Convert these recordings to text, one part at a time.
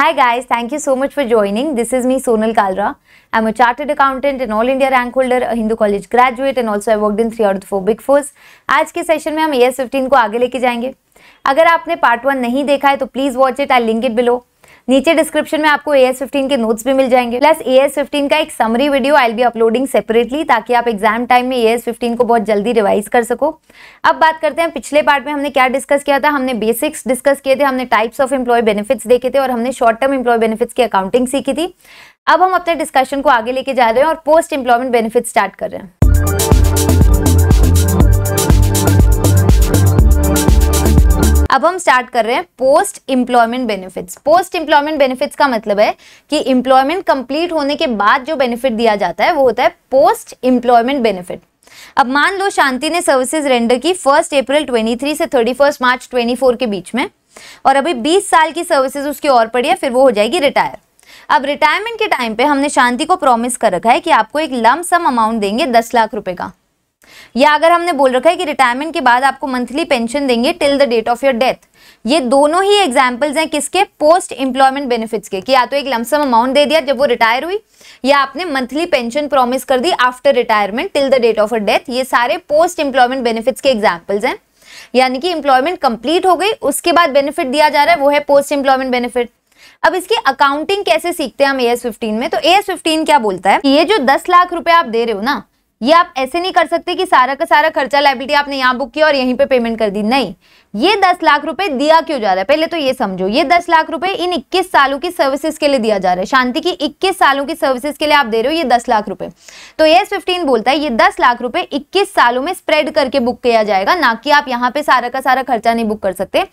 Hi guys, thank you so much for joining. This is me Sonal Kalra. I'm a chartered accountant and all India rank holder, a Hindu college graduate and also I worked in three out of four big fours. आज के session में हम AS 15 को आगे लेके जाएंगे अगर आपने part वन नहीं देखा है तो please watch it. I'll link it below. नीचे डिस्क्रिप्शन में आपको ए एस फिफ्टीन के नोट्स भी मिल जाएंगे प्लस ए एस का एक summary video I be uploading separately ताकि आप एग्जाम टाइम में ए एस फिफ्टीन को बहुत जल्दी रिवाइज कर सको अब बात करते हैं पिछले पार्ट में हमने क्या डिस्कस किया था हमने बेसिक्स डिस्कस किए थे हमने टाइप्स ऑफ एम्प्लॉय बेनिफिट्स देखे थे और हमने शॉर्ट टर्म एम्प्लॉय बेनिफिट्स की अकाउंटिंग सीखी थी अब हम अपने डिस्कशन को आगे लेके जा रहे हैं और पोस्ट एम्प्लॉयमेंट बेनिफिट स्टार्ट कर रहे हैं अब हम स्टार्ट कर रहे हैं post employment benefits post employment benefits का मतलब है कि इंप्लॉयमेंट कंप्लीट होने के बाद जो बेनिफिट दिया जाता है वो होता है पोस्ट एम्प्लॉयमेंट बेनिफिट अब मान लो शांति ने सर्विसेज रेंडर की फर्स्ट अप्रैल 23 से 31 मार्च 24 के बीच में और अभी 20 साल की सर्विसेज उसकी और पड़ी है फिर वो हो जाएगी रिटायर अब रिटायरमेंट के टाइम पे हमने शांति को प्रॉमिस कर रखा है कि आपको एक लम सम अमाउंट देंगे दस लाख रुपए का या अगर हमने बोल रखा है कि रिटायरमेंट के बाद आपको मंथली पेंशन देंगे till the date of your death ये दोनों ही एग्जाम्पल्स हैं किसके पोस्ट एम्प्लॉयमेंट बेनिफिट्स के कि या तो एक लमसम अमाउंट दे दिया जब वो रिटायर हुई या आपने मंथली पेंशन प्रॉमिस कर दी after retirement till the date of our death ये सारे पोस्ट एम्प्लॉयमेंट बेनिफिट्स के एग्जाम्पल्स हैं यानी कि एम्प्लॉयमेंट कंप्लीट हो गई उसके बाद बेनिफिट दिया जा रहा है वो है पोस्ट एम्प्लॉयमेंट बेनिफिट अब इसकी अकाउंटिंग कैसे सीखते हैं हम ए एस फिफ्टीन में तो ए एस फिफ्टीन क्या बोलता है ये जो दस लाख रुपए आप दे रहे हो ना ये आप ऐसे नहीं कर सकते कि सारा का सारा खर्चा लाइबिलिटी आपने यहाँ बुक किया और यहीं पे पेमेंट कर दी नहीं ये दस लाख रुपए दिया क्यों जा रहा है पहले तो ये समझो ये दस लाख रुपए इन इक्कीस सालों की सर्विसेज के लिए दिया जा रहा है शांति की इक्कीस सालों की सर्विसेज के लिए आप दे रहे हो ये दस लाख रुपए तो ये फिफ्टीन बोलता है ये दस लाख रुपए इक्कीस सालों में स्प्रेड करके बुक किया जाएगा ना कि आप यहाँ पे सारा का सारा खर्चा नहीं बुक कर सकते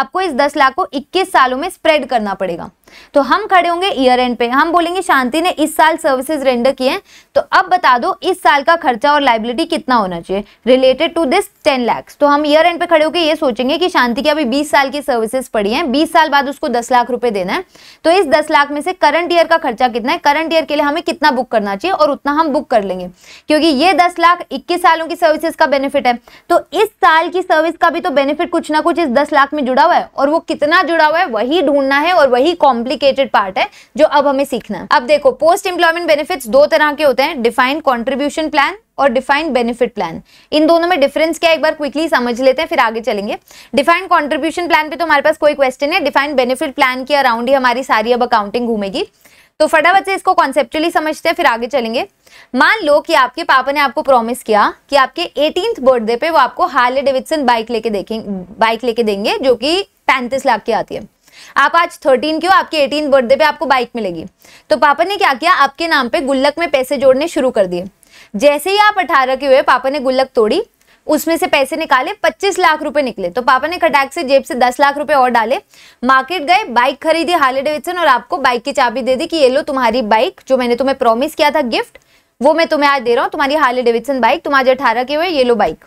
आपको इस दस लाख को इक्कीस सालों में स्प्रेड करना पड़ेगा तो हम खड़े होंगे ईयर एंड पे हम बोलेंगे शांति ने इस साल सर्विसेज रेंडर किए हैं तो अब बता दो इस साल का खर्चा और लाइबिलिटी कितना होना चाहिए related to this ten lakhs तो हम ईयर एंड पे खड़े होकर ये सोचेंगे कि शांति की अभी बीस साल की सर्विसेज पड़ी है बीस साल बाद उसको दस लाख रुपए देना है तो इस दस लाख में से करंट ईयर का खर्चा कितना है करंट ईयर के लिए हमें कितना बुक करना चाहिए और उतना हम बुक कर लेंगे क्योंकि ये दस लाख इक्कीस सालों की सर्विसेज का बेनिफिट है तो इस साल की सर्विस का भी तो बेनिफिट कुछ ना कुछ इस दस लाख में जुड़ा हुआ है और वो कितना जुड़ा हुआ है वही ढूंढना है और वही कॉम्बिनेशन कॉम्प्लिकेटेड पार्ट है जो अब हमें सीखना है अब देखो पोस्ट इंप्लॉयमेंट बेनिफिट्स दो तरह के होते हैं डिफाइंड कॉन्ट्रीब्यूशन प्लान और डिफाइंड बेनिफिट प्लान इन दोनों में डिफरेंस क्या है एक बार क्विकली समझ लेते हैं फिर आगे चलेंगे डिफाइंड कॉन्ट्रीब्यूशन प्लान पे तो हमारे पास कोई क्वेश्चन है डिफाइंड बेनिफिट प्लान के अराउंड ही हमारी सारी अब अकाउंटिंग घूमेगी तो फटाफट से इसको कॉन्सेप्चुअली समझते हैं फिर आगे चलेंगे मान लो कि आपके पापा ने आपको प्रॉमिस किया कि आपके एटीन बर्थडे पे वो आपको हार्ले डेविडसन बाइक लेके देखेंगे बाइक लेके देंगे जो कि पैंतीस लाख की आती है आप आज थर्टीन के हो आपके एटीन बर्थडे पे आपको बाइक मिलेगी तो पापा ने क्या किया आपके नाम पे गुल्लक में पैसे जोड़ने शुरू कर दिए जैसे ही आप अठारह के हुए पापा ने गुल्लक तोड़ी उसमें से पैसे निकाले पच्चीस लाख रुपए निकले तो पापा ने खटाक से जेब से दस लाख रुपए और डाले मार्केट गए बाइक खरीदी हाले डेविडसन और आपको बाइक की चाबी दे दी कि ये लो तुम्हारी बाइक जो मैंने तुम्हें प्रॉमिस किया था गिफ्ट वो मैं तुम्हें आज दे रहा हूँ तुम्हारी हाले डेविडसन बाइक तुम आज अठारह के हुए ये लो बाइक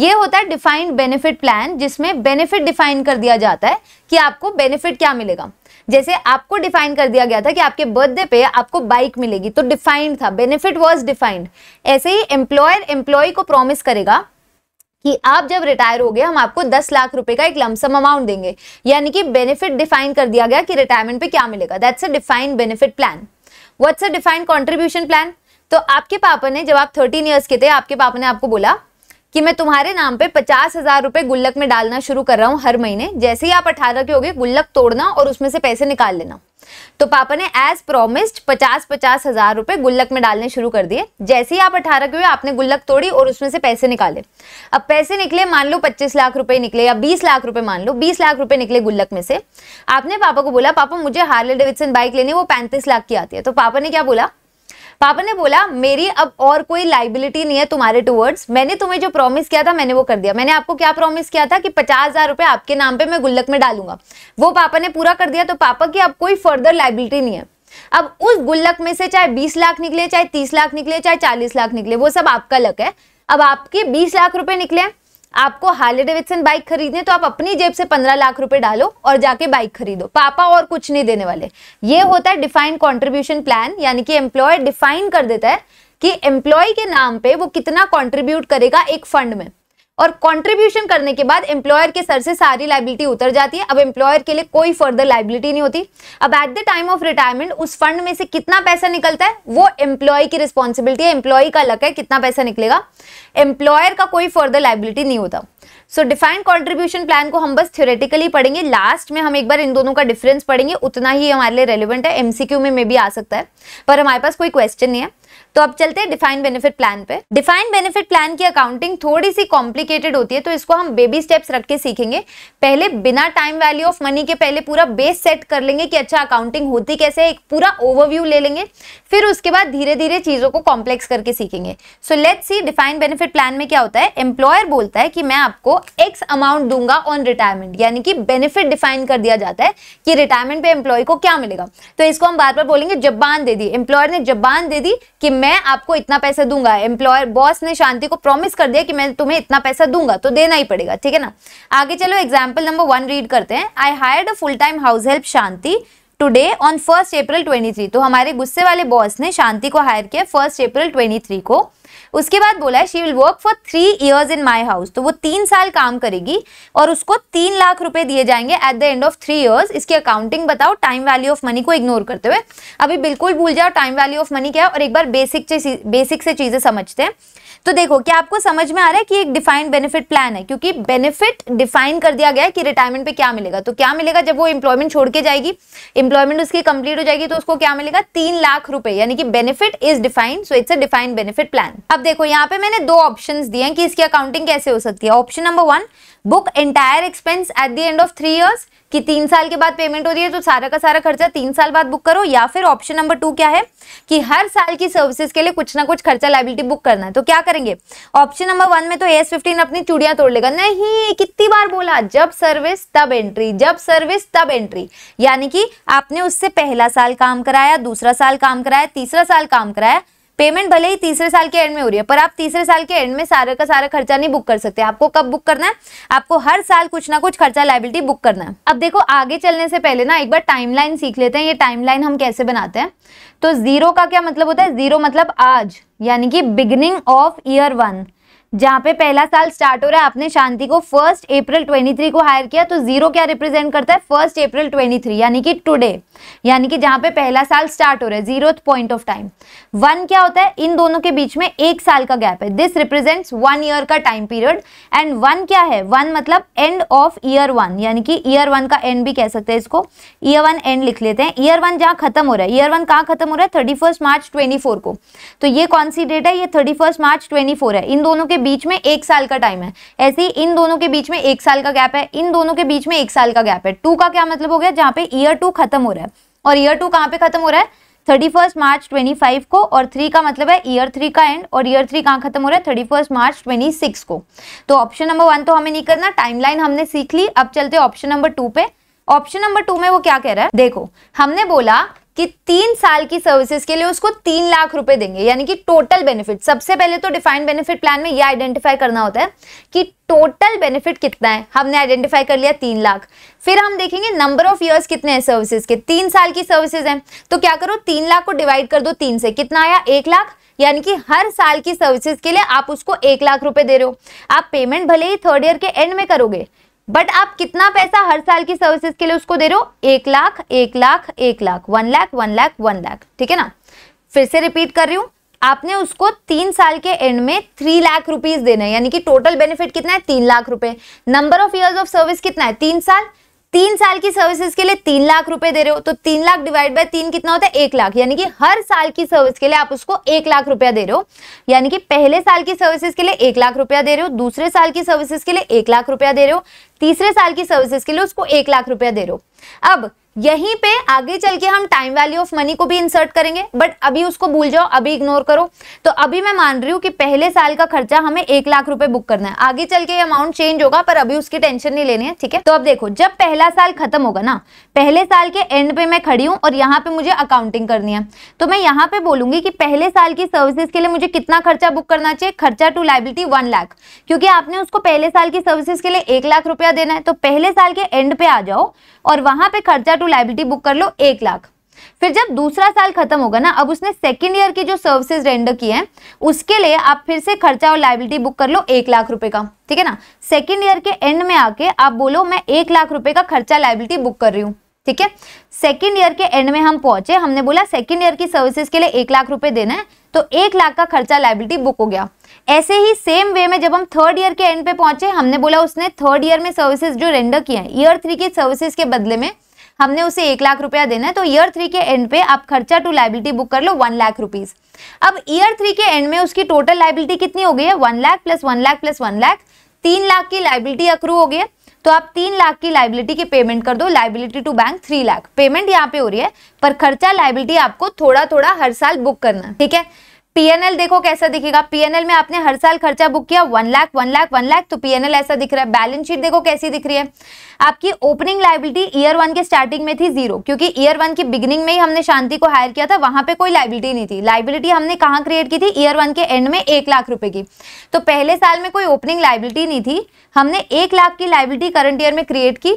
ये होता है डिफाइंड बेनिफिट प्लान जिसमें बेनिफिट डिफाइन कर दिया जाता है कि आपको बेनिफिट क्या मिलेगा जैसे आपको डिफाइन कर दिया गया था कि आपके बर्थडे पे आपको बाइक मिलेगी तो डिफाइंड था बेनिफिट वॉज डिफाइंड ऐसे ही एम्प्लॉयर एम्प्लॉय को प्रॉमिस करेगा कि आप जब रिटायर हो गए हम आपको दस लाख रुपए का एक लमसम अमाउंट देंगे यानी कि बेनिफिट डिफाइन कर दिया गया कि रिटायरमेंट पे क्या मिलेगा that's a defined benefit plan what's a defined contribution plan तो आपके पापा ने जब आप थर्टीन ईयर्स के थे आपके पापा ने आपको बोला कि मैं तुम्हारे नाम पे पचास हजार रुपए गुल्लक में डालना शुरू कर रहा हूँ हर महीने जैसे ही आप अठारह के हो गए गुल्लक तोड़ना और उसमें से पैसे निकाल लेना तो पापा ने एज प्रोमिस्ड पचास पचास हजार रुपए गुल्लक में डालने शुरू कर दिए जैसे ही आप अठारह के हुए आपने गुल्लक तोड़ी और उसमें से पैसे निकाले अब पैसे निकले मान लो पच्चीस लाख रुपए निकले या बीस लाख रुपए मान लो बीस लाख रुपए निकले गुल्लक में से आपने पापा को बोला पापा मुझे हार्ले डेविडसन बाइक लेनी वो पैंतीस लाख की आती है तो पापा ने क्या बोला पापा ने बोला मेरी अब और कोई लाइबिलिटी नहीं है तुम्हारे टूवर्ड्स मैंने तुम्हें जो प्रॉमिस किया था मैंने वो कर दिया मैंने आपको क्या प्रॉमिस किया था कि पचास हजार रुपए आपके नाम पे मैं गुल्लक में डालूंगा वो पापा ने पूरा कर दिया तो पापा की अब कोई फर्दर लाइबिलिटी नहीं है अब उस गुल्लक में से चाहे बीस लाख निकले चाहे तीस लाख निकले चाहे चालीस लाख निकले वो सब आपका लक है अब आपके बीस लाख रुपए निकले आपको हार्ले डेविडसन बाइक खरीदने तो आप अपनी जेब से पंद्रह लाख रुपए डालो और जाके बाइक खरीदो पापा और कुछ नहीं देने वाले ये होता है डिफाइंड कॉन्ट्रीब्यूशन प्लान यानी कि एम्प्लॉय डिफाइन कर देता है कि एम्प्लॉय के नाम पे वो कितना कॉन्ट्रीब्यूट करेगा एक फंड में और कंट्रीब्यूशन करने के बाद एम्प्लॉयर के सर से सारी लाइबिलिटी उतर जाती है अब एम्प्लॉयर के लिए कोई फर्दर लाइबिलिटी नहीं होती अब at the time of retirement उस फंड में से कितना पैसा निकलता है वो एम्प्लॉय की रिस्पॉन्सिबिलिटी है एम्प्लॉय का लक है कितना पैसा निकलेगा एम्प्लॉयर का कोई फर्दर लाइबिलिटी नहीं होता सो डिफाइंड कॉन्ट्रीब्यूशन प्लान को हम बस थ्योरेटिकली पढ़ेंगे लास्ट में हम एक बार इन दोनों का डिफरेंस पढ़ेंगे उतना ही हमारे लिए रेलिवेंट है एमसीक्यू में मे भी आ सकता है पर हमारे पास कोई क्वेश्चन नहीं है तो अब चलते हैं डिफाइन बेनिफिट प्लान पे डिफाइन बेनिफिट प्लान की अकाउंटिंग थोड़ी सी कॉम्प्लिकेटेड होती है तो इसको हम बेबी स्टेप्स रख के सीखेंगे पहले बिना टाइम वैल्यू ऑफ मनी के पहले पूरा बेस सेट कर लेंगे कि अच्छा अकाउंटिंग होती कैसे है एक पूरा ओवरव्यू ले लेंगे फिर उसके बाद धीरे धीरे चीजों को कॉम्प्लेक्स करके सीखेंगे so let see define benefit plan में क्या होता है एम्प्लॉयर बोलता है कि मैं आपको एक्स अमाउंट दूंगा ऑन रिटायरमेंट यानी कि बेनिफिट डिफाइन कर दिया जाता है कि रिटायरमेंट पे एम्प्लॉय को क्या मिलेगा तो इसको हम बार बार बोलेंगे जब्बान दे दी एम्प्लॉयर ने जब्बान दे दी कि मैं आपको इतना पैसा दूंगा एम्प्लॉयर बॉस ने शांति को प्रॉमिस कर दिया कि मैं तुम्हें इतना पैसा दूंगा तो देना ही पड़ेगा ठीक है ना आगे चलो एग्जाम्पल नंबर वन रीड करते हैं I hired a full time house help Shanti today on first April twenty तो हमारे गुस्से वाले बॉस ने शांति को हायर किया फर्स्ट अप्रैल ट्वेंटी को उसके बाद बोला है she will work for three years in my house तो वो तीन साल काम करेगी और उसको तीन लाख रुपए दिए जाएंगे at the end of three years इसकी अकाउंटिंग बताओ टाइम वैल्यू ऑफ मनी को इग्नोर करते हुए अभी बिल्कुल भूल जाओ टाइम वैल्यू ऑफ मनी क्या है और एक बार बेसिक बेसिक से चीज़ें समझते हैं तो देखो क्या आपको समझ में आ रहा है कि एक डिफाइंड बेनिफिट प्लान है क्योंकि बेनिफिट डिफाइन कर दिया गया है कि रिटायरमेंट पे क्या मिलेगा तो क्या मिलेगा जब वो इंप्लॉयमेंट छोड़ के जाएगी इंप्लॉयमेंट उसकी कंप्लीट हो जाएगी तो उसको क्या मिलेगा तीन लाख रुपए यानी कि benefit is defined so it's a defined benefit plan अब देखो यहाँ पे मैंने दो ऑप्शन दिए हैं कि इसकी अकाउंटिंग कैसे हो सकती है option number one book entire expense at the end of three years कि तीन साल के बाद पेमेंट हो रही है तो सारा का सारा खर्चा तीन साल बाद बुक करो या फिर ऑप्शन नंबर टू क्या है कि हर साल की सर्विसेज के लिए कुछ ना कुछ खर्चा लाइबिलिटी बुक करना है तो क्या करेंगे ऑप्शन नंबर वन में तो एस फिफ्टीन अपनी चूड़ियां तोड़ लेगा नहीं कितनी बार बोला जब सर्विस तब एंट्री जब सर्विस तब एंट्री यानी कि आपने उससे पहला साल काम कराया दूसरा साल काम कराया तीसरा साल काम कराया पेमेंट भले ही तीसरे साल के एंड में हो रही है पर आप तीसरे साल के एंड में सारा का सारा खर्चा नहीं बुक कर सकते आपको कब बुक करना है आपको हर साल कुछ ना कुछ खर्चा लाइबिलिटी बुक करना है अब देखो आगे चलने से पहले ना एक बार टाइमलाइन सीख लेते हैं ये टाइमलाइन हम कैसे बनाते हैं तो जीरो का क्या मतलब होता है जीरो मतलब आज यानी कि बिगिनिंग ऑफ ईयर वन जहां पे पहला साल स्टार्ट हो रहा है आपने शांति को फर्स्ट अप्रैल 23 को हायर किया तो जीरो क्या रिप्रेजेंट करता है फर्स्ट अप्रैल 23 यानी कि टुडे यानी कि जहां पे पहला साल स्टार्ट हो रहा है zero point of time one क्या होता है इन दोनों के बीच में एक साल का गैप है दिस रिप्रेजेंट्स वन ईयर का टाइम पीरियड एंड वन क्या है वन मतलब एंड ऑफ ईयर वन यानी कि ईयर वन का एंड भी कह सकते हैं इसको ईयर वन एंड लिख लेते हैं ईयर वन जहाँ खत्म हो रहा है ईयर वन कहाँ खत्म हो रहा है थर्टी मार्च ट्वेंटी को तो ये कौन सी डेट है ये थर्टी मार्च ट्वेंटी है इन दोनों के बीच में एक साल का टाइम है ऐसे ही इन दोनों के बीच में एक साल का गैप है इन दोनों के बीच में एक साल का गैप है टू का क्या मतलब हो गया जहां पे ईयर टू खत्म हो रहा है और ईयर टू कहाँ पे खत्म हो रहा है thirty first March twenty five को और थ्री का मतलब है ईयर थ्री का एंड और ईयर थ्री कहाँ खत्म हो रहा है thirty first March twenty six को तो ऑप्शन नंबर वन तो हमें नहीं करना टाइमलाइन हमने सीख ली अब चलते ऑप्शन नंबर टू पे ऑप्शन नंबर टू में वो क्या कह रहा है देखो हमने बोला कि तीन साल की सर्विसेज के लिए उसको तीन लाख रुपए देंगे यानी कि टोटल बेनिफिट सबसे पहले तो डिफाइंड बेनिफिट प्लान में ये आइडेंटिफाई करना होता है कि टोटल बेनिफिट कितना है हमने आइडेंटिफाई कर लिया तीन लाख फिर हम देखेंगे नंबर ऑफ इयर्स कितने हैं सर्विसेज के तीन साल की सर्विसेज हैं तो क्या करो तीन लाख को डिवाइड कर दो तीन से कितना आया एक लाख यानी कि हर साल की सर्विसेज के लिए आप उसको एक लाख रुपए दे रहे हो आप पेमेंट भले ही थर्ड ईयर के एंड में करोगे बट आप कितना पैसा हर साल की सर्विसेज के लिए उसको दे रहे हो एक लाख एक लाख एक lakh one lakh one lakh one lakh ठीक है ना फिर से रिपीट कर रही हूं आपने उसको तीन साल के एंड में थ्री लाख रुपीज देना यानी कि टोटल बेनिफिट कितना है तीन लाख रुपए number of years of service कितना है तीन साल तीन साल की सर्विसेज के लिए तीन लाख रुपए दे रहे हो तो तीन लाख डिवाइड बाय तीन कितना होता है एक लाख यानी कि हर साल की सर्विस के लिए आप उसको एक लाख रुपया दे रहे हो यानी कि पहले साल की सर्विसेज के लिए एक लाख रुपया दे रहे हो दूसरे साल की सर्विसेज के लिए एक लाख रुपया दे रहे हो तीसरे साल की सर्विसेज के लिए उसको एक लाख रुपया दे रहे हो अब यहीं पे आगे चल के हम टाइम वैल्यू ऑफ मनी को भी इंसर्ट करेंगे बट अभी उसको भूल जाओ अभी इग्नोर करो तो अभी मैं मान रही हूँ कि पहले साल का खर्चा हमें एक लाख रुपए बुक करना है आगे चल के अमाउंट चेंज होगा पर अभी उसकी टेंशन नहीं लेनी है ठीक है तो अब देखो जब पहला साल खत्म होगा ना पहले साल के एंड पे मैं खड़ी हूँ और यहाँ पे मुझे अकाउंटिंग करनी है तो मैं यहाँ पे बोलूंगी कि पहले साल की सर्विसेज के लिए मुझे कितना खर्चा बुक करना चाहिए खर्चा टू लाइबिलिटी वन लाख क्योंकि आपने उसको पहले साल की सर्विसेज के लिए एक लाख रुपया देना है तो पहले साल के एंड पे आ जाओ और वहां पे खर्चा टू लाइबिलिटी बुक कर लो एक लाख फिर जब दूसरा साल खत्म होगा ना अब उसने सेकंड ईयर की जो सर्विसेज रेंडर की है उसके लिए आप फिर से खर्चा और लाइबिलिटी बुक कर लो एक लाख रुपए का ठीक है ना सेकंड ईयर के एंड में आके आप बोलो मैं एक लाख रुपए का खर्चा लाइबिलिटी बुक कर रही हूँ ठीक है सेकेंड ईयर के एंड में हम पहुंचे हमने बोला सेकेंड ईयर की सर्विसेज के लिए एक लाख रुपए देना है तो एक लाख का खर्चा लाइबिलिटी बुक हो गया ऐसे ही सेम वे में जब हम थर्ड ईयर के एंड पे पहुंचे हमने बोला उसने थर्ड ईयर में सर्विसेज जो रेंडर किए हैं ईयर थ्री की सर्विसेज के बदले में हमने उसे एक लाख रुपया देना है तो ईयर थ्री के एंड पे आप खर्चा टू लाइबिलिटी बुक कर लो वन लाख रुपीज अब ईयर थ्री के एंड में उसकी टोटल लाइबिलिटी कितनी हो गई है one lakh plus one lakh plus one lakh तीन लाख की लाइबिलिटी अक्रू हो गई है तो आप तीन लाख की लाइबिलिटी की पेमेंट कर दो liability to bank three lakh payment यहाँ पे हो रही है पर खर्चा लाइबिलिटी आपको थोड़ा थोड़ा हर साल बुक करना ठीक है पीएनएल देखो कैसा दिखेगा पीएनएल में आपने हर साल खर्चा बुक किया one lakh one lakh one lakh तो पीएनएल ऐसा दिख रहा है बैलेंस शीट देखो कैसी दिख रही है आपकी ओपनिंग लाइबिलिटी ईयर वन के स्टार्टिंग में थी जीरो क्योंकि ईयर वन की बिगनिंग में ही हमने शांति को हायर किया था वहां पे कोई लाइबिलिटी नहीं थी लाइबिलिटी हमने कहाँ क्रिएट की थी ईयर वन के एंड में एक लाख रुपए की तो पहले साल में कोई ओपनिंग लाइबिलिटी नहीं थी हमने एक लाख की लाइबिलिटी करंट ईयर में क्रिएट की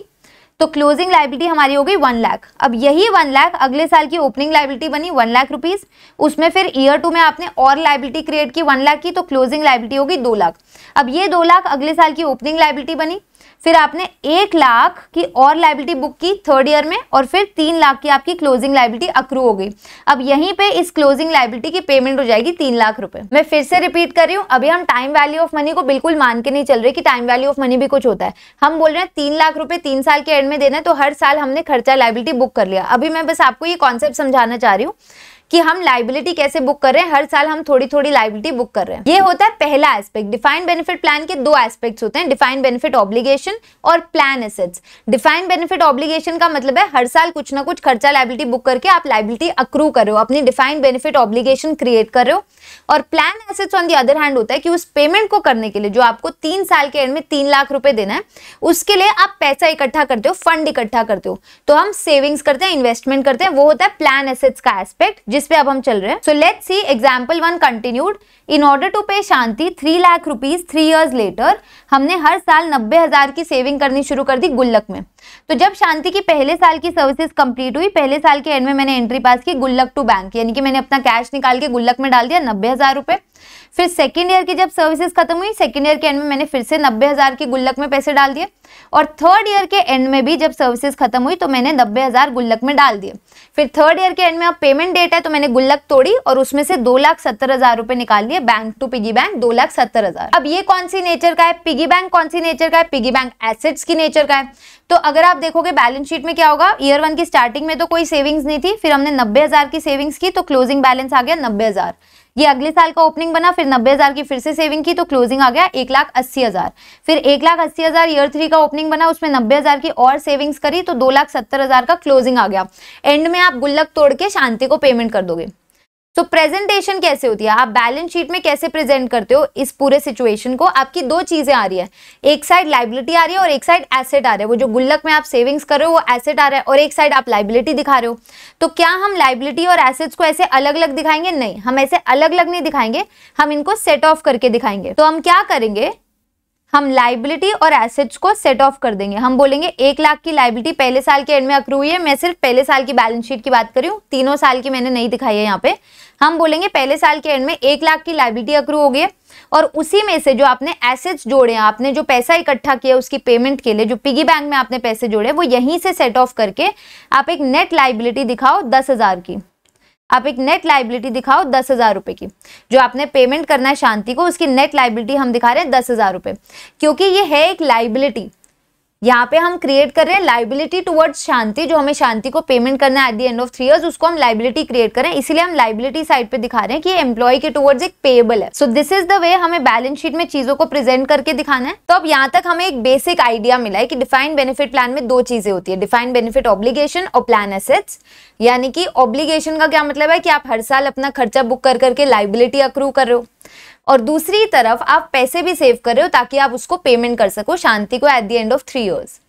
तो क्लोजिंग लाइबिलिटी हमारी हो गई वन लाख अब यही वन लाख अगले साल की ओपनिंग लाइबिलिटी बनी वन लाख रुपीज़ उसमें फिर ईयर टू में आपने और लाइबिलिटी क्रिएट की वन लाख की तो क्लोजिंग लाइबिलिटी होगी दो लाख अब ये दो लाख अगले साल की ओपनिंग लाइबिलिटी बनी फिर आपने एक लाख की और लाइबिलिटी बुक की थर्ड ईयर में और फिर तीन लाख की आपकी क्लोजिंग लाइबिलिटी अक्रू हो गई अब यहीं पे इस क्लोजिंग लाइबिलिटी की पेमेंट हो जाएगी तीन लाख रुपए मैं फिर से रिपीट कर रही हूँ अभी हम टाइम वैल्यू ऑफ मनी को बिल्कुल मान के नहीं चल रहे कि टाइम वैल्यू ऑफ मनी भी कुछ होता है हम बोल रहे हैं तीन लाख रुपए तीन साल के एंड में देना तो हर साल हमने खर्चा लाइबिलिटी बुक कर लिया अभी मैं बस आपको ये कॉन्सेप्ट समझाना चाह रही हूँ कि हम लाइबिलिटी कैसे बुक कर रहे हैं हर साल हम थोड़ी थोड़ी लाइबिलिटी बुक कर रहे हैं ये होता है पहला एस्पेक्ट डिफाइंड बेनिफिट प्लान के दो एस्पेक्ट्स होते हैं डिफाइंड बेनिफिट ऑब्लिगेशन और plan assets defined benefit obligation का मतलब है हर साल कुछ ना कुछ खर्चा लाइबिलिटी बुक करके आप लाइबिलिटी अक्रू कर रहे हो अपनी डिफाइंड बेनिफिट ऑब्लिगेशन क्रिएट कर रहे हो और plan assets on the other hand होता है कि उस पेमेंट को करने के लिए जो आपको तीन साल के एंड में तीन लाख रुपए देना है उसके लिए आप पैसा इकट्ठा करते हो फंड इकट्ठा करते हो तो हम सेविंग्स करते हैं इन्वेस्टमेंट करते हैं वो होता है प्लान एसेट्स का एस्पेक्ट जिसपे अब हम चल रहे हैं so let see example one continued in order to pay Shanti three lakh rupees three years later हमने हर साल नब्बे की सेविंग करनी शुरू कर दी गुल्लक में तो जब शांति की पहले साल की सर्विसेज कंप्लीट हुई पहले साल के एंड में मैंने एंट्री पास की गुल्लक टू बैंक यानी कि मैंने अपना कैश निकाल के गुल्लक में डाल दिया नब्बे हजार रुपए फिर सेकेंड ईयर की जब सर्विसेज खत्म हुई सेकेंड ईयर के एंड में मैंने फिर से नब्बे हज़ार के गुल्लक में पैसे डाल दिए और थर्ड ईयर के एंड में भी जब सर्विसेज खत्म हुई तो मैंने नब्बे हज़ार गुल्लक में डाल दिए फिर थर्ड ईयर के एंड में अब पेमेंट डेट है तो मैंने गुल्लक तोड़ी और उसमें से दो लाख सत्तर हज़ार रुपये निकाल लिए बैंक टू पिगी बैंक दो लाख सत्तर हज़ार अब ये कौन सी नेचर का है पिगी बैंक कौन सी नेचर का है पिगी बैंक एसेट्स की नेचर का है तो अगर आप देखोगे बैलेंस शीट में क्या होगा ईयर वन की स्टार्टिंग में तो कोई सेविंग्स नहीं थी फिर हमने नब्बे हज़ार की सेविंग्स की तो क्लोजिंग बैलेंस आ गया नब्बे हज़ार ये अगले साल का ओपनिंग बना फिर नब्बे हजार की फिर से सेविंग की तो क्लोजिंग आ गया एक लाख अस्सी हजार फिर एक लाख अस्सी हजार ईयर थ्री का ओपनिंग बना उसमें नब्बे हजार की और सेविंग्स करी तो दो लाख सत्तर हजार का क्लोजिंग आ गया एंड में आप गुल्लक तोड़ के शांति को पेमेंट कर दोगे तो प्रेजेंटेशन कैसे होती है आप बैलेंस शीट में कैसे प्रेजेंट करते हो इस पूरे सिचुएशन को आपकी दो चीजें आ रही है एक साइड लाइबिलिटी आ रही है और एक साइड एसेट आ रहा है वो जो गुल्लक में आप सेविंग्स कर रहे हो वो एसेट आ रहा है और एक साइड आप लाइबिलिटी दिखा रहे हो तो क्या हम लाइबिलिटी और एसेट्स को ऐसे अलग अलग दिखाएंगे नहीं हम ऐसे अलग अलग नहीं दिखाएंगे हम इनको सेट ऑफ करके दिखाएंगे तो हम क्या करेंगे हम लाइबिलिटी और एसेट्स को सेट ऑफ कर देंगे हम बोलेंगे एक लाख की लाइबिलिटी पहले साल के एंड में अक्रू हुई है मैं सिर्फ पहले साल की बैलेंस शीट की बात कर रही हूँ तीनों साल की मैंने नहीं दिखाई है यहाँ पे हम बोलेंगे पहले साल के एंड में एक लाख की लाइबिलिटी अक्रू हो गई है और उसी में से जो आपने एसेट्स जोड़े हैं आपने जो पैसा इकट्ठा किया उसकी पेमेंट के लिए जो पिगी बैंक में आपने पैसे जोड़े वो यहीं से सेट ऑफ करके आप एक नेट लाइबिलिटी दिखाओ दस हज़ार की आप एक नेट लाइबिलिटी दिखाओ दस हज़ार रुपये की जो आपने पेमेंट करना है शांति को उसकी नेट लाइबिलिटी हम दिखा रहे हैं दस हज़ार रुपये क्योंकि ये है एक लाइबिलिटी यहाँ पे हम क्रिएट कर रहे हैं लाइबिलिटी टुवर्ड्स शांति जो हमें शांति को पेमेंट करना है at the end of three years उसको हम लाइबिलिटी क्रिएट करें इसलिए हम लाइबिलिटी साइड पे दिखा रहे हैं कि एम्प्लॉय के टुवर्ड्स एक पेबल है so this is the way हमें बैलेंस शीट में चीजों को प्रेजेंट करके दिखाना है तो अब यहाँ तक हमें एक बेसिक आइडिया मिला है कि डिफाइंड बेनिफिट प्लान में दो चीजें होती है डिफाइंड बेनिफिट ऑब्लिगेशन और प्लान एसेट्स यानी कि ऑब्लिगेशन का क्या मतलब है कि आप हर साल अपना खर्चा बुक कर करके लाइबिलिटी अक्रू कर रहे हो और दूसरी तरफ आप पैसे भी सेव कर रहे हो ताकि आप उसको पेमेंट कर सको शांति को at the end of three years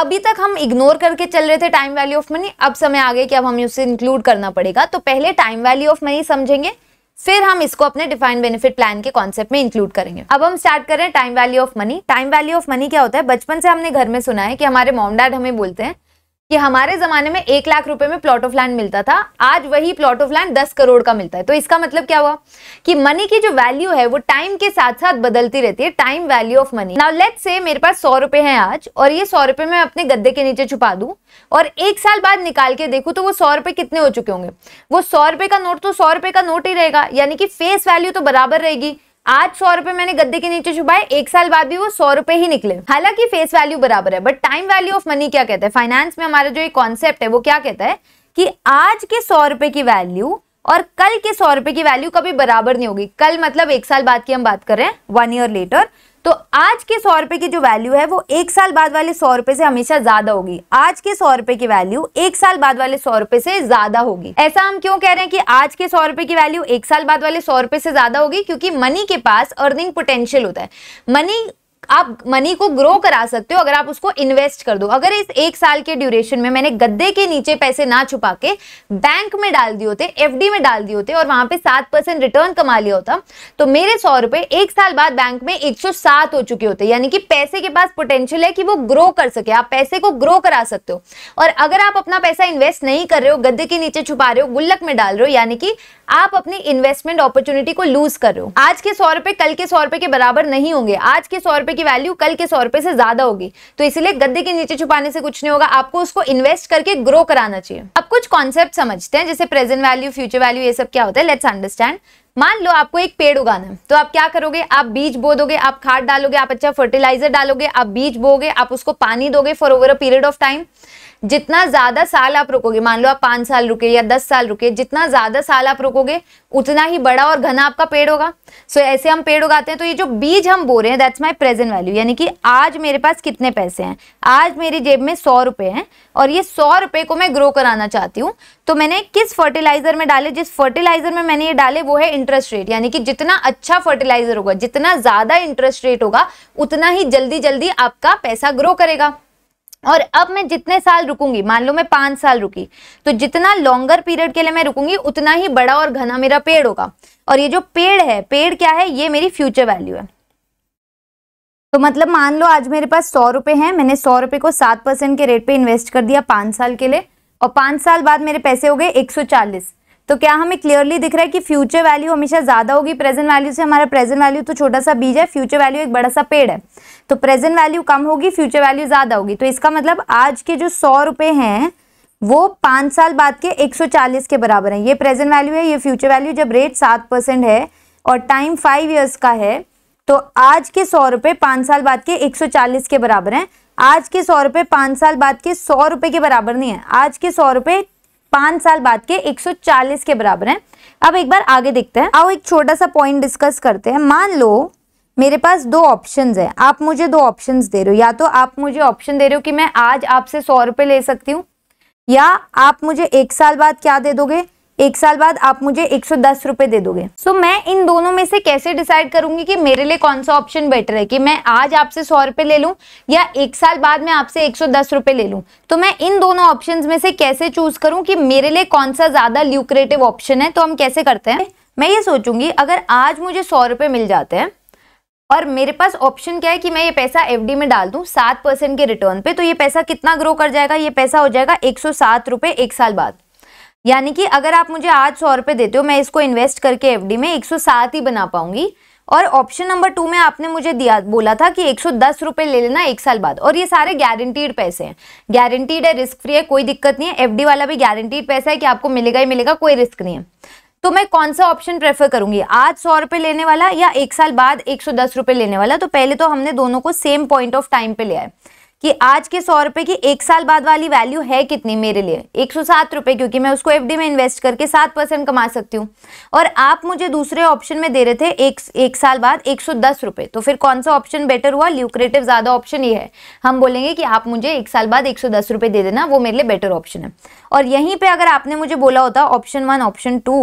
अभी तक हम इग्नोर करके चल रहे थे टाइम वैल्यू ऑफ मनी अब समय आ गया कि अब हमें उसे इंक्लूड करना पड़ेगा तो पहले टाइम वैल्यू ऑफ मनी समझेंगे फिर हम इसको अपने डिफाइंड बेनिफिट प्लान के कॉन्सेप्ट में इंक्लूड करेंगे अब हम स्टार्ट कर रहे हैं time value of money time value of money क्या होता है बचपन से हमने घर में सुना है कि हमारे मोम डैड हमें बोलते हैं कि हमारे जमाने में एक लाख रुपए में प्लॉट ऑफ लैंड मिलता था आज वही प्लॉट ऑफ लैंड दस करोड़ का मिलता है तो इसका मतलब क्या हुआ कि मनी की जो वैल्यू है वो टाइम के साथ साथ बदलती रहती है time value of money now let see मेरे पास सौ रुपए हैं आज और ये सौ रुपए मैं अपने गद्दे के नीचे छुपा दू और एक साल बाद निकाल के देखू तो वो सौ रुपए कितने हो चुके होंगे वो सौ रुपए का नोट तो सौ रुपए का नोट ही रहेगा यानी कि फेस वैल्यू तो बराबर रहेगी आज सौ रुपए मैंने गद्दे के नीचे छुपाए एक साल बाद भी वो सौ रुपए ही निकले हालांकि फेस वैल्यू बराबर है but time value of money क्या कहता है फाइनेंस में हमारा जो एक कॉन्सेप्ट है वो क्या कहता है कि आज के सौ रुपए की वैल्यू और कल के सौ रुपए की वैल्यू कभी बराबर नहीं होगी कल मतलब एक साल बाद की हम बात कर रहे हैं वन ईयर लेटर तो आज के सौ रुपए की जो वैल्यू है वो एक साल बाद वाले सौ रुपए से हमेशा ज्यादा होगी आज के सौ रुपए की वैल्यू एक साल बाद वाले सौ रुपए से ज्यादा होगी ऐसा हम क्यों कह रहे हैं कि आज के सौ रुपए की वैल्यू एक साल बाद वाले सौ रुपए से ज्यादा होगी क्योंकि मनी के पास अर्निंग पोटेंशियल होता है मनी आप मनी को ग्रो करा सकते हो अगर आप उसको इन्वेस्ट कर दो अगर इस एक साल के ड्यूरेशन में मैंने गद्दे के नीचे पैसे ना छुपा के बैंक में डाल दिए होते एफ में डाल दिए होते और वहां पे सात परसेंट रिटर्न कमा लिया होता तो मेरे सौ रुपए एक साल बाद बैंक में एक हो चुके होते यानी कि पैसे के पास पोटेंशियल है कि वो ग्रो कर सके आप पैसे को ग्रो करा सकते हो और अगर आप अपना पैसा इन्वेस्ट नहीं कर रहे हो गद्दे के नीचे छुपा रहे हो गुल्लक में डाल रहे हो यानी कि आप अपनी इन्वेस्टमेंट अपॉर्चुनिटी को लूज कर रहे हो आज के सौ रुपए कल के सौ रुपए के बराबर नहीं होंगे आज के सौ रुपए की वैल्यू कल के सौ रुपए से ज्यादा होगी तो इसलिए गद्दे के नीचे छुपाने से कुछ नहीं होगा आपको उसको इन्वेस्ट करके ग्रो कराना चाहिए अब कुछ कॉन्सेप्ट समझते हैं जैसे प्रेजेंट वैल्यू फ्यूचर वैल्यू ये सब क्या होता है लेट्स अंडरस्टैंड मान लो आपको एक पेड़ उगाना है तो आप क्या करोगे आप बीज बो दोगे आप खाद डालोगे आप अच्छा फर्टिलाइजर डालोगे आप बीज बोगे आप उसको पानी दोगे for over a period of time जितना ज्यादा साल आप रुकोगे मान लो आप पांच साल रुके या दस साल रुके जितना ज्यादा साल आप रुकोगे उतना ही बड़ा और घना आपका पेड़ होगा सो so, ऐसे हम पेड़ उगाते हैं तो ये जो बीज हम बो रहे हैं दैट्स माई प्रेजेंट वैल्यू यानी कि आज मेरे पास कितने पैसे हैं आज मेरी जेब में सौ रुपए हैं और ये सौ रुपए को मैं ग्रो कराना चाहती हूँ तो मैंने किस फर्टिलाइजर में डाले जिस फर्टिलाइजर में मैंने ये डाले वो है इंटरेस्ट रेट यानी कि जितना अच्छा फर्टिलाइजर होगा जितना ज्यादा इंटरेस्ट रेट होगा उतना ही जल्दी जल्दी आपका पैसा ग्रो करेगा और अब मैं जितने साल रुकूंगी मान लो मैं पांच साल रुकी तो जितना लॉन्गर पीरियड के लिए मैं रुकूंगी उतना ही बड़ा और घना मेरा पेड़ होगा और ये जो पेड़ है पेड़ क्या है ये मेरी फ्यूचर वैल्यू है तो मतलब मान लो आज मेरे पास सौ रुपए हैं मैंने सौ रुपए को सात परसेंट के रेट पे इन्वेस्ट कर दिया पांच साल के लिए और पांच साल बाद मेरे पैसे हो गए एक सौ चालीस तो क्या हमें क्लियरली दिख रहा है कि फ्यूचर वैल्यू हमेशा ज़्यादा होगी प्रेजेंट वैल्यू से हमारा प्रेजेंट वैल्यू तो छोटा सा बीज है फ्यूचर वैल्यू एक बड़ा सा पेड़ है तो प्रेजेंट वैल्यू कम होगी फ्यूचर वैल्यू ज़्यादा होगी तो इसका मतलब आज के जो सौ रुपये हैं वो पाँच साल बाद के चालीस के बराबर हैं ये प्रेजेंट वैल्यू है ये फ्यूचर वैल्यू जब रेट सात परसेंट है और टाइम फाइव ईयर्स का है तो आज के सौ रुपये पाँच साल बाद के 140 के बराबर हैं आज के सौ रुपये पाँच साल बाद के सौ रुपये के बराबर नहीं है आज के सौ रुपये पांच साल बाद के 140 के बराबर है अब एक बार आगे देखते हैं आओ एक छोटा सा पॉइंट डिस्कस करते हैं मान लो मेरे पास दो ऑप्शंस हैं आप मुझे दो ऑप्शंस दे रहे हो या तो आप मुझे ऑप्शन दे रहे हो कि मैं आज आपसे सौ रुपए ले सकती हूँ या आप मुझे एक साल बाद क्या दे दोगे एक साल बाद आप मुझे एक सौ दस रुपए दे दोगे सो so, मैं इन दोनों में से कैसे डिसाइड करूंगी कि मेरे लिए कौन सा ऑप्शन बेटर है कि मैं आज आपसे सौ रुपए ले लूँ या एक साल बाद मैं आपसे एक सौ दस रुपए ले लूँ तो मैं इन दोनों ऑप्शन में से कैसे चूज करूँ कि मेरे लिए कौन सा ज्यादा ल्यूक्रेटिव ऑप्शन है तो हम कैसे करते हैं मैं ये सोचूंगी अगर आज मुझे सौ रुपये मिल जाते हैं और मेरे पास ऑप्शन क्या है कि मैं ये पैसा एफ में डाल दूं सात परसेंट के रिटर्न पे तो ये पैसा कितना ग्रो कर जाएगा ये पैसा हो जाएगा एक सौ सात रुपये एक साल बाद यानी कि अगर आप मुझे आज सौ रुपये देते हो मैं इसको इन्वेस्ट करके एफडी में एक ही बना पाऊंगी और ऑप्शन नंबर टू में आपने मुझे दिया बोला था कि एक सौ ले लेना एक साल बाद और ये सारे गारंटीड पैसे हैं गारंटीड है रिस्क फ्री है कोई दिक्कत नहीं है एफडी वाला भी गारंटीड पैसा है कि आपको मिलेगा ही मिलेगा कोई रिस्क नहीं है तो मैं कौन सा ऑप्शन प्रेफर करूंगी आज सौ रुपये लेने वाला या एक साल बाद एक सौ लेने वाला तो पहले तो हमने दोनों को सेम पॉइंट ऑफ टाइम पे लिया है कि आज के सौ रुपए की एक साल बाद वाली वैल्यू है कितनी मेरे लिए एक सौ सात रुपए क्योंकि मैं उसको एफडी में इन्वेस्ट करके सात परसेंट कमा सकती हूँ और आप मुझे दूसरे ऑप्शन में दे रहे थे एक, एक साल बाद एक सौ दस रुपये तो फिर कौन सा ऑप्शन बेटर हुआ ल्यूक्रेटिव ज़्यादा ऑप्शन ये है हम बोलेंगे कि आप मुझे एक साल बाद एक सौ दस रुपये दे देना वो मेरे लिए बेटर ऑप्शन है और यहीं पर अगर आपने मुझे बोला होता ऑप्शन वन ऑप्शन टू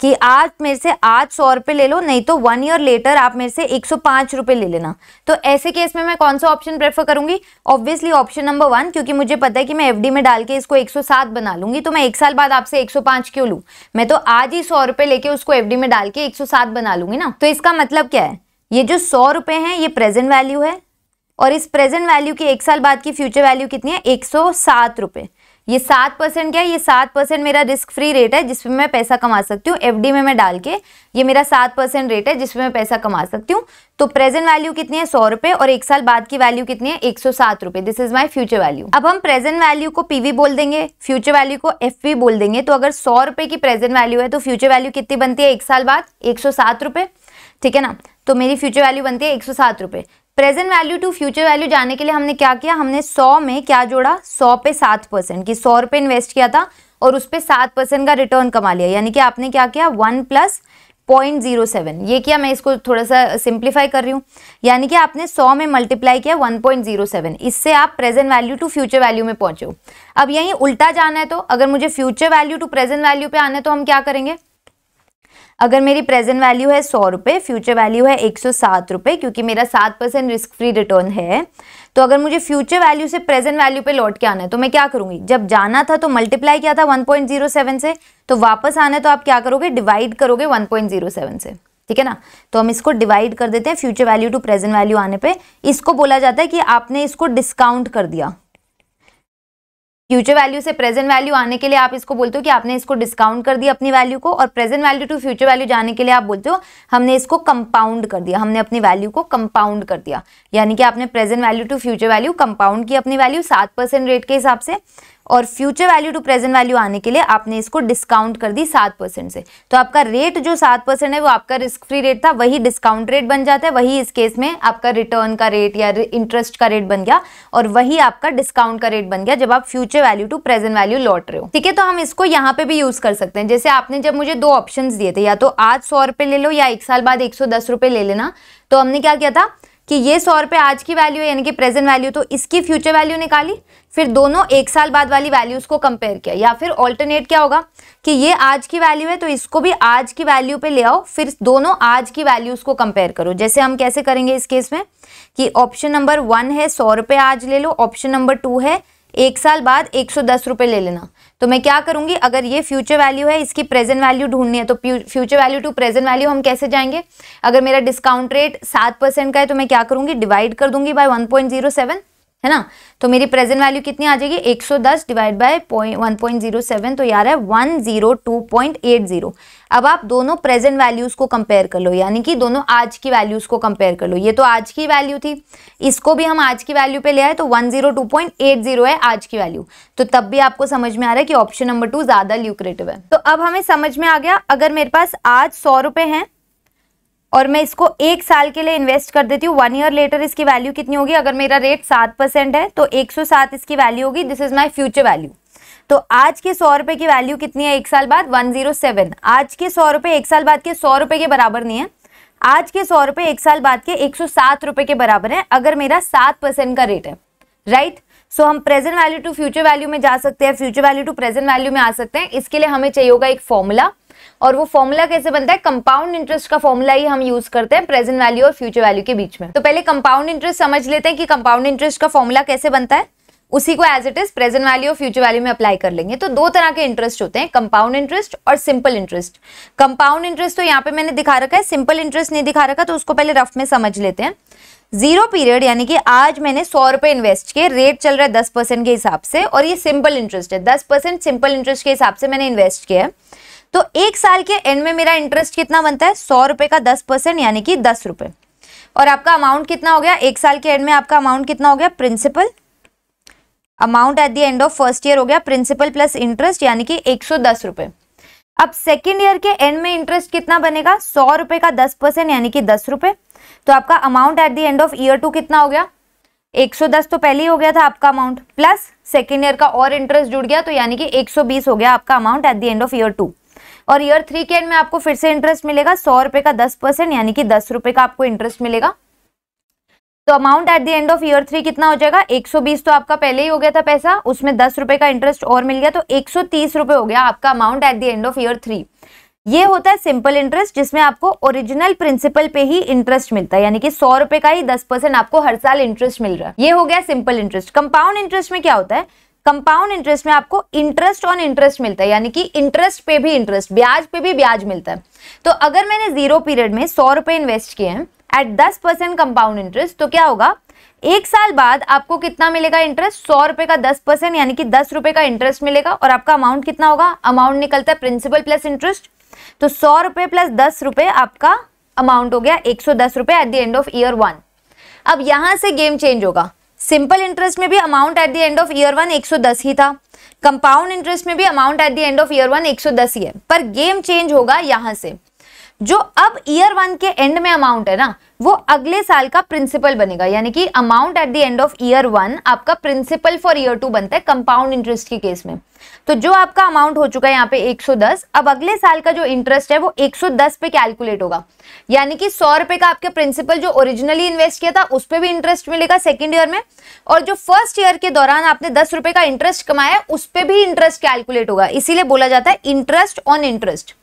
कि आज मेरे से आज सौ रुपये ले लो नहीं तो वन ईयर लेटर आप मेरे से एक सौ पाँच रुपये ले लेना तो ऐसे केस में मैं कौन सा ऑप्शन प्रेफर करूंगी ऑब्वियसली ऑप्शन नंबर वन क्योंकि मुझे पता है कि मैं एफडी में डाल के इसको एक सौ सात बना लूंगी तो मैं एक साल बाद आपसे एक सौ पाँच क्यों लूँ मैं तो आज ही सौ रुपये लेके उसको एफडी में डाल के एक सौ सात बना लूंगी ना तो इसका मतलब क्या है ये जो सौ रुपये हैं ये प्रेजेंट वैल्यू है और इस प्रेजेंट वैल्यू की एक साल बाद की फ्यूचर वैल्यू कितनी है एक सौ सात रुपए ये सात परसेंट क्या है ये सात परसेंट मेरा रिस्क फ्री रेट है जिसमें मैं पैसा कमा सकती हूँ एफडी में मैं डाल के ये मेरा सात परसेंट रेट है जिसमें मैं पैसा कमा सकती हूँ तो प्रेजेंट वैल्यू कितनी है सौ रुपये और एक साल बाद की वैल्यू कितनी है एक सौ सात रुपये this is my future value अब हम प्रेजेंट वैल्यू को पीवी बोल देंगे फ्यूचर वैल्यू को एफ बोल देंगे तो अगर सौ रुपए की प्रेजेंट वैल्यू है तो फ्यूचर वैल्यू कितनी बनती है एक साल बाद एक सौ सात रुपये ठीक है ना तो मेरी फ्यूचर वैल्यू बनती है एक सौ सात रुपये present value to future value जाने के लिए हमने क्या किया हमने सौ में क्या जोड़ा सौ पे सात परसेंट की सौ रुपये इन्वेस्ट किया था और उस पर सात परसेंट का रिटर्न कमा लिया यानी कि आपने क्या किया one plus point zero seven ये किया मैं इसको थोड़ा सा सिंप्लीफाई कर रही हूँ यानी कि आपने सौ में मल्टीप्लाई किया वन पॉइंट जीरो सेवन इससे आप present value to future value में पहुंचे अब यहीं उल्टा जाना है तो अगर मुझे future value to present value पे आना है तो हम क्या करेंगे अगर मेरी प्रेजेंट वैल्यू है सौ रुपये फ्यूचर वैल्यू है एक सौ सात रुपये क्योंकि मेरा सात परसेंट रिस्क फ्री रिटर्न है तो अगर मुझे फ्यूचर वैल्यू से प्रेजेंट वैल्यू पे लौट के आना है तो मैं क्या करूँगी जब जाना था तो मल्टीप्लाई किया था 1.07 से तो वापस आना है तो आप क्या करोगे डिवाइड करोगे 1.07 से ठीक है ना तो हम इसको डिवाइड कर देते हैं future value to present value आने पर इसको बोला जाता है कि आपने इसको डिस्काउंट कर दिया फ्यूचर वैल्यू से प्रेजेंट वैल्यू आने के लिए आप इसको बोलते हो कि आपने इसको डिस्काउंट कर दिया अपनी वैल्यू को और present value to future value जाने के लिए आप बोलते हो हमने इसको कंपाउंड कर दिया हमने अपनी वैल्यू को कंपाउंड कर दिया यानी कि आपने present value to future value compound की अपनी वैल्यू सात रेट के हिसाब से और future value to present value आने के लिए आपने इसको डिस्काउंट कर दी सात परसेंट से तो आपका रेट जो सात परसेंट है वो आपका रिस्क फ्री रेट था वही डिस्काउंट रेट बन जाता है वही इस केस में आपका रिटर्न का रेट या इंटरेस्ट का रेट बन गया और वही आपका डिस्काउंट का रेट बन गया जब आप future value to present value लौट रहे हो ठीक है तो हम इसको यहाँ पे भी यूज कर सकते हैं जैसे आपने जब मुझे दो ऑप्शन दिए थे या तो आज सौ ले लो या एक साल बाद एक ले लेना तो हमने क्या किया था कि ये सौ रुपये आज की वैल्यू है यानी कि प्रेजेंट वैल्यू तो इसकी फ्यूचर वैल्यू निकाली फिर दोनों एक साल बाद वाली वैल्यूज़ को कंपेयर किया या फिर ऑल्टरनेट क्या होगा कि ये आज की वैल्यू है तो इसको भी आज की वैल्यू पे ले आओ फिर दोनों आज की वैल्यूज़ को कंपेयर करो जैसे हम कैसे करेंगे इस केस में कि ऑप्शन नंबर वन है सौ रुपये आज ले लो ऑप्शन नंबर टू है एक साल बाद एक सौ दस रुपये ले लेना तो मैं क्या करूंगी अगर ये फ्यूचर वैल्यू है इसकी प्रेजेंट वैल्यू ढूंढनी है तो future value to present value हम कैसे जाएंगे अगर मेरा डिस्काउंट रेट सात परसेंट का है तो मैं क्या करूंगी डिवाइड कर दूंगी by one point zero seven है ना तो मेरी प्रेजेंट वैल्यू कितनी आ जाएगी 110 डिवाइड दस डिवाइड पॉइंट सेवन तो यार है 102.80 अब आप दोनों प्रेजेंट वैल्यूज़ को कंपेयर कर लो यानी कि दोनों आज की वैल्यूज़ को कंपेयर कर लो ये तो आज की वैल्यू थी इसको भी हम आज की वैल्यू पे ले आए तो one zero two point eight zero है आज की वैल्यू तो तब भी आपको समझ में आ रहा है कि ऑप्शन नंबर टू ज़्यादा ल्यूक्रेटिव है तो अब हमें समझ में आ गया अगर मेरे पास आज सौ रुपये हैं और मैं इसको एक साल के लिए इन्वेस्ट कर देती हूँ वन ईयर लेटर इसकी वैल्यू कितनी होगी अगर मेरा रेट सात परसेंट है तो एक सौ सात इसकी वैल्यू होगी this is my future value तो आज के सौ रुपए की वैल्यू कितनी है एक साल बाद वन जीरो सेवन आज के सौ रुपए एक साल बाद के सौ रुपए के बराबर नहीं है आज के सौ रुपए एक साल बाद के एक सौ सात रुपए के बराबर है अगर मेरा सात परसेंट का रेट है राइट सो so, हम present value to future value में जा सकते हैं future value to present value में आ सकते हैं इसके लिए हमें चाहिए होगा एक फॉर्मूला और वो फॉर्मूला कैसे बनता है कंपाउंड इंटरेस्ट का फॉर्मूला ही हम यूज करते हैं प्रेजेंट वैल्यू और फ्यूचर वैल्यू के बीच में तो पहले कंपाउंड इंटरेस्ट समझ लेते हैं कि कंपाउंड इंटरेस्ट का फॉर्मूला कैसे बनता है उसी को as it is present value और फ्यूचर वैल्यू में अप्लाई कर लेंगे तो दो तरह के इंटरेस्ट होते हैं कंपाउंड इंटरेस्ट और सिंपल इंटरेस्ट कंपाउंड इंटरेस्ट तो यहाँ पे मैंने दिखा रखा है सिंपल इंटरेस्ट नहीं दिखा रखा तो उसको पहले रफ में समझ लेते हैं जीरो पीरियड यानी कि आज मैंने सौ रुपए इन्वेस्ट किए रेट चल रहा है दस परसेंट के हिसाब से और ये सिंपल इंटरेस्ट है दस परसेंट सिंपल इंटरेस्ट के हिसाब से मैंने इन्वेस्ट किया है तो एक साल के एंड में मेरा इंटरेस्ट कितना बनता है सौ रुपये का दस परसेंट यानी कि दस रुपये और आपका अमाउंट कितना हो गया एक साल के एंड में आपका अमाउंट कितना हो गया principal amount at the end of first year हो गया प्रिंसिपल प्लस इंटरेस्ट यानी कि एक सौ दस रुपए अब सेकेंड ईयर के एंड में इंटरेस्ट कितना बनेगा सौ रुपये का दस परसेंट यानी कि दस रुपये तो आपका amount at the end of year two कितना हो गया एक सौ दस तो पहले ही हो गया था आपका अमाउंट प्लस सेकेंड ईयर का और इंटरेस्ट जुड़ गया तो यानी कि एक सौ बीस हो गया आपका amount at the end of year two और ईयर थ्री के एंड में आपको फिर से इंटरेस्ट मिलेगा सौ रुपए का दस परसेंट यानी कि दस रुपए का आपको इंटरेस्ट मिलेगा तो amount at the end of year three कितना हो जाएगा 120 तो आपका पहले ही हो गया था पैसा उसमें दस रुपए का इंटरेस्ट और मिल गया तो एक रुपए हो गया आपका amount at the end of year three ये होता है सिंपल इंटरेस्ट जिसमें आपको ओरिजिनल प्रिंसिपल पे ही इंटरेस्ट मिलता है यानी कि सौ रुपए का ही दस परसेंट आपको हर साल इंटरेस्ट मिल रहा है ये हो गया सिंपल इंटरेस्ट कंपाउंड इंटरेस्ट में क्या होता है कंपाउंड इंटरेस्ट में आपको इंटरेस्ट ऑन इंटरेस्ट मिलता है यानी कि इंटरेस्ट पे भी इंटरेस्ट ब्याज पे भी ब्याज मिलता है तो अगर मैंने जीरो पीरियड में सौ रुपए इन्वेस्ट किए हैं एट दस परसेंट कंपाउंड इंटरेस्ट तो क्या होगा एक साल बाद आपको कितना मिलेगा इंटरेस्ट सौ रुपए का दस परसेंट यानी कि दस रुपए का इंटरेस्ट मिलेगा और आपका अमाउंट कितना होगा अमाउंट निकलता है प्रिंसिपल प्लस इंटरेस्ट तो सौ रुपए प्लस दस रुपए आपका अमाउंट हो गया एक सौ दस रुपए at the end of year one अब यहां से गेम चेंज होगा सिंपल इंटरेस्ट में भी amount at the end of year one 110 ही था कंपाउंड इंटरेस्ट में भी amount at the end of year one 110 ही है पर गेम चेंज होगा यहां से जो अब ईयर वन के एंड में अमाउंट है ना वो अगले साल का प्रिंसिपल बनेगा यानी कि amount at the end of year one आपका प्रिंसिपल फॉर ईयर टू बनता है कंपाउंड इंटरेस्ट के केस में तो जो आपका अमाउंट हो चुका है यहाँ पे 110 अब अगले साल का जो इंटरेस्ट है वो 110 पे कैलकुलेट होगा यानी कि सौ रुपए का आपके प्रिंसिपल जो ओरिजिनली इन्वेस्ट किया था उस पर भी इंटरेस्ट मिलेगा सेकेंड ईयर में और जो फर्स्ट ईयर के दौरान आपने दस रुपए का इंटरेस्ट कमाया उस पर भी इंटरेस्ट कैलकुलेट होगा इसीलिए बोला जाता है interest on interest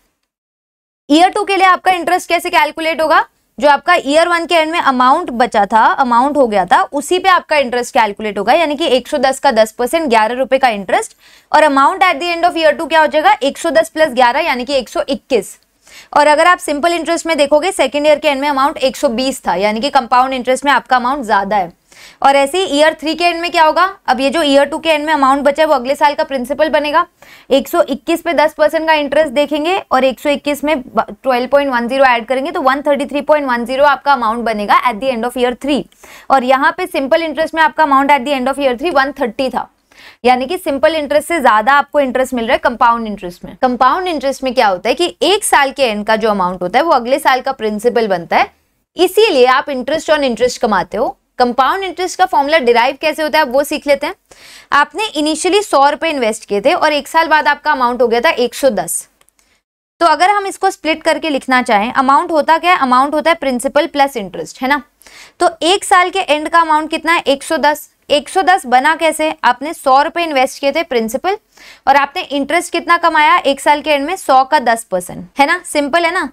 year two के लिए आपका इंटरेस्ट कैसे कैलकुलेट होगा जो आपका ईयर वन के एंड में अमाउंट बचा था अमाउंट हो गया था उसी पे आपका इंटरेस्ट कैलकुलेट होगा यानी कि 110 का 10 परसेंट ग्यारह रुपए का इंटरेस्ट और amount at the end of year two क्या हो जाएगा 110 प्लस 11 यानी कि 121 और अगर आप सिंपल इंटरेस्ट में देखोगे सेकेंड ईयर के एंड में अमाउंट 120 था यानी कि कंपाउंड इंटरेस्ट में आपका अमाउंट ज्यादा है और ऐसे ही ईयर थ्री के एंड में क्या होगा अब ये जो ईयर टू के एंड में अमाउंट बचा है वो अगले साल का प्रिंसिपल बनेगा 121 पे 10 परसेंट का इंटरेस्ट देखेंगे और 121 में 12.10 ऐड करेंगे तो 133.10 आपका अमाउंट बनेगा at the end of year three और यहाँ पे सिंपल इंटरेस्ट में आपका amount at the end of year three one था यानी कि सिंपल इंटरेस्ट से ज्यादा आपको इंटरेस्ट मिल रहा है कंपाउंड इंटरेस्ट में कंपाउंड इंटरेस्ट में क्या होता है कि एक साल के एंड का जो अमाउंट होता है वो अगले साल का प्रिंसिपल बनता है इसीलिए आप इंटरेस्ट ऑन इंटरेस्ट कमाते हो कंपाउंड इंटरेस्ट का फॉर्मूला डिराइव कैसे होता है वो सीख लेते हैं आपने इनिशियली सौ रुपए इन्वेस्ट किए थे और एक साल बाद आपका अमाउंट हो गया था एक सौ दस तो अगर हम इसको स्प्लिट करके लिखना चाहें अमाउंट होता क्या है अमाउंट होता है प्रिंसिपल प्लस इंटरेस्ट है ना तो एक साल के एंड का अमाउंट कितना है 110 110 बना कैसे आपने सौ रुपये इन्वेस्ट किए थे प्रिंसिपल और आपने इंटरेस्ट कितना कमाया एक साल के एंड में सौ का दस परसेंट है ना सिंपल है ना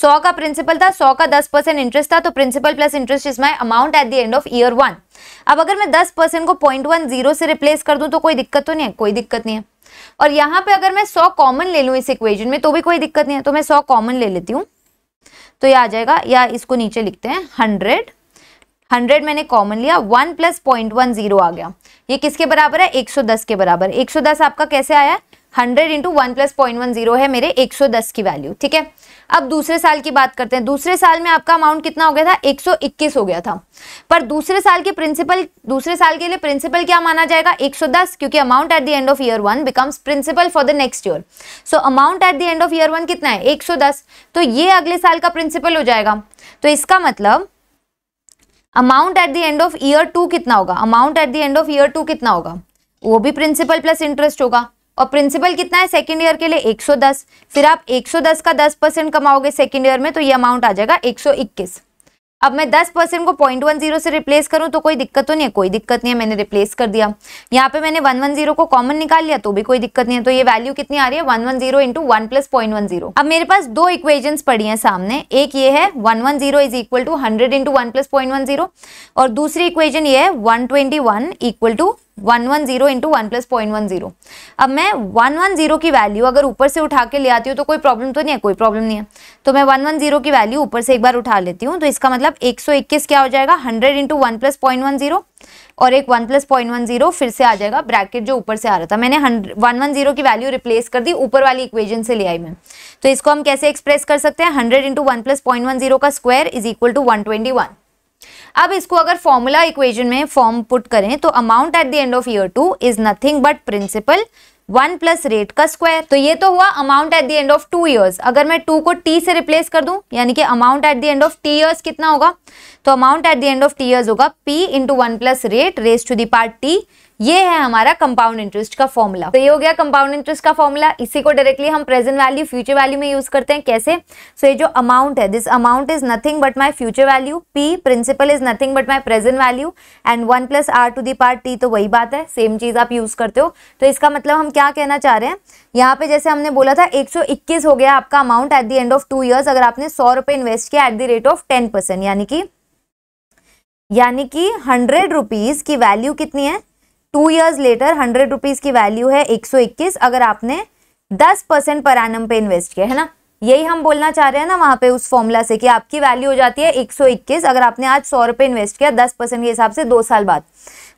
सौ का प्रिंसिपल था सौ का दस परसेंट इंटरेस्ट था तो principal plus interest is my amount at the end of year one अब अगर मैं दस परसेंट को पॉइंट वन जीरो से रिप्लेस कर दूं तो कोई दिक्कत तो नहीं है कोई दिक्कत नहीं है और यहां पे अगर मैं सौ कॉमन ले लूँ इस इक्वेजन में तो भी कोई दिक्कत नहीं है तो मैं सौ कॉमन ले लेती हूं तो ये आ जाएगा या इसको नीचे लिखते हैं हंड्रेड हंड्रेड मैंने कॉमन लिया one plus point one zero आ गया ये किसके बराबर है एक सौ दस के बराबर एक सौ दस आपका कैसे आया hundred into one plus point one zero है मेरे एक सौ दस की वैल्यू ठीक है अब दूसरे साल की बात करते हैं दूसरे साल में आपका अमाउंट कितना हो गया था एक सौ इक्कीस हो गया था पर दूसरे साल के प्रिंसिपल दूसरे साल के लिए प्रिंसिपल क्या माना जाएगा एक सौ दस क्योंकि amount at the end of year one becomes principal for the next year so amount at the end of year one कितना है एक सौ दस तो ये अगले साल का प्रिंसिपल हो जाएगा तो इसका मतलब amount at the end of year two कितना होगा amount at the end of year two कितना होगा वो भी प्रिंसिपल प्लस इंटरेस्ट होगा और प्रिंसिपल कितना है सेकेंड ईयर के लिए 110 फिर आप 110 का 10 परसेंट कमाओगे सेकेंड ईयर में तो ये अमाउंट आ जाएगा 121 अब मैं दस परसेंट को पॉइंट वन जीरो से रिप्लेस करूं तो कोई दिक्कत तो नहीं है कोई दिक्कत नहीं है मैंने रिप्लेस कर दिया यहाँ पे मैंने वन वन जीरो को कॉमन निकाल लिया तो भी कोई दिक्कत नहीं है तो ये वैल्यू कितनी आ रही है one one zero into one plus point one zero अब मेरे पास दो इक्वेजन पड़ी है सामने एक ये है one one zero is equal to hundred into one plus point one zero और दूसरी इक्वेजन ये है one twenty one equal to one one zero into one plus point one zero अब मैं वन वन जीरो की value अगर ऊपर से उठा के ले आती हूँ तो कोई प्रॉब्लम तो नहीं है कोई प्रॉब्लम नहीं है तो मैं वन वन जीरो की वैल्यू ऊपर से एक बार उठा लेती हूँ तो इसका मतलब एक सौ इक्कीस क्या हो जाएगा hundred into one plus point one zero और एक one plus point one zero फिर से आ जाएगा ब्रैकेट जो ऊपर से आ रहा था मैंने वन वन जीरो की वैल्यू रिप्लेस कर दी ऊपर वाली इक्वेजन से ले आई मैं तो इसको हम कैसे एक्सप्रेस कर सकते हैं hundred into one plus point one zero का square is equal to one twenty one अब इसको अगर फॉर्मूला इक्वेशन में फॉर्म पुट करें तो amount at the end of year two is nothing but principal one plus rate का square तो ये तो हुआ amount at the end of two years अगर मैं टू को टी से रिप्लेस कर दूं यानी कि amount at the end of t years कितना होगा तो amount at the end of t years होगा P into one plus rate raise to the part t ये है हमारा कंपाउंड इंटरेस्ट का फॉर्मूला तो ये हो गया कंपाउंड इंटरेस्ट का फॉर्मूला इसी को डायरेक्टली हम प्रेजेंट वैल्यू फ्यूचर वैल्यू में यूज करते हैं कैसे सो so, ये जो अमाउंट है this amount is nothing but my future value P principal is nothing but my present value and one plus R to the part t तो वही बात है सेम चीज आप यूज करते हो तो इसका मतलब हम क्या कहना चाह रहे हैं यहाँ पे जैसे हमने बोला था इक्कीस हो गया आपका amount at the end of two years अगर आपने सौ रुपए इन्वेस्ट किया at the rate of ten percent यानी कि यानी कि हंड्रेड रुपीज की वैल्यू कितनी है two years later hundred rupees की वैल्यू है 121 अगर आपने 10 परसेंट पर एनम पे इन्वेस्ट किया है ना यही हम बोलना चाह रहे हैं ना वहां पे उस फॉर्मूला से कि आपकी वैल्यू हो जाती है 121 अगर आपने आज सौ रुपये इन्वेस्ट किया 10 परसेंट के हिसाब से दो साल बाद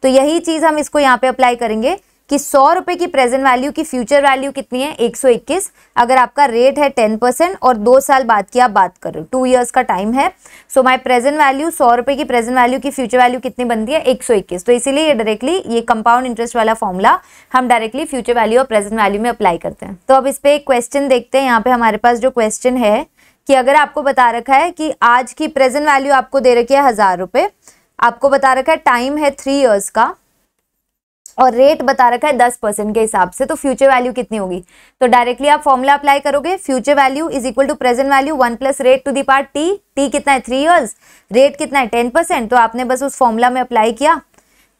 तो यही चीज़ हम इसको यहाँ पे अप्लाई करेंगे कि सौ रुपए की प्रेजेंट वैल्यू की फ्यूचर वैल्यू कितनी है 121 अगर आपका रेट है 10 परसेंट और दो साल बाद की आप बात कर रहे हो टू ईयर्स का टाइम है सो माई प्रेजेंट वैल्यू सौ रुपए की प्रेजेंट वैल्यू की फ्यूचर वैल्यू कितनी बनती है 121 तो इसीलिए ये डायरेक्टली ये कंपाउंड इंटरेस्ट वाला फॉर्मूला हम डायरेक्टली फ्यूचर वैल्यू और प्रेजेंट वैल्यू में अप्लाई करते हैं तो अब इस पर एक क्वेश्चन देखते हैं यहाँ पे हमारे पास जो क्वेश्चन है कि अगर आपको बता रखा है कि आज की प्रेजेंट वैल्यू आपको दे रखी है हज़ार रुपये आपको बता रखा है टाइम है थ्री ईयर्स का और रेट बता रखा है दस परसेंट के हिसाब से तो फ्यूचर वैल्यू कितनी होगी तो डायरेक्टली आप फॉर्मुला अप्लाई करोगे future value is equal to present value one plus rate to the part t t कितना है थ्री ईयर्स रेट कितना है टेन परसेंट तो आपने बस उस फॉर्मूला में अप्लाई किया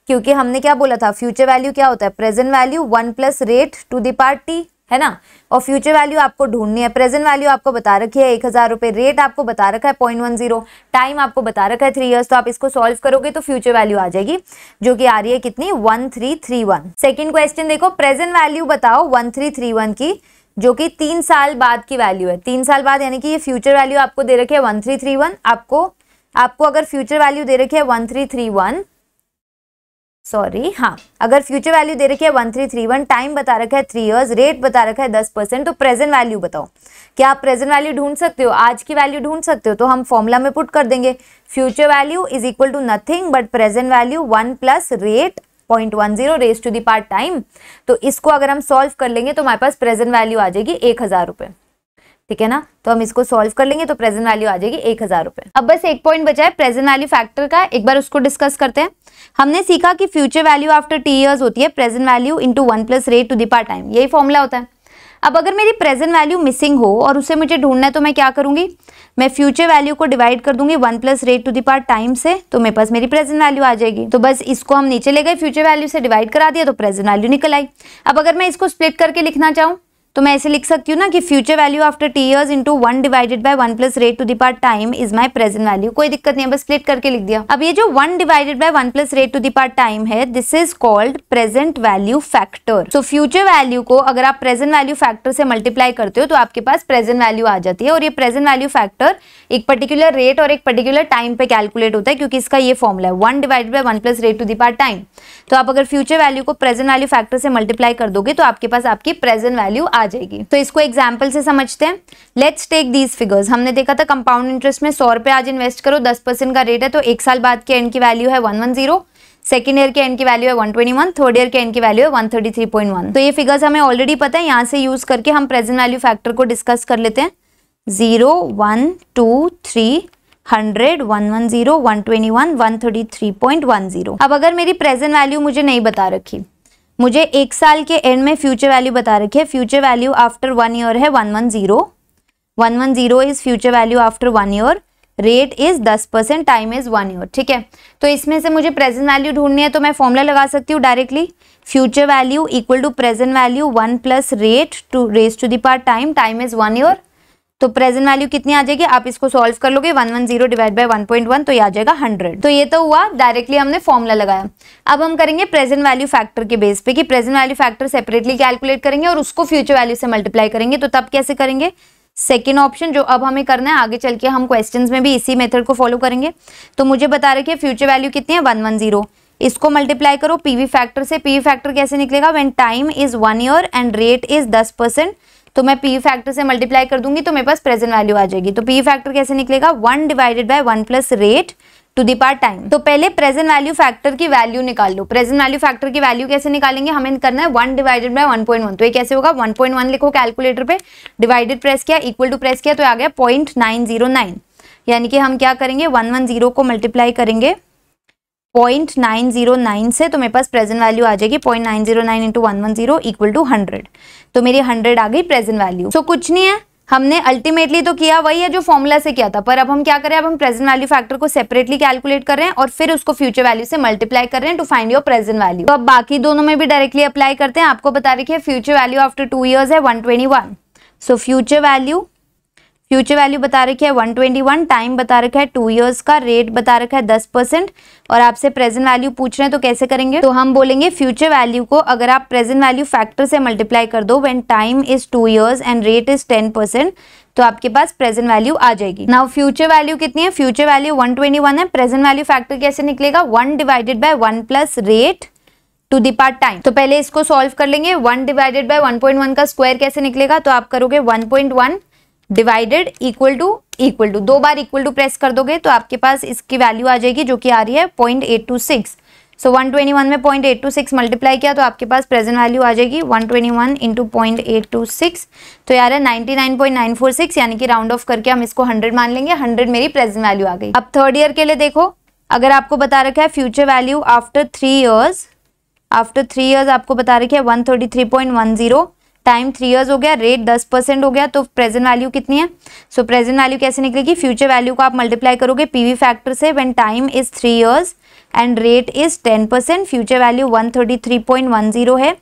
क्योंकि हमने क्या बोला था फ्यूचर वैल्यू क्या होता है present value one plus rate to the part t है ना और फ्यूचर वैल्यू आपको ढूंढनी है प्रेजेंट वैल्यू आपको बता रखी है एक हज़ार रुपए रेट आपको बता रखा है पॉइंट वन जीरो टाइम आपको बता रखा है थ्री ईयर्स तो आप इसको सॉल्व करोगे तो फ्यूचर वैल्यू आ जाएगी जो कि आ रही है कितनी one three three one second question देखो प्रेजेंट वैल्यू बताओ वन थ्री थ्री वन की जो कि तीन साल बाद की वैल्यू है तीन साल बाद यानी कि ये फ्यूचर वैल्यू आपको दे रखी है वन थ्री थ्री वन आपको आपको अगर फ्यूचर वैल्यू दे रखी है one three three one sorry हाँ अगर फ्यूचर वैल्यू दे रखी है one three three one time बता रखा है थ्री ईयर्स रेट बता रखा है दस परसेंट तो प्रेजेंट वैल्यू बताओ क्या आप प्रेजेंट वैल्यू ढूंढ सकते हो आज की वैल्यू ढूंढ सकते हो तो हम फॉर्मूला में पुट कर देंगे future value is equal to nothing but present value one plus rate point one zero raise to the part time तो इसको अगर हम सॉल्व कर लेंगे तो हमारे पास प्रेजेंट वैल्यू आ जाएगी एक हज़ार रुपये ठीक है ना तो हम इसको सॉल्व कर लेंगे तो प्रेजेंट वैल्यू आ जाएगी एक हजार रुपए अब बस एक पॉइंट बचा है प्रेजेंट वैल्यू फैक्टर का एक बार उसको डिस्कस करते हैं हमने सीखा कि future value after t years होती है present value into one plus rate to दार टाइम यही फॉर्मुला होता है अब अगर मेरी प्रेजेंट वैल्यू मिसिंग हो और उसे मुझे ढूंढना है तो मैं क्या करूंगी मैं फ्यूचर वैल्यू को डिवाइड कर दूंगी वन प्लस रेट टू दार टाइम से तो मेरे पास मेरी प्रेजेंट वैल्यू आ जाएगी तो बस इसको हम नीचे ले गए फ्यूचर वैल्यू से डिवाइड करा दिया तो प्रेजेंट वैल्यू निकल आई अब अगर मैं इसको स्प्लिट करके लिखना चाहूँ तो मैं ऐसे लिख सकती हूँ ना कि future value after t years into one divided by one plus rate to the time is my present value कोई दिक्कत नहीं है बस स्प्लिट करके लिख दिया अब ये जो one divided by one plus rate to the time है this is called present value factor so future value को अगर आप प्रेजेंट वैल्यू फैक्टर से मल्टीप्लाई करते हो तो आपके पास प्रेजेंट वैल्यू आ जाती है और ये प्रेजेंट वैल्यू फैक्टर एक पर्टिकुलर रेट और एक पर्टिकुलर टाइम पे कैलकुलेट होता है क्योंकि इसका ये फॉर्मला है one divided by one plus rate to the part time तो आप अगर फ्यूचर वैल्यू को प्रेजेंट वैल्यू फैक्टर से मल्टीप्लाई कर दोगे तो आपके पास आपकी प्रेजेंट वैल्यू आ आ जाएगी तो इसको एग्जाम्पल से समझते हैं लेट्स टेक दीज फिगर्स हमने देखा था कंपाउंड इंटरेस्ट में सौ रुपए आज इन्वेस्ट करो दस परसेंट का रेट है तो एक साल बाद के एंड की वैल्यू है one one zero second year के एंड की वैल्यू है one twenty one third year के एंड की वैल्यू है one thirty three point one तो ये फिगर्स हमें ऑलरेडी पता है यहाँ से यूज करके हम प्रेजेंट वैल्यू फैक्टर को डिस्कस कर लेते हैं zero one two three hundred one one zero one twenty one one thirty three point one zero अब अगर मेरी प्रेजेंट वैल्यू मुझे नहीं बता रखी मुझे एक साल के एंड में फ्यूचर वैल्यू बता रखी है future value after one year है one one zero one one zero is future value after one year rate is दस percent time is one year ठीक है तो इसमें से मुझे प्रेजेंट वैल्यू ढूंढनी है तो मैं फॉर्मूला लगा सकती हूँ directly future value equal to present value one plus rate to raise to the time time is one year तो प्रेजेंट वैल्यू कितनी आ जाएगी आप इसको सॉल्व कर लोगे 110 one zero divide by one तो ये आ जाएगा 100 तो ये तो हुआ डायरेक्टली हमने फॉर्मुला लगाया अब हम करेंगे प्रेजेंट वैल्यू फैक्टर के बेस पे कि present value factor separately calculate करेंगे और उसको फ्यूचर वैल्यू से मल्टीप्लाई करेंगे तो तब कैसे करेंगे सेकेंड ऑप्शन जो अब हमें करना है आगे चल के हम क्वेश्चन में भी इसी मेथड को फॉलो करेंगे तो मुझे बता रखिए फ्यूचर वैल्यू कितनी है वन वन जीरो इसको मल्टीप्लाई करो पीवी फैक्टर से पीवी फैक्टर कैसे निकलेगा when time is one year and rate is दस परसेंट तो मैं पी फैक्टर से मल्टीप्लाई कर दूंगी तो मेरे पास प्रेजेंट वैल्यू आ जाएगी तो पी फैक्टर कैसे निकलेगा one divided by one plus rate to the part time तो पहले प्रेजेंट वैल्यू फैक्टर की वैल्यू निकाल लो प्रेजेंट वैल्यू फैक्टर की वैल्यू कैसे निकालेंगे हमें करना है one divided by one point one तो ये कैसे होगा वन पॉइंट वन लिखो कैलकुलेटर पे डिवाइडेड प्रेस किया इक्वल टू प्रेस किया तो आ गया पॉइंट नाइन जीरो नाइन यानी कि हम क्या करेंगे वन वन जीरो को मल्टीप्लाई करेंगे पॉइंट नाइन जीरो नाइन से तो मेरे पास प्रेजेंट वैल्यू आ जाएगी point nine zero nine into one one zero equal to hundred तो मेरी हंड्रेड आ गई प्रेजेंट वैल्यू सो कुछ नहीं है हमने अल्टीमेटली तो किया वही है जो फॉर्मूला से किया था पर अब हम क्या करें अब हम प्रेजेंट वैल्यू फैक्टर को सेपरेटली कैलकुलेट कर रहे हैं और फिर उसको फ्यूचर वैल्यू से मल्टीप्लाई कर रहे हैं to find your present value तो अब बाकी दोनों में भी डायरेक्टली अप्लाई करते हैं आपको बता रखिए future value after two years है one twenty one so future value future value बता रखी है वन ट्वेंटी वन टाइम बता रखा है टू ईयर्स का रेट बता रखा है दस परसेंट और आपसे प्रेजेंट वैल्यू पूछ रहे हैं तो कैसे करेंगे तो हम बोलेंगे फ्यूचर वैल्यू को अगर आप प्रेजेंट वैल्यू फैक्टर से मल्टीप्लाई कर दो when time is two years and rate is ten percent तो आपके पास प्रेजेंट वैल्यू आ जाएगी नाउ फ्यूचर वैल्यू कितनी है फ्यूचर वैल्यू वन है प्रेजेंट वैल्यू फैक्टर कैसे निकलेगा one divided by one plus rate to the part time तो पहले इसको सॉल्व कर लेंगे one divided by one point one का स्क्वायर कैसे निकलेगा तो आप करोगे one point one divided equal to equal to दो बार इक्वल टू प्रेस कर दोगे तो आपके पास इसकी वैल्यू आ जाएगी जो कि आ रही है point eight two six so one twenty one में point eight two six multiply किया तो आपके पास प्रेजेंट वैल्यू आ जाएगी one twenty one into point eight two six तो यार है ninety nine point nine four six यानी कि राउंड ऑफ करके हम इसको हंड्रेड मान लेंगे हंड्रेड मेरी प्रेजेंट वैल्यू आ गई अब थर्ड ईयर के लिए देखो अगर आपको बता रखा है future value after three years after three years आपको बता रखे one thirty three point one zero time three years हो गया रेट दस परसेंट हो गया तो प्रेजेंट वैल्यू कितनी है सो प्रेजेंट वैल्यू कैसे निकलेगी फ्यूचर वैल्यू को आप मल्टीप्लाई करोगे पीवी फैक्टर से when time is three years and rate is ten percent future value one thirty three point one zero है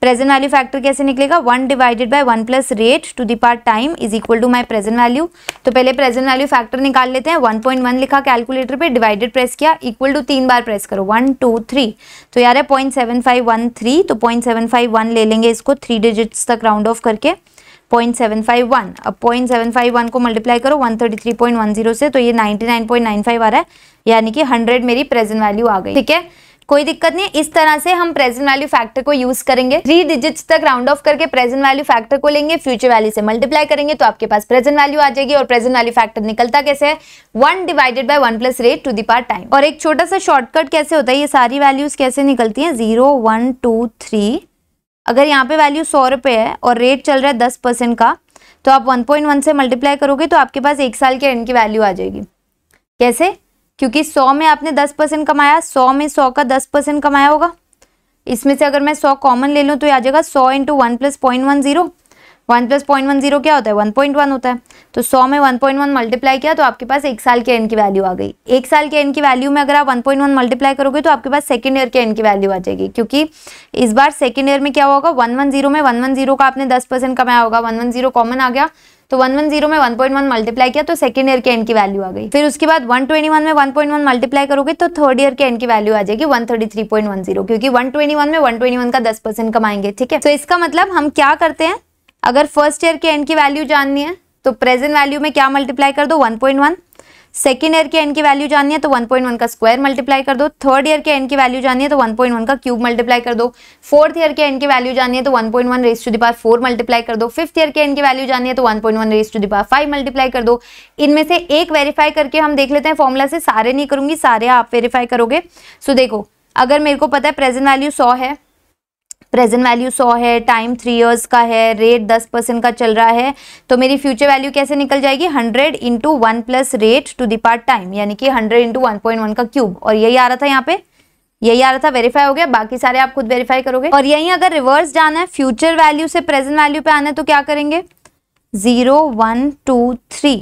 प्रेजेंट वैल्यू फैक्टर कैसे निकलेगा one divided by one plus rate to the part time is equal to my present value तो पहले present value factor निकाल लेते हैं one point one लिखा calculator पे डिवाइडेड प्रेस किया इक्वल टू तीन बार प्रेस करो वन टू थ्री तो यार है point seven five one three तो पॉइंट सेवन फाइव वन ले लेंगे इसको थ्री डिजिट्स तक राउंड ऑफ करके पॉइंट सेवन फाइव वन अब पॉइंट सेवन फाइव वन को मल्टीप्लाई करो one thirty three point one zero से तो ये ninety nine point nine five आ रहा है यानी कि हंड्रेड मेरी प्रेजेंट वैल्यू आ गई ठीक है कोई दिक्कत नहीं इस तरह से हम प्रेजेंट वैल्यू फैक्टर को यूज करेंगे थ्री डिजिट्स तक राउंड ऑफ करके प्रेजेंट वैल्यू फैक्टर को लेंगे फ्यूचर वैल्यू से मल्टीप्लाई करेंगे तो आपके पास प्रेजेंट वैल्यू आ जाएगी और प्रेजेंट वैल्यू फैक्टर निकलता कैसे है one divided by one plus rate to दार टाइम और एक छोटा सा शॉर्टकट कैसे होता है ये सारी वैल्यूज कैसे निकलती है जीरो वन टू थ्री अगर यहाँ पे वैल्यू सौ रुपये है और रेट चल रहा है दस परसेंट का तो आप 1.1 से मल्टीप्लाई करोगे तो आपके पास एक साल के एंड की वैल्यू आ जाएगी कैसे क्योंकि सौ में आपने दस परसेंट कमाया सौ में सौ का दस परसेंट कमाया होगा इसमें से अगर मैं सौ कॉमन ले लूँ तो आ जाएगा सौ into one plus point one zero one plus point one zero क्या होता है वन पॉइंट वन होता है तो सौ में वन पॉइंट वन मल्टीप्लाई किया तो आपके पास एक साल के एन की वैल्यू आ गई एक साल के एन की वैल्यू में अगर आप वन पॉइंट वन मल्टीप्लाई करोगे तो आपके पास सेकंड ईयर के एन की वैल्यू आ जाएगी क्योंकि इस बार सेकंड ईयर में क्या होगा वन वन जीरो में वन वन जीरो का आपने दस परसेंट कमाया होगा वन वन जीरो कॉमन आ गया तो 110 में 1.1 मल्टीप्लाई किया तो सेकेंड ईयर के एंड की वैल्यू आ गई फिर उसके बाद 121 में 1.1 मल्टीप्लाई करोगे तो थर्ड ईयर के एंड की वैल्यू आ जाएगी 133.10 क्योंकि 121 में 121 का 10 परसेंट कमाएंगे ठीक है तो इसका मतलब हम क्या करते हैं अगर फर्स्ट ईयर के एंड की वैल्यू जाननी है तो प्रेजेंट वैल्यू में क्या मल्टीप्लाई कर दो वन सेकेंड ईयर के एन की वैल्यू जाननी है तो 1.1 का स्क्वायर मल्टीप्लाई कर दो थर्ड ईयर के एन की वैल्यू जाननी है तो 1.1 का क्यूब मल्टीप्लाई कर दो फोर्थ ईयर के एन की वैल्यू जाननी है तो 1.1 point one raise to the power four multiply कर दो फिफ्थ ईयर के एन की वैल्यू जाननी है तो 1.1 point one raise to the power five multiply कर दो इनमें से एक वेरीफाई करके हम देख लेते हैं फॉर्मुला से सारे नहीं करूंगी सारे आप वेरीफाई करोगे सो देखो अगर मेरे को पता है प्रेजेंट वैल्यू सौ है प्रेजेंट वैल्यू सौ है टाइम थ्री ईयर्स का है रेट दस परसेंट का चल रहा है तो मेरी फ्यूचर वैल्यू कैसे निकल जाएगी hundred into one plus rate to the part time यानी कि hundred into one point one का क्यूब और यही आ रहा था यहाँ पे यही आ रहा था वेरीफाई हो गया बाकी सारे आप खुद वेरीफाई करोगे और यही अगर रिवर्स जाना है फ्यूचर वैल्यू से प्रेजेंट वैल्यू पे आना है तो क्या करेंगे जीरो वन टू थ्री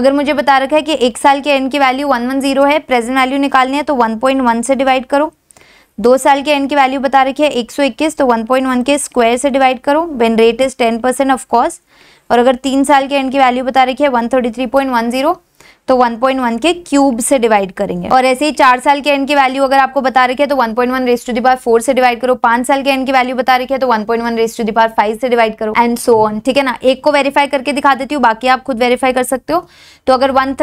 अगर मुझे बता रखा है कि एक साल के एंड की वैल्यू वन वन जीरो है प्रेजेंट वैल्यू निकालनी है तो वन पॉइंट वन से डिवाइड करो दो साल के एन की वैल्यू बता रखी है 121 तो 1.1 के स्क्वायर से डिवाइड करो when rate is 10 percent of cost और अगर तीन साल के एन की वैल्यू बता रखी है 133.10 तो 1.1 के क्यूब से डिवाइड करेंगे और ऐसे ही चार साल के एन की वैल्यू अगर आपको बता रखे तो 1.1 point raise to the power four से डिवाइड करो पांच साल के एन की वैल्यू बता रखी है तो 1.1 point raise to the power five से डिवाइड करो एंड सो ऑन ठीक है ना एक को वेरीफाई करके दिखा देती हूँ बाकी आप खुद वेरीफाई कर सकते हो तो अगर one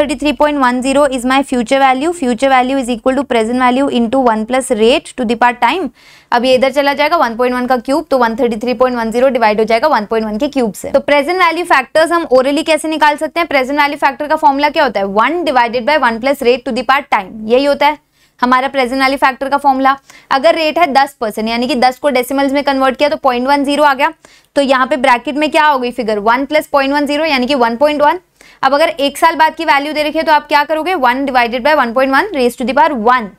is my future value future value is equal to present value into one plus rate to the power time अब ये इधर चला जाएगा 1.1 का क्यूब तो 133.10 डिवाइड हो जाएगा 1.1 के क्यूब से तो प्रेजेंट वैल्यू फैक्टर्स हम ओरली कैसे निकाल सकते हैं प्रेजेंट वैल्यू फैक्टर का फॉर्मुला क्या होता है one divided by one plus rate to the part time यही होता है हमारा प्रेजेंट वैल्यू फैक्टर का फॉर्मूला अगर रेट है दस परसेंट यानी कि दस को डेसिमल्स में कन्वर्ट किया तो पॉइंट वन जीरो आ गया तो यहाँ पे ब्रैकेट में क्या हो गई figure one plus point one zero यानी कि वन पॉइंट वन अब अगर एक साल बाद की वैल्यू दे रखी है तो आप क्या करोगे one divided by one point one raise to the power one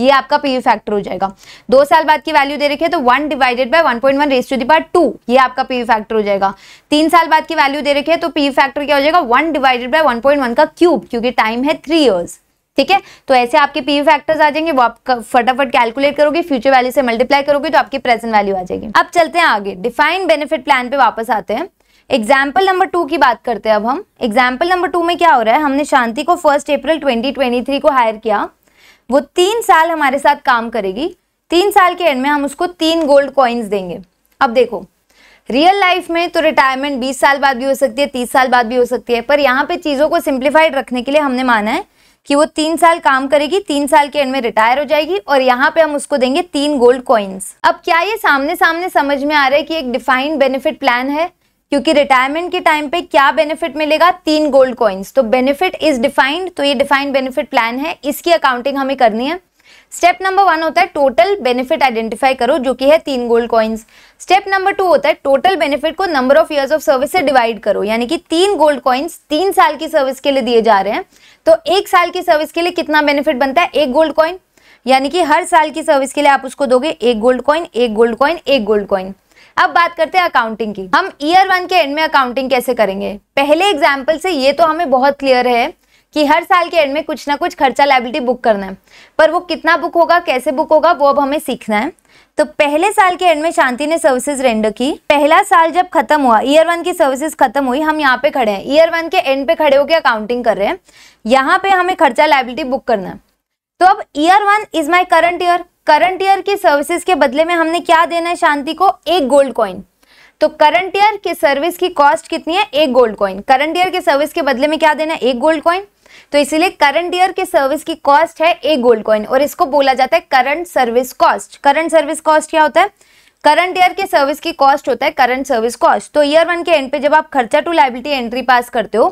ये आपका पीवी फैक्टर हो जाएगा दो साल बाद की वैल्यू दे रखी है तो one divided by one point one raise to the power two ये आपका पीवी फैक्टर हो जाएगा तीन साल बाद की वैल्यू दे रखी है तो पीवी फैक्टर क्या हो जाएगा one divided by one point one का क्यूब क्योंकि टाइम है थ्री ईयर्स ठीक है तो ऐसे आपके पीवी फैक्टर्स आ जाएंगे वो आप फटाफट कैलकुलेट करोगे फ्यूचर वैल्यू से मल्टीप्लाई करोगे तो आपकी प्रेजेंट वैल्यू आ जाएगी अब चलते हैं आगे डिफाइन बेनिफिट प्लान पे वापस आते हैं एग्जाम्पल नंबर टू की बात करते हैं अब हम एग्जाम्पल नंबर टू में क्या हो रहा है हमने शांति को फर्स्ट अप्रैल 2023 को हायर किया वो तीन साल हमारे साथ काम करेगी तीन साल के एंड में हम उसको तीन गोल्ड कॉइन्स देंगे अब देखो रियल लाइफ में तो रिटायरमेंट 20 साल बाद भी हो सकती है 30 साल बाद भी हो सकती है पर यहाँ पे चीज़ों को सिंप्लीफाइड रखने के लिए हमने माना है कि वो तीन साल काम करेगी तीन साल के एंड में रिटायर हो जाएगी और यहाँ पे हम उसको देंगे तीन गोल्ड कॉइन्स अब क्या ये सामने सामने समझ में आ रहा है कि एक डिफाइंड बेनिफिट प्लान है क्योंकि रिटायरमेंट के टाइम पे क्या बेनिफिट मिलेगा तीन गोल्ड कॉइन्स तो बेनिफिट इज डिफाइंड तो ये डिफाइंड बेनिफिट प्लान है इसकी अकाउंटिंग हमें करनी है स्टेप नंबर वन होता है टोटल बेनिफिट आइडेंटिफाई करो जो कि है तीन gold coins step number two होता है टोटल बेनिफिट को number of years of service से डिवाइड करो यानी कि तीन गोल्ड कॉइन्स तीन साल की सर्विस के लिए दिए जा रहे हैं तो एक साल की सर्विस के लिए कितना बेनिफिट बनता है एक गोल्ड कॉइन यानी कि हर साल की सर्विस के लिए आप उसको दोगे एक गोल्ड कॉइन एक गोल्ड कॉइन एक गोल्ड कॉइन अब बात करते हैं अकाउंटिंग की हम ईयर वन के एंड में अकाउंटिंग कैसे करेंगे पहले एग्जाम्पल से ये तो हमें बहुत क्लियर है कि हर साल के एंड में कुछ ना कुछ खर्चा लाइबिलिटी बुक करना है पर वो कितना बुक होगा कैसे बुक होगा वो अब हमें सीखना है तो पहले साल के एंड में शांति ने सर्विसेज रेंडर की पहला साल जब खत्म हुआ ईयर वन की सर्विसेज खत्म हुई हम यहाँ पे खड़े हैं ईयर वन के एंड पे खड़े होकर अकाउंटिंग कर रहे हैं यहाँ पे हमें खर्चा लाइबिलिटी बुक करना है तो अब year one is my current year current year की सर्विसेज के बदले में हमने क्या देना है शांति को एक गोल्ड कॉइन तो करंट ईयर की सर्विस की कॉस्ट कितनी है एक गोल्ड कॉइन करंट ईयर के सर्विस के बदले में क्या देना है एक गोल्ड कॉइन तो इसीलिए करंट ईयर के सर्विस की कॉस्ट है एक गोल्ड कॉइन और इसको बोला जाता है current service cost current service cost क्या होता है करंट ईयर के सर्विस की कॉस्ट होता है करंट सर्विस कॉस्ट तो ईयर वन के एंड पे जब आप खर्चा टू लाइबिलिटी एंट्री पास करते हो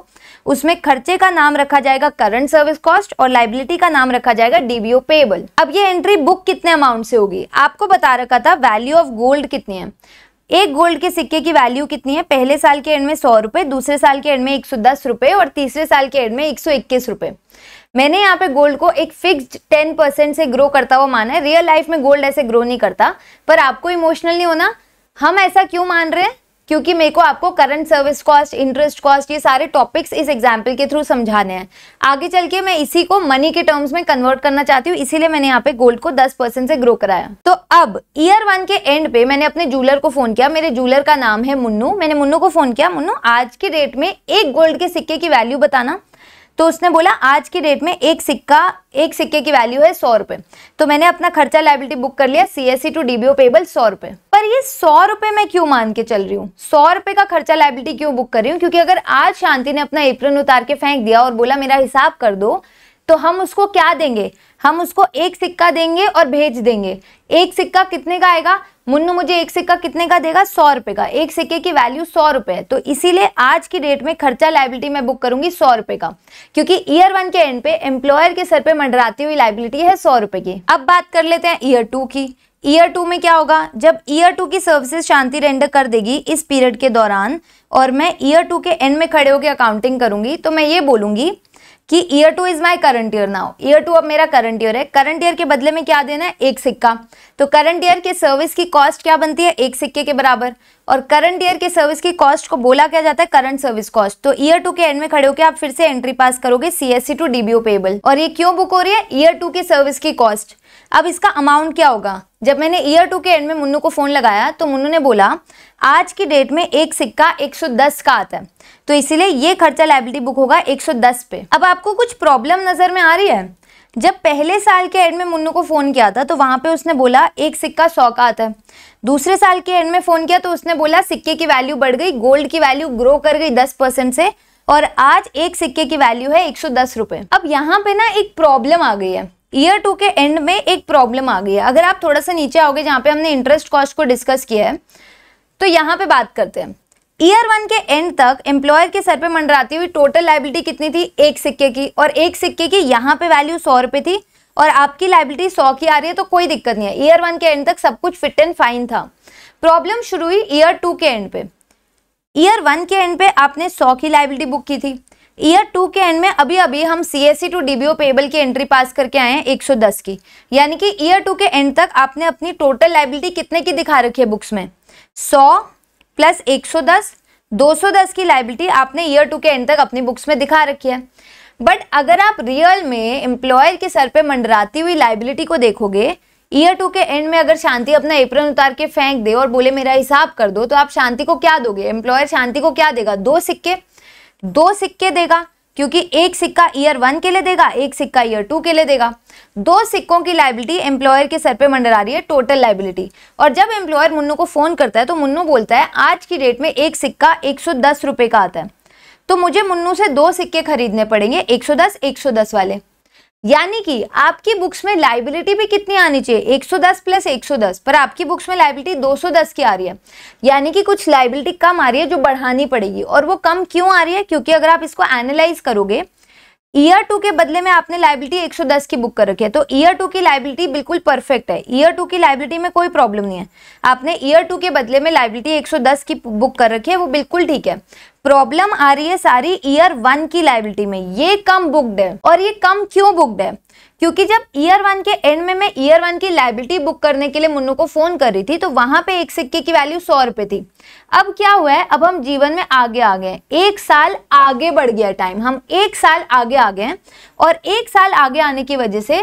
उसमें खर्चे का नाम रखा जाएगा करंट सर्विस कॉस्ट और लाइबिलिटी का नाम रखा जाएगा डीबीओ पेबल अब ये एंट्री बुक कितने अमाउंट से होगी आपको बता रखा था वैल्यू ऑफ गोल्ड कितनी है एक गोल्ड के सिक्के की वैल्यू कितनी है पहले साल के एंड में सौ रुपए दूसरे साल के एंड में एक सौ दस रुपए और तीसरे साल के एंड में एक सौ इक्कीस रुपए मैंने यहाँ पे गोल्ड को एक फिक्स टेन परसेंट से ग्रो करता हुआ माना है रियल लाइफ में गोल्ड ऐसे ग्रो नहीं करता पर आपको इमोशनल नहीं होना हम ऐसा क्यों मान रहे हैं क्योंकि मेरे को आपको current service cost interest cost ये सारे टॉपिक्स इस एग्जाम्पल के थ्रू समझाने हैं आगे चल के मैं इसी को मनी के टर्म्स में कन्वर्ट करना चाहती हूँ इसीलिए मैंने यहाँ पे गोल्ड को 10 परसेंट से ग्रो कराया तो अब ईयर वन के एंड पे मैंने अपने जूलर को फोन किया मेरे जूलर का नाम है मुन्नू मैंने मुन्नू को फोन किया मुन्नू आज के डेट में एक गोल्ड के सिक्के की वैल्यू बताना तो उसने बोला आज की डेट में एक सिक्का एक सिक्के की वैल्यू है सौ रुपये तो मैंने अपना खर्चा लाइबिलिटी बुक कर लिया C S C to D B O payable सौ रुपए पर ये सौ रुपये मैं क्यों मान के चल रही हूँ सौ रुपए का खर्चा लाइबिलिटी क्यों बुक कर रही हूँ क्योंकि अगर आज शांति ने अपना एप्रन उतार के फेंक दिया और बोला मेरा हिसाब कर दो तो हम उसको क्या देंगे हम उसको एक सिक्का देंगे और भेज देंगे एक सिक्का कितने का आएगा मुन्नू मुझे एक सिक्का कितने का देगा सौ रुपए का एक सिक्के की वैल्यू सौ रुपए है तो इसीलिए आज की डेट में खर्चा लाइबिलिटी मैं बुक करूंगी सौ रुपए का क्योंकि ईयर वन के एंड पे एम्प्लॉयर के सर पे मंडराती हुई लाइबिलिटी है सौ रुपए की अब बात कर लेते हैं ईयर टू की ईयर टू में क्या होगा जब ईयर टू की सर्विसेज शांति रेंडर कर देगी इस पीरियड के दौरान और मैं ईयर टू के एंड में खड़े होकर अकाउंटिंग करूंगी तो मैं ये बोलूंगी कि year two is my current year now year two अब मेरा करंट ईयर है करंट ईयर के बदले में क्या देना है एक सिक्का तो करंट ईयर के सर्विस की कॉस्ट क्या बनती है एक सिक्के के बराबर और करंट ईयर के सर्विस की कॉस्ट को बोला क्या जाता है करंट सर्विस कॉस्ट तो ईयर टू के एंड में खड़े होकर आप फिर से एंट्री पास करोगे सीएससी टू डीबीओ पेबल और ये क्यों बुक हो रही है ईयर टू की सर्विस की कॉस्ट अब इसका अमाउंट क्या होगा जब मैंने ईयर टू के एंड में मुन्नू को फ़ोन लगाया तो मुन्नू ने बोला आज की डेट में एक सिक्का 110 का आता है तो इसीलिए ये खर्चा लाइबिलिटी बुक होगा 110 पे अब आपको कुछ प्रॉब्लम नज़र में आ रही है जब पहले साल के एंड में मुन्नू को फ़ोन किया था तो वहाँ पे उसने बोला एक सिक्का सौ का आता है दूसरे साल के एंड में फ़ोन किया तो उसने बोला सिक्के की वैल्यू बढ़ गई गोल्ड की वैल्यू ग्रो कर गई दस परसेंट से और आज एक सिक्के की वैल्यू है एक सौ दस रुपये अब यहाँ पे ना एक प्रॉब्लम आ गई है ईयर टू के एंड में एक प्रॉब्लम आ गई है अगर आप थोड़ा सा नीचे आओगे जहाँ पे हमने इंटरेस्ट कॉस्ट को डिस्कस किया है तो यहाँ पे बात करते हैं ईयर वन के एंड तक एम्प्लॉयर के सर पे मंडराती हुई टोटल लाइबिलिटी कितनी थी एक सिक्के की और एक सिक्के की यहाँ पे वैल्यू सौ रुपए थी और आपकी लाइबिलिटी सौ की आ रही है तो कोई दिक्कत नहीं है ईयर वन के एंड तक सब कुछ फिट एंड फाइन था प्रॉब्लम शुरू हुई ईयर टू के एंड पे ईयर वन के एंड पे आपने सौ की लाइबिलिटी बुक की थी ईयर टू के एंड में अभी अभी हम C S C to D B O payable की एंट्री पास करके आए हैं 110 की यानी कि ईयर टू के एंड तक आपने अपनी टोटल लाइबिलिटी कितने की दिखा रखी है बुक्स में सौ प्लस 110 210 की लाइबिलिटी आपने ईयर टू के एंड तक अपनी बुक्स में दिखा रखी है बट अगर आप रियल में एम्प्लॉयर के सर पे मंडराती हुई लाइबिलिटी को देखोगे ईयर टू के एंड में अगर शांति अपना एप्रन उतार के फेंक दे और बोले मेरा हिसाब कर दो तो आप शांति को क्या दोगे एम्प्लॉयर शांति को क्या देगा दो सिक्के दो सिक्के देगा क्योंकि एक सिक्का ईयर वन के लिए देगा एक सिक्का ईयर टू के लिए देगा दो सिक्कों की लाइबिलिटी एम्प्लॉयर के सर पे मंडरा रही है टोटल लाइबिलिटी और जब एम्प्लॉयर मुन्नू को फोन करता है तो मुन्नू बोलता है आज की डेट में एक सिक्का एक सौ दस रुपए का आता है तो मुझे मुन्नू से दो सिक्के खरीदने पड़ेंगे एक सौ दस एक सौ दस वाले यानी कि आपकी बुक्स में लाइबिलिटी भी कितनी आनी चाहिए 110 प्लस 110 पर आपकी बुक्स में लाइबिलिटी 210 की आ रही है यानी कि कुछ लाइबिलिटी कम आ रही है जो बढ़ानी पड़ेगी और वो कम क्यों आ रही है क्योंकि अगर आप इसको एनालाइज करोगे ईयर टू के बदले में आपने लाइबिलिटी 110 की बुक कर रखी है तो ईयर टू की लाइबिलिटी बिल्कुल परफेक्ट है ईयर टू की लाइबिलिटी में कोई प्रॉब्लम नहीं है आपने ईयर टू के बदले में लाइबिलिटी 110 की बुक कर रखी है वो बिल्कुल ठीक है प्रॉब्लम आ रही है सारी ईयर वन की लाइबिलिटी में ये कम बुकड है और ये कम क्यों बुकड है क्योंकि जब ईयर वन के एंड में मैं ईयर वन की लाइबिलिटी बुक करने के लिए मुन्नू को फोन कर रही थी तो वहां पे एक सिक्के की वैल्यू सौ रुपए थी अब क्या हुआ है अब हम जीवन में आगे आ गए एक साल आगे बढ़ गया टाइम हम एक साल आगे आ गए और एक साल आगे आने की वजह से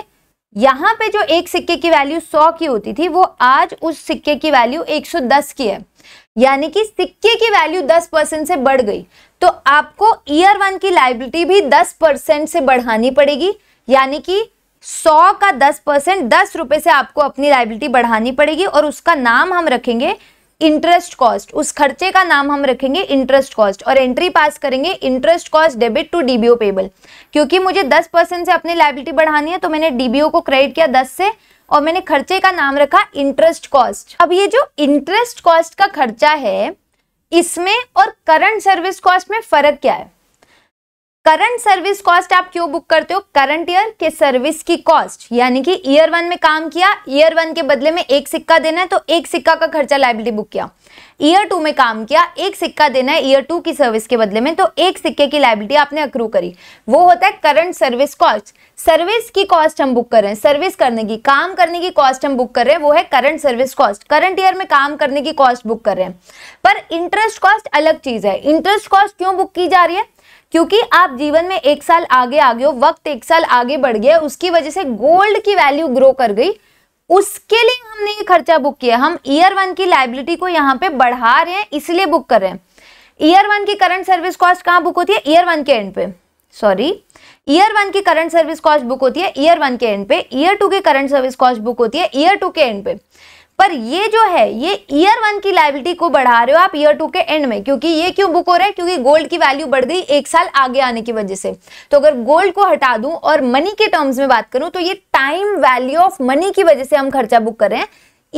यहाँ पे जो एक सिक्के की वैल्यू सौ की होती थी वो आज उस सिक्के की वैल्यू एक सौ दस की है यानी कि सिक्के की वैल्यू दस परसेंट से बढ़ गई तो आपको ईयर वन की लाइबिलिटी भी दस परसेंट से बढ़ानी पड़ेगी यानी कि सौ का दस परसेंट दस रुपए से आपको अपनी लाइबिलिटी बढ़ानी पड़ेगी और उसका नाम हम रखेंगे इंटरेस्ट कॉस्ट उस खर्चे का नाम हम रखेंगे इंटरेस्ट कॉस्ट और एंट्री पास करेंगे interest cost debit to DBO payable क्योंकि मुझे दस परसेंट से अपनी लाइबिलिटी बढ़ानी है तो मैंने डीबीओ को क्रेडिट किया दस से और मैंने खर्चे का नाम रखा इंटरेस्ट कॉस्ट अब ये जो इंटरेस्ट कॉस्ट का खर्चा है इसमें और करंट सर्विस कॉस्ट में फर्क क्या है करंट सर्विस कॉस्ट आप क्यों बुक करते हो करंट ईयर के सर्विस की कॉस्ट यानी कि ईयर वन में काम किया ईयर वन के बदले में एक सिक्का देना है तो एक सिक्का का खर्चा लाइबिलिटी बुक किया ईयर टू में काम किया एक सिक्का देना है ईयर टू की सर्विस के बदले में तो एक सिक्के की लाइबिलिटी आपने अक्रू करी वो होता है करंट सर्विस कॉस्ट सर्विस की कॉस्ट हम बुक कर रहे हैं सर्विस करने की काम करने की कॉस्ट हम बुक कर रहे हैं वो है current service cost current year में काम करने की कॉस्ट बुक कर रहे हैं पर इंटरेस्ट कॉस्ट अलग चीज है इंटरेस्ट कॉस्ट क्यों बुक की जा रही है क्योंकि आप जीवन में एक साल आगे आ गए हो वक्त एक साल आगे बढ़ गया उसकी वजह से गोल्ड की वैल्यू ग्रो कर गई उसके लिए हमने ये खर्चा बुक किया हम ईयर वन की लाइबिलिटी को यहाँ पे बढ़ा रहे हैं इसलिए बुक कर रहे हैं ईयर वन की करंट सर्विस कॉस्ट कहाँ बुक होती है ईयर वन के एंड पे सॉरी ईयर वन की करंट सर्विस कॉस्ट बुक होती है ईयर वन के एंड पे ईयर टू की करंट सर्विस कॉस्ट बुक होती है ईयर टू के एंड पे पर ये जो है ये ईयर वन की लाइबिलिटी को बढ़ा रहे हो आप ईयर टू के एंड में क्योंकि ये क्यों बुक हो रहा है क्योंकि गोल्ड की वैल्यू बढ़ गई एक साल आगे आने की वजह से तो अगर गोल्ड को हटा दूं और मनी के टर्म्स में बात करूं तो ये टाइम वैल्यू ऑफ मनी की वजह से हम खर्चा बुक कर रहे हैं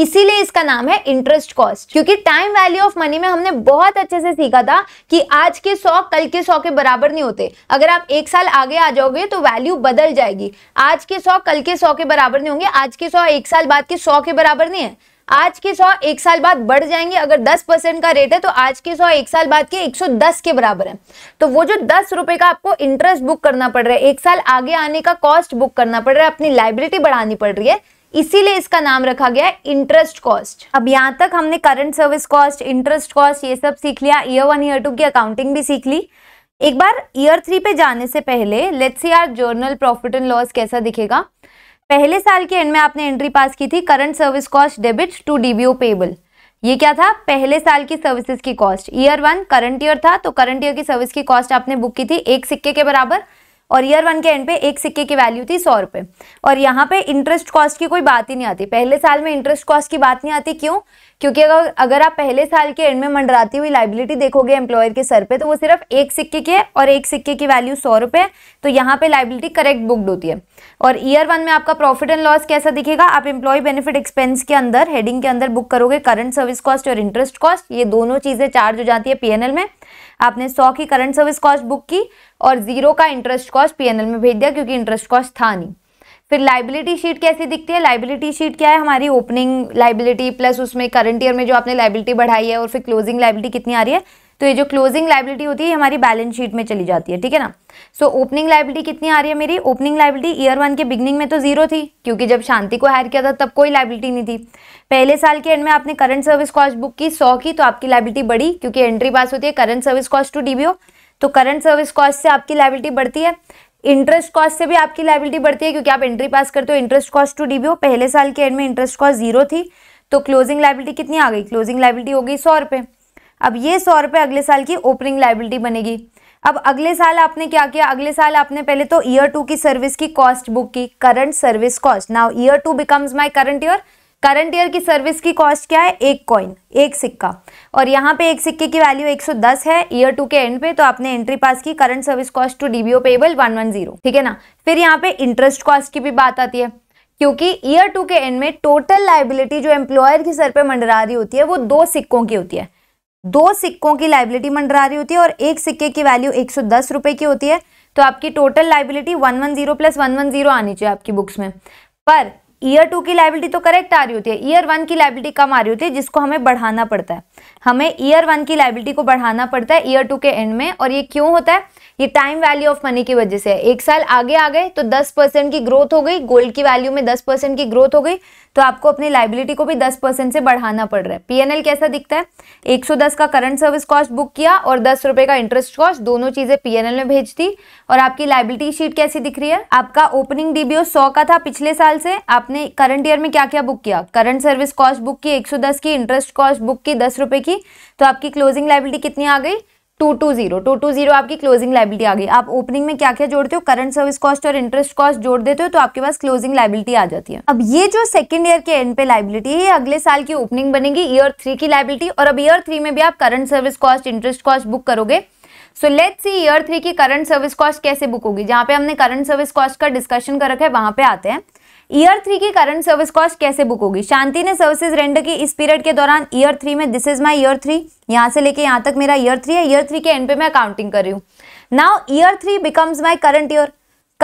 इसीलिए इसका नाम है इंटरेस्ट कॉस्ट क्योंकि टाइम वैल्यू ऑफ मनी में हमने बहुत अच्छे से सीखा था कि आज के सौ कल के सौ के बराबर नहीं होते अगर आप एक साल आगे आ जाओगे तो वैल्यू बदल जाएगी आज के सौ कल के सौ के बराबर नहीं होंगे आज के सौ एक साल बाद के सौ के बराबर नहीं है आज के सौ एक साल बाद बढ़ जाएंगे अगर दस परसेंट का रेट है तो आज के सौ एक साल बाद के एक सौ दस के बराबर है तो वो जो दस रुपए का आपको इंटरेस्ट बुक करना पड़ रहा है एक साल आगे आने का कॉस्ट बुक करना पड़ रहा है अपनी लाइबिलिटी बढ़ानी पड़ रही है इसीलिए इसका नाम रखा गया है इंटरेस्ट कॉस्ट अब यहाँ तक हमने current service cost interest cost ये सब सीख लिया ईयर वन ईयर टू की अकाउंटिंग भी सीख ली एक बार ईयर थ्री पे जाने से पहले let's see our journal profit and loss कैसा दिखेगा पहले साल के एंड में आपने एंट्री पास की थी current service cost debit to DBO payable ये क्या था पहले साल की सर्विसेज की cost year one current year था तो करंट ईयर की सर्विस की कॉस्ट आपने बुक की थी एक सिक्के के बराबर और ईयर वन के एंड पे एक सिक्के की वैल्यू थी सौ रुपये और यहाँ पे इंटरेस्ट कॉस्ट की कोई बात ही नहीं आती पहले साल में इंटरेस्ट कॉस्ट की बात नहीं आती क्यों क्योंकि अगर अगर आप पहले साल के एंड में मंडराती हुई लाइबिलिटी देखोगे एम्प्लॉयर के सर पे तो वो सिर्फ एक सिक्के की है और एक सिक्के की वैल्यू सौ रुपये तो यहाँ पे लाइबिलिटी करेक्ट बुकड होती है और ईयर वन में आपका प्रॉफिट एंड लॉस कैसा दिखेगा आप एम्प्लॉय बेनिफिट एक्सपेंस के अंदर हेडिंग के अंदर बुक करोगे करंट सर्विस कॉस्ट और इंटरेस्ट कॉस्ट ये दोनों चीज़ें चार्ज हो जाती है पी में आपने सौ की करंट सर्विस कॉस्ट बुक की और जीरो का इंटरेस्ट कॉस्ट पीएनएल में भेज दिया क्योंकि इंटरेस्ट कॉस्ट था नहीं फिर लाइबिलिटी शीट कैसी दिखती है लाइबिलिटी शीट क्या है हमारी ओपनिंग लाइबिलिटी प्लस उसमें करंट ईयर में जो आपने लाइबिलिटी बढ़ाई है और फिर क्लोजिंग लाइबिलिटी कितनी आ रही है तो ये जो क्लोजिंग लाइबिलिटी होती है हमारी बैलेंस शीट में चली जाती है ठीक है ना सो ओपनिंग लाइबिलिटी कितनी आ रही है मेरी ओपनिंग लाइबिलिटी ईयर वन के बिगनिंग में तो जीरो थी क्योंकि जब शांति को हायर किया था तब कोई लाइबिलिटी नहीं थी पहले साल के एंड में आपने करंट सर्विस कॉस्ट बुक की सौ की तो आपकी लाइबिलिटी बढ़ी क्योंकि एंट्री पास होती है current service cost to DBO तो करंट सर्विस कॉस्ट से आपकी लाइबिलिटी बढ़ती है इंटरेस्ट कॉस्ट से भी आपकी लाइबिलिटी बढ़ती है क्योंकि आप एंट्री पास करते हो इंटरेस्ट कॉस्ट टू डीबीओ पहले साल के एंड में इंटरेस्ट कॉस्ट जीरो थी तो क्लोजिंग लाइबिलिटी कितनी आ गई क्लोजिंग लाइबिलिटी हो गई सौ रुपये अब ये सौ रुपये अगले साल की ओपनिंग लाइबिलिटी बनेगी अब अगले साल आपने क्या किया अगले साल आपने पहले तो ईयर टू की सर्विस की कॉस्ट बुक की current service cost now year two becomes my current year current year की सर्विस की कॉस्ट क्या है एक कॉइन एक सिक्का और यहाँ पे एक सिक्के की वैल्यू 110 है ईयर टू के एंड पे तो आपने एंट्री पास की current service cost to DBO payable 110 ठीक है ना फिर यहाँ पे इंटरेस्ट कॉस्ट की भी बात आती है क्योंकि ईयर टू के एंड में टोटल लाइबिलिटी जो एम्प्लॉयर के सर पर मंडरा रही होती है वो दो सिक्कों की होती है दो सिक्कों की लाइबिलिटी रही होती है और एक सिक्के की वैल्यू एक सौ दस रुपए की होती है तो आपकी total liability one one zero plus one one zero आनी चाहिए आपकी बुक्स में पर ईयर टू की लाइबिलिटी तो करेक्ट आ रही होती है ईयर वन की लाइबिलिटी कम आ रही होती है जिसको हमें बढ़ाना पड़ता है हमें ईयर वन की लाइबिलिटी को बढ़ाना पड़ता है ईयर टू के एंड में और ये क्यों होता है ये टाइम वैल्यू ऑफ मनी की वजह से है एक साल आगे आ गए तो दस परसेंट की ग्रोथ हो गई गोल्ड की वैल्यू में दस परसेंट की ग्रोथ हो गई तो आपको अपनी लाइबिलिटी को भी 10 परसेंट से बढ़ाना पड़ रहा है पीएनएल कैसा दिखता है 110 का करंट सर्विस कॉस्ट बुक किया और दस रुपए का इंटरेस्ट कॉस्ट दोनों चीजें पीएनएल में भेज दी और आपकी लाइबिलिटी शीट कैसी दिख रही है आपका ओपनिंग डीबीओ सौ का था पिछले साल से आपने करंट ईयर में क्या क्या बुक किया करंट सर्विस कॉस्ट बुक की एक सौ दस की इंटरेस्ट कॉस्ट बुक की दस रुपए की तो आपकी क्लोजिंग लाइबिलिटी कितनी आ गई two two zero two two zero आपकी क्लोजिंग लाइबिलिटी आ गई आप ओपनिंग में क्या क्या जोड़ते हो करंट सर्विस कॉस्ट और इंटरेस्ट कॉस्ट जोड़ देते हो तो आपके पास क्लोजिंग लाइबिलिटी आ जाती है अब ये जो सेकंड ईयर के एंड पे लाइबिलिटी है ये अगले साल की ओपनिंग बनेगी ईयर थ्री की लाइबिलिटी और अब ईयर थ्री में भी आप current service cost interest cost book करोगे so let see year three की करंट सर्विस कॉस्ट कैसे बुक होगी जहाँ पे हमने करंट सर्विस कॉस्ट का डिस्कशन कर रखा है वहां पे आते हैं ईयर थ्री की करंट सर्विस कॉस्ट कैसे बुक होगी शांति ने सर्विसेज रेंडर की इस पीरियड के दौरान ईयर थ्री में this is my year three यहां से लेके यहां तक मेरा ईयर थ्री है ईयर थ्री के एंड पे मैं अकाउंटिंग कर रही हूँ now year three becomes my current year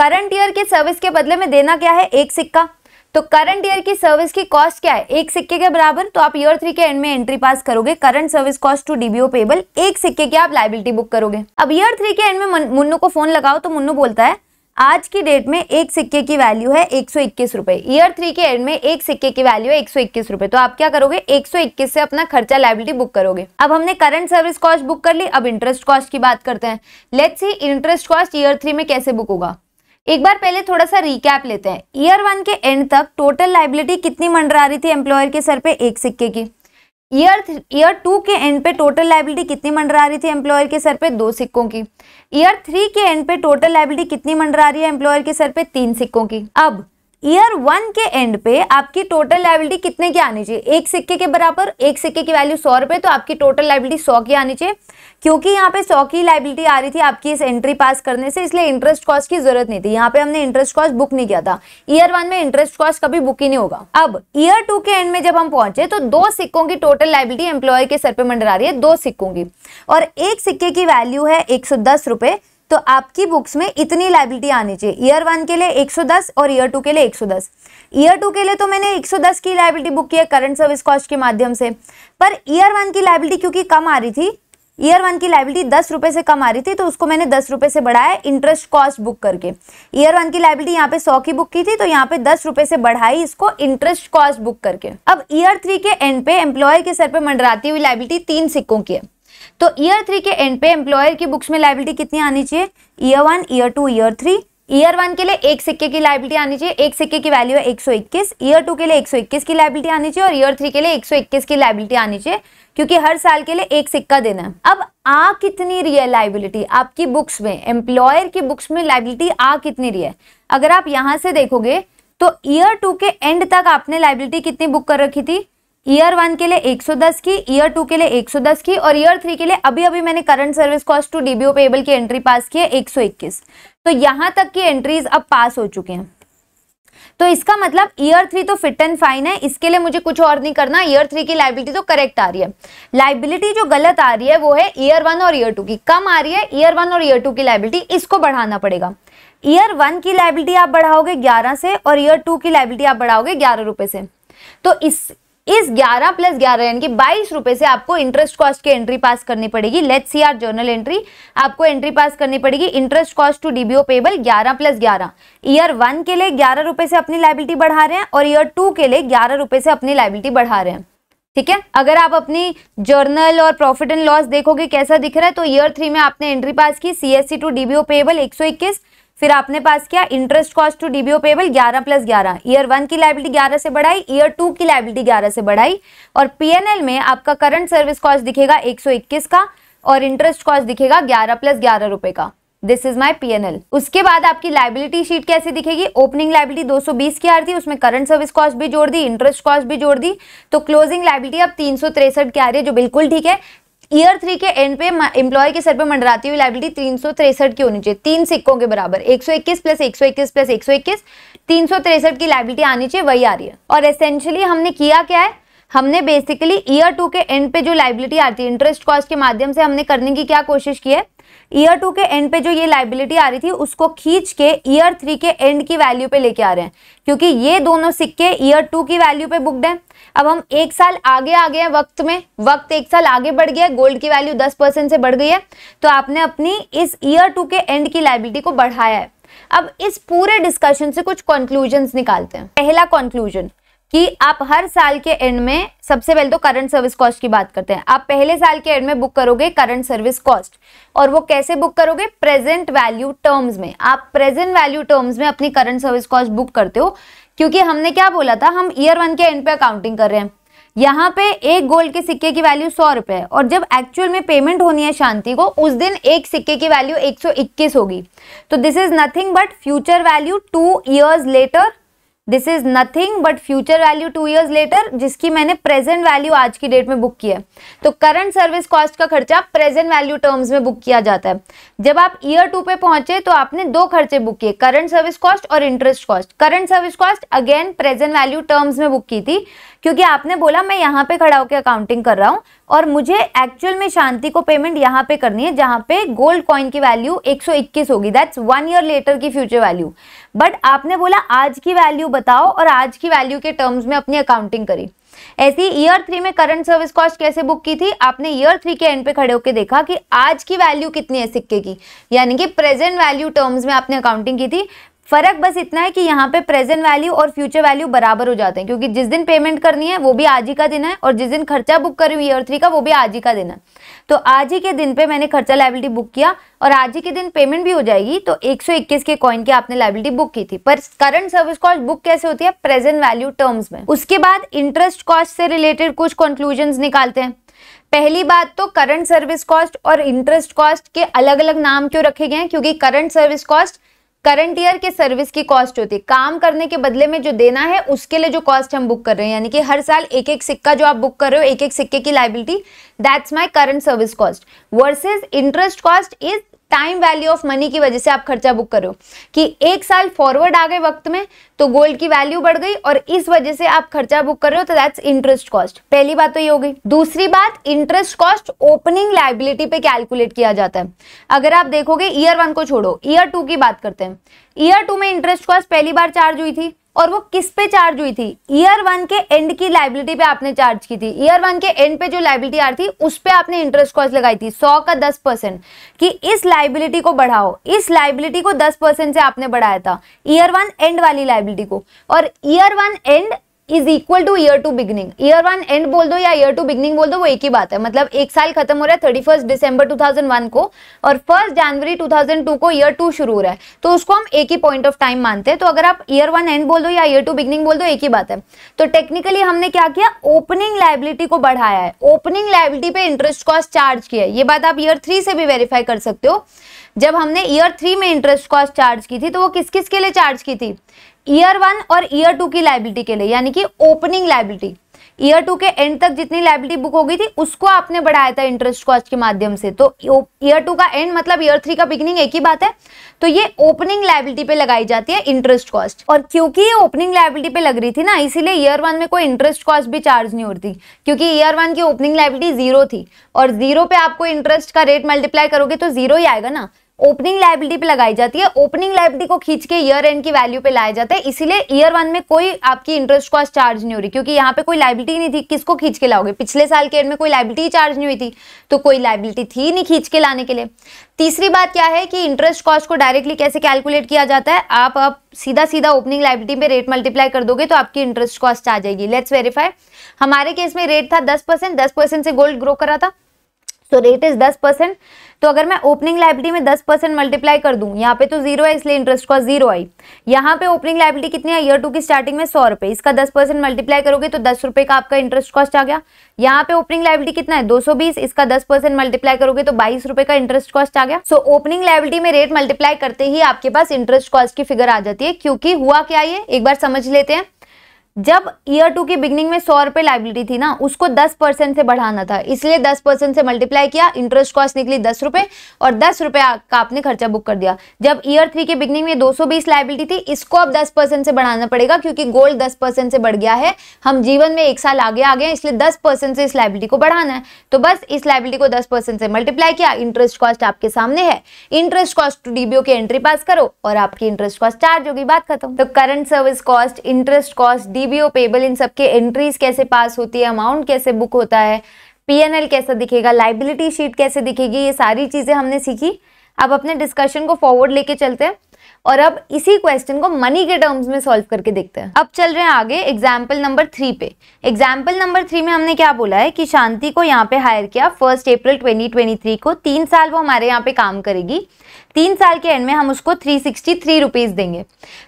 current year के सर्विस के बदले में देना क्या है एक सिक्का तो करंट ईयर की सर्विस की कॉस्ट क्या है एक सिक्के के बराबर तो आप ईयर थ्री के एंड में एंट्री पास करोगे current service cost to DBO payable एक सिक्के की आप लाइबिलिटी बुक करोगे अब ईयर थ्री के एंड में मुन्नू को फोन लगाओ तो मुन्नू बोलता है आज की डेट में एक सिक्के की वैल्यू है एक सौ इक्कीस रुपए ईयर थ्री के एंड में एक सिक्के की वैल्यू है एक सौ इक्कीस रुपए तो आप क्या करोगे एक सौ इक्कीस से अपना खर्चा लाइबिलिटी बुक करोगे अब हमने करंट सर्विस कॉस्ट बुक कर ली अब इंटरेस्ट कॉस्ट की बात करते हैं let's see interest cost year three में कैसे बुक होगा एक बार पहले थोड़ा सा रिकैप लेते हैं ईयर वन के एंड तक टोटल लाइबिलिटी कितनी मंडरा रही थी एम्प्लॉयर के सर पे एक सिक्के की ईयर ईयर टू के एंड पे टोटल लाइबिलिटी कितनी मंडरा रही थी एम्प्लॉयर के सर पे दो सिक्कों की ईयर थ्री के एंड पे टोटल लाइबिलिटी कितनी मंडरा रही है एम्प्लॉयर के सर पे तीन सिक्कों की अब ईयर वन के एंड पे आपकी टोटल लाइबिलिटी कितने की आनी चाहिए एक सिक्के के बराबर एक सिक्के की वैल्यू सौ रुपए तो आपकी टोटल लाइबिलिटी सौ की आनी चाहिए क्योंकि यहाँ पे सौ की लाइबिलिटी आ रही थी आपकी इस एंट्री पास करने से इसलिए इंटरेस्ट कॉस्ट की जरूरत नहीं थी यहाँ पे हमने इंटरेस्ट कॉस्ट बुक नहीं किया था ईयर वन में इंटरेस्ट कॉस्ट कभी बुक ही नहीं होगा अब ईयर टू के एंड में जब हम पहुंचे तो दो सिक्कों की टोटल लाइबिलिटी एम्प्लॉय के सर पे मंडरा रही है दो सिक्कों की और एक सिक्के की वैल्यू है एक सौ दस तो आपकी बुक्स में इतनी लाइबिलिटी आनी चाहिए ईयर वन के लिए 110 और ईयर टू के लिए 110 ईयर टू के लिए तो मैंने 110 की लाइबिलिटी बुक की है करंट सर्विस कॉस्ट के माध्यम से पर ईयर वन की लाइबिलिटी क्योंकि कम आ रही थी ईयर वन की लाइबिलिटी दस रुपये से कम आ रही थी तो उसको मैंने दस रुपये से बढ़ाया इंटरेस्ट कॉस्ट बुक करके ईयर वन की लाइबिलिटी यहाँ पे सौ की बुक की थी तो यहाँ पे दस रुपये से बढ़ाई इसको इंटरेस्ट कॉस्ट बुक करके अब ईयर थ्री के एंड पे एम्प्लॉय के सर पे मंडराती हुई लाइबिलिटी तीन सिक्कों की है तो ईयर थ्री के एंड पे एम्प्लॉयर की बुक्स में लाइबिलिटी कितनी आनी चाहिए year one year two year three year one के लिए एक सिक्के की लाइबिलिटी आनी चाहिए एक सिक्के की वैल्यू है एक सौ इक्कीस ईयर टू के लिए एक सौ इक्कीस की लाइबिलिटी आनी चाहिए और ईयर थ्री के लिए एक सौ इक्कीस की लाइबिलिटी आनी चाहिए क्योंकि हर साल के लिए एक सिक्का देना है अब आ कितनी रही है लाइबिलिटी आपकी बुक्स में एम्प्लॉयर की बुक्स में लाइबिलिटी आ कितनी रही है अगर आप यहाँ से देखोगे तो ईयर टू के एंड तक आपने लाइबिलिटी कितनी बुक कर रखी थी ईयर वन के लिए 110 की ईयर टू के लिए 110 की और ईयर थ्री के लिए अभी अभी मैंने current service cost to DBO payable की एंट्री पास की है 121 तो यहां तक की एंट्रीज अब पास हो चुके हैं तो इसका मतलब ईयर थ्री तो फिट एंड फाइन है इसके लिए मुझे कुछ और नहीं करना ईयर थ्री की लाइबिलिटी तो करेक्ट आ रही है लाइबिलिटी जो गलत आ रही है वो है ईयर वन और ईयर टू की कम आ रही है ईयर वन और ईयर टू की लाइबिलिटी इसको बढ़ाना पड़ेगा ईयर वन की लाइबिलिटी आप बढ़ाओगे ग्यारह से और ईयर टू की लाइबिलिटी आप बढ़ाओगे ग्यारह रुपए से तो इस इस 11 प्लस ग्यारह यानी कि बाईस रुपए से आपको इंटरेस्ट कॉस्ट की एंट्री पास करनी पड़ेगी let see our journal entry आपको एंट्री पास करनी पड़ेगी interest cost to DBO payable 11 plus ग्यारह ईयर वन के लिए ग्यारह रुपए से अपनी लाइबिलिटी बढ़ा रहे हैं और ईयर टू के लिए ग्यारह रुपए से अपनी लाइबिलिटी बढ़ा रहे हैं ठीक है अगर आप अपनी जर्नल और प्रॉफिट एंड लॉस देखोगे कैसा दिख रहा है तो ईयर थ्री में आपने एंट्री पास की सीएससी टू डीबीओ पेबल एक सौ फिर आपने पास किया interest cost to DBO payable 11 plus 11 year one की लाइबिलिटी 11 से बढ़ाई ईयर टू की लाइबिलिटी 11 से बढ़ाई और पीएनएल में आपका करंट सर्विस कॉस्ट दिखेगा 121 का और इंटरेस्ट कॉस्ट दिखेगा 11 प्लस ग्यारह रुपए का दिस इज माई पीएनएल उसके बाद आपकी लाइबिलिटी शीट कैसे दिखेगी ओपनिंग लाइबिलिटी 220 की आ रही थी उसमें करंट सर्विस कॉस्ट भी जोड़ दी इंटरेस्ट कॉस्ट भी जोड़ दी तो क्लोजिंग लाइबिलिटी अब तीन की आ रही है जो बिल्कुल ठीक है ईयर थ्री के एंड पे एम्प्लॉय के सर पे मंडराती हुई लाइबिलिटी तीन सौ तिरसठ की होनी चाहिए तीन सिक्कों के बराबर एक सौ इक्कीस प्लस एक सौ इक्कीस प्लस एक सौ इक्कीस तीन सौ तिरसठ की लाइबिलिटी आनी चाहिए वही आ रही है और एसेंशियली हमने किया क्या है हमने बेसिकली ईयर टू के एंड पे जो लाइबिलिटी आती है इंटरेस्ट कॉस्ट के माध्यम से हमने करने की क्या कोशिश की है ईयर टू के एंड पे जो ये लाइबिलिटी आ रही थी उसको खींच के ईयर थ्री के एंड की वैल्यू पे लेके आ रहे हैं क्योंकि ये दोनों सिक्के ईयर टू की वैल्यू पे बुकड हैं अब हम एक साल आगे आ गए हैं वक्त में वक्त एक साल आगे बढ़ गया गोल्ड की वैल्यू दस परसेंट से बढ़ गई है तो आपने अपनी इस ईयर टू के एंड की लाइबिलिटी को बढ़ाया है अब इस पूरे डिस्कशन से कुछ कंक्लूजन निकालते हैं पहला कंक्लूजन कि आप हर साल के एंड में सबसे पहले तो करंट सर्विस कॉस्ट की बात करते हैं आप पहले साल के एंड में बुक करोगे करंट सर्विस कॉस्ट और वो कैसे बुक करोगे प्रेजेंट वैल्यू टर्म्स में आप प्रेजेंट वैल्यू टर्म्स में अपनी करंट सर्विस कॉस्ट बुक करते हो क्योंकि हमने क्या बोला था हम ईयर वन के एंड पे अकाउंटिंग कर रहे हैं यहाँ पे एक गोल्ड के सिक्के की वैल्यू सौ रुपए है और जब एक्चुअल में पेमेंट होनी है शांति को उस दिन एक सिक्के की वैल्यू 121 होगी तो this is nothing but future value two years later this is nothing but future value two years later जिसकी मैंने प्रेजेंट वैल्यू आज की डेट में बुक की है तो करंट सर्विस कॉस्ट का खर्चा प्रेजेंट वैल्यू टर्म्स में बुक किया जाता है जब आप ईयर टू पे पहुंचे तो आपने दो खर्चे बुक किए करंट सर्विस कॉस्ट और interest cost current service cost again present value terms में बुक की थी क्योंकि आपने बोला मैं यहाँ पे खड़ा होकर अकाउंटिंग कर रहा हूँ और मुझे एक्चुअल में शांति को पेमेंट यहाँ पे करनी है जहाँ पे गोल्ड कॉइन की वैल्यू 121 होगी दैट्स वन ईयर लेटर की फ्यूचर वैल्यू बट आपने बोला आज की वैल्यू बताओ और आज की वैल्यू के टर्म्स में अपनी अकाउंटिंग करी ऐसी ईयर थ्री में करंट सर्विस कॉस्ट कैसे बुक की थी आपने ईयर थ्री के एंड पे खड़े होकर देखा कि आज की वैल्यू कितनी है सिक्के की यानी कि प्रेजेंट वैल्यू टर्म्स में आपने अकाउंटिंग की थी फर्क बस इतना है कि यहाँ पे प्रेजेंट वैल्यू और फ्यूचर वैल्यू बराबर हो जाते हैं क्योंकि जिस दिन पेमेंट करनी है वो भी आज ही का दिन है और जिस दिन खर्चा बुक करी हुई ईयर थ्री का वो भी आज ही का दिन है तो आज ही के दिन पे मैंने खर्चा लाइबिलिटी बुक किया और आज ही के दिन पेमेंट भी हो जाएगी तो 121 के कॉइन की आपने लाइबिलिटी बुक की थी पर करंट सर्विस कॉस्ट बुक कैसे होती है प्रेजेंट वैल्यू टर्म्स में उसके बाद इंटरेस्ट कॉस्ट से रिलेटेड कुछ कंक्लूजन निकालते हैं पहली बात तो करंट सर्विस कॉस्ट और इंटरेस्ट कॉस्ट के अलग अलग नाम क्यों रखे गए हैं क्योंकि current service cost current year के सर्विस की कॉस्ट होती है काम करने के बदले में जो देना है उसके लिए जो कॉस्ट हम बुक कर रहे हैं यानी कि हर साल एक एक सिक्का जो आप बुक कर रहे हो एक एक सिक्के की liability that's my current service cost versus interest cost is time value of money की वजह से आप खर्चा बुक करो कि एक साल फॉरवर्ड आ गए वक्त में तो गोल्ड की वैल्यू बढ़ गई और इस वजह से आप खर्चा बुक कर रहे हो तो दैट्स इंटरेस्ट कॉस्ट पहली बात तो ये हो गई दूसरी बात इंटरेस्ट कॉस्ट ओपनिंग लाइबिलिटी पे कैलकुलेट किया जाता है अगर आप देखोगे ईयर वन को छोड़ो ईयर टू की बात करते हैं ईयर टू में इंटरेस्ट कॉस्ट पहली बार चार्ज हुई थी और वो किस पे चार्ज हुई थी ईयर वन के एंड की लाइबिलिटी पे आपने चार्ज की थी ईयर वन के एंड पे जो लाइबिलिटी आ रही थी उस पे आपने इंटरेस्ट कॉस्ट लगाई थी सौ का दस परसेंट कि इस लाइबिलिटी को बढ़ाओ इस लाइबिलिटी को दस परसेंट से आपने बढ़ाया था ईयर वन एंड वाली लाइबिलिटी को और year one end is equal to year two beginning year one end बोल दो या ईयर टू बिगनिंग बोल दो वो एक ही बात है मतलब एक साल खत्म हो रहा है thirty first December two thousand one को और first January two thousand two को ईयर टू शुरू हो रहा है तो उसको हम एक ही पॉइंट ऑफ टाइम मानते हैं तो अगर आप ईयर वन एंड बोल दो या ईयर टू बिगनिंग बोल दो एक ही बात है तो टेक्निकली हमने क्या किया ओपनिंग लाइबिलिटी को बढ़ाया है ओपनिंग लाइबिलिटी पे इंटरेस्ट कॉस्ट चार्ज किया है ये बात आप ईयर थ्री से भी वेरीफाई कर सकते हो जब हमने ईयर थ्री में इंटरेस्ट कॉस्ट चार्ज की थी तो वो किस किस के लिए चार्ज की थी ईयर वन और ईयर टू की लाइबिलिटी के लिए यानी कि ओपनिंग लाइबिलिटी ईयर टू के एंड तक जितनी लाइबिलिटी बुक हो गई थी उसको आपने बढ़ाया था इंटरेस्ट कॉस्ट के माध्यम से तो ईयर टू का एंड मतलब ईयर थ्री का बिगनिंग एक ही बात है तो ये ओपनिंग लाइबिलिटी पे लगाई जाती है इंटरेस्ट कॉस्ट और क्योंकि ये ओपनिंग लाइबिलिटी पे लग रही थी ना इसीलिए ईयर वन में कोई इंटरेस्ट कॉस्ट भी चार्ज नहीं होती क्योंकि ईयर वन की ओपनिंग लाइबिलिटी जीरो थी और जीरो पे आपको इंटरेस्ट का रेट मल्टीप्लाई करोगे तो जीरो ही आएगा ना ओपनिंग लाइबिलिटी पे लगाई जाती है ओपनिंग लाइबिलिटी को खींच के ईयर एंड की वैल्यू पे लाया जाता है इसीलिए ईयर वन में कोई आपकी इंटरेस्ट कॉस्ट चार्ज नहीं हो रही क्योंकि यहाँ पे कोई लाइबिलिटी नहीं थी किसको खींच के लाओगे पिछले साल के एंड में कोई लाइबिलिटी चार्ज नहीं हुई थी तो कोई लाइबिलिटी थी नहीं खींच के लाने के लिए तीसरी बात क्या है कि इंटरेस्ट कॉस्ट को डायरेक्टली कैसे कैलकुलेट किया जाता है आप अब सीधा सीधा ओपनिंग लाइबिलिटी पे रेट मल्टीप्लाई कर दोगे तो आपकी इंटरेस्ट कॉस्ट आ जाएगी लेट्स वेरीफाई हमारे केस में रेट था दस परसेंट दस परसेंट से गोल्ड ग्रो करा था सो रेट इज दस परसेंट तो अगर मैं ओपनिंग लाइबिलिटी में दस परसेंट मल्टीप्लाई कर दूं यहाँ पे तो जीरो है इसलिए इंटरेस्ट कॉस्ट जीरो आई यहाँ पे ओपनिंग लाइबिलिटी कितनी है ईयर टू की स्टार्टिंग में सौ रुपए इसका दस परसेंट मल्टीप्लाई करोगे तो दस रुपये का आपका इंटरेस्ट कॉस्ट आ गया यहाँ पे ओपनिंग लाइबिलिटी कितना है दो सौ बीस इसका दस परसेंट मल्टीप्लाई करोगे तो बाईस रुपए का इंटरेस्ट कॉस्ट आ गया सो ओपनिंग लाइबिलिटी में रेट मल्टीप्लाई करते ही आपके पास इंटरेस्ट कॉस्ट की फिगर आ जाती है क्योंकि हुआ क्या ये एक बार समझ लेते हैं जब ईयर टू की बिगनिंग में सौ रुपए लाइबिलिटी थी ना उसको दस परसेंट से बढ़ाना था इसलिए दस परसेंट से मल्टीप्लाई किया इंटरेस्ट कॉस्ट निकली दस रुपए और दस रुपए का आपने खर्चा बुक कर दिया जब ईयर थ्री के बिगनिंग में दो सौ बीस लाइबिलिटी थी इसको अब दस परसेंट से बढ़ाना पड़ेगा क्योंकि गोल्ड दस परसेंट से बढ़ गया है हम जीवन में एक साल आगे आ गए इसलिए दस परसेंट से इस लाइबिलिटी को बढ़ाना है तो बस इस लाइबिलिटी को दस परसेंट से मल्टीप्लाई किया इंटरेस्ट कॉस्ट आपके सामने है इंटरेस्ट कॉस्ट टू डीबीओ की एंट्री पास करो और आपकी इंटरेस्ट कॉस्ट चार्ज होगी बात खत्म तो current service cost interest cost D DBO payable इन सबके एंट्रीज कैसे पास होती है अमाउंट कैसे बुक होता है पीएनएल कैसा दिखेगा लाइबिलिटी शीट कैसे दिखेगी ये सारी चीज़ें हमने सीखी अब अपने डिस्कशन को फॉरवर्ड लेके चलते हैं और अब इसी क्वेश्चन को मनी के टर्म्स में सॉल्व करके देखते हैं अब चल रहे हैं आगे एग्जाम्पल नंबर थ्री पे एग्जाम्पल नंबर थ्री में हमने क्या बोला है कि शांति को यहाँ पे हायर किया फर्स्ट अप्रैल 2023 को तीन साल वो हमारे यहाँ पे काम करेगी तीन साल के एंड में हम उसको थ्री सिक्सटी थ्री रुपीज़ देंगे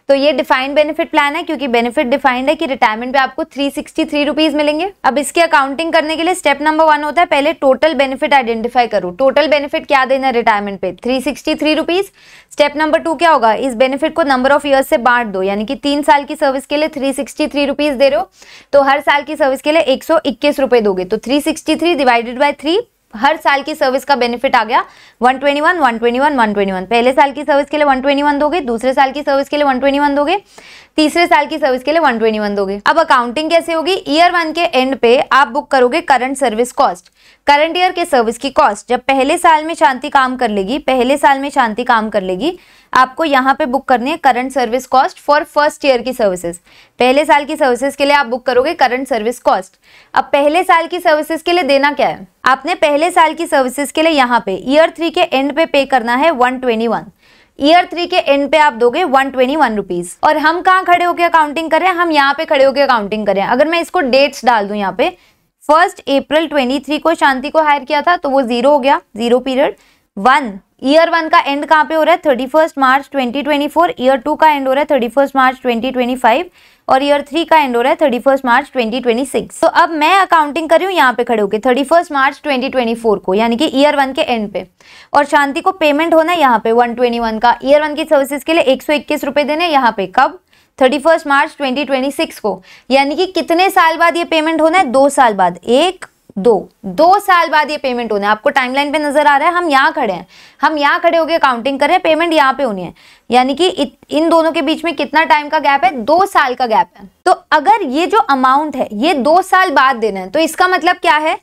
तो ये डिफाइंड बेनिफिट प्लान है क्योंकि बेनिफिट डिफाइंड है कि रिटायरमेंट पे आपको थ्री सिक्सटी थ्री रुपीज़ मिलेंगे अब इसकी अकाउंटिंग करने के लिए स्टेप नंबर वन होता है पहले टोटल बेनिफिट आइडेंटिफाई करूँ टोटल बेनिफिट क्या देना रिटायरमेंट पे three sixty three rupees step number two क्या होगा इस बेनिफिट को नंबर ऑफ ईयर्स से बांट दो यानी कि तीन साल की सर्विस के लिए थ्री सिक्सटी थ्री रुपीज़ दे रहे हो तो हर साल की सर्विस के लिए एक सौ इक्कीस रुपये दोगे तो three sixty three divided by three हर साल की सर्विस का बेनिफिट आ गया 121, 121, 121 पहले साल की सर्विस के लिए 121 दोगे दूसरे साल की सर्विस के लिए 121 दोगे तीसरे साल की सर्विस के लिए वन ट्वेंटी वन दोगे अब अकाउंटिंग कैसे होगी ईयर वन के एंड पे आप बुक करोगे current service cost current year के सर्विस की कॉस्ट जब पहले साल में शांति काम कर लेगी पहले साल में शांति काम कर लेगी आपको यहाँ पे बुक करनी है current service cost for first year की सर्विसेज पहले साल की सर्विसेज के लिए आप बुक करोगे करंट सर्विस कॉस्ट अब पहले साल की सर्विसेज के लिए देना क्या है आपने पहले साल की सर्विसेज के लिए यहाँ पे ईयर थ्री के एंड पे पे करना है one twenty one year three के एंड पे आप दोगे वन ट्वेंटी वन रुपीज और हम कहाँ खड़े होकर अकाउंटिंग करें हम यहाँ पे खड़े होकर अकाउंटिंग करें अगर मैं इसको डेट्स डाल दू यहाँ पे फर्स्ट अप्रैल ट्वेंटी थ्री को शांति को हायर किया था तो वो जीरो हो गया zero period one year one का एंड कहाँ पे हो रहा है thirty first March four year two का एंड हो रहा है थर्टी फर्स्ट मार्च फाइव और ईयर थ्री का एंड हो रहा है thirty first March twenty twenty six तो अब मैं अकाउंटिंग कर रही हूँ यहाँ पे खड़े होकर thirty first March twenty twenty four को यानी कि ईयर वन के एंड पे और शांति को पेमेंट होना है यहाँ पे वन ट्वेंटी वन का ईयर वन की सर्विसेज के लिए एक सौ इक्कीस रुपये देने यहाँ पे कब thirty first March twenty twenty six को यानी कि कितने साल बाद ये पेमेंट होना है दो साल बाद एक दो दो साल बाद ये पेमेंट होना है आपको टाइमलाइन पे नजर आ रहा है हम यहाँ खड़े हैं हम यहाँ खड़े होकर काउंटिंग कर रहे हैं पेमेंट यहाँ पे होनी है यानी कि इन दोनों के बीच में कितना टाइम का गैप है दो साल का गैप है तो अगर ये जो अमाउंट है ये दो साल बाद देना है तो इसका मतलब क्या है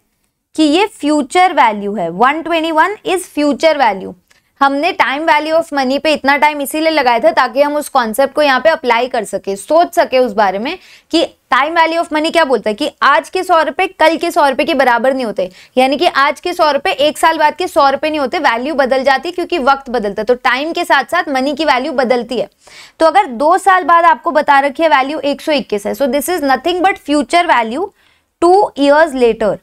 कि ये फ्यूचर वैल्यू है 121 इज फ्यूचर वैल्यू हमने टाइम वैल्यू ऑफ मनी पे इतना टाइम इसीलिए लगाया था ताकि हम उस कॉन्सेप्ट को यहाँ पे अप्लाई कर सके सोच सके उस बारे में कि टाइम वैल्यू ऑफ मनी क्या बोलता है कि आज के सौ रुपए कल के सौ रुपए के बराबर नहीं होते यानी कि आज के सौ रुपए एक साल बाद के सौ रुपए नहीं होते वैल्यू बदल जाती क्योंकि वक्त बदलता है तो टाइम के साथ साथ मनी की वैल्यू बदलती है तो अगर दो साल बाद आपको बता रखी है वैल्यू एक है so this is nothing but future value two years later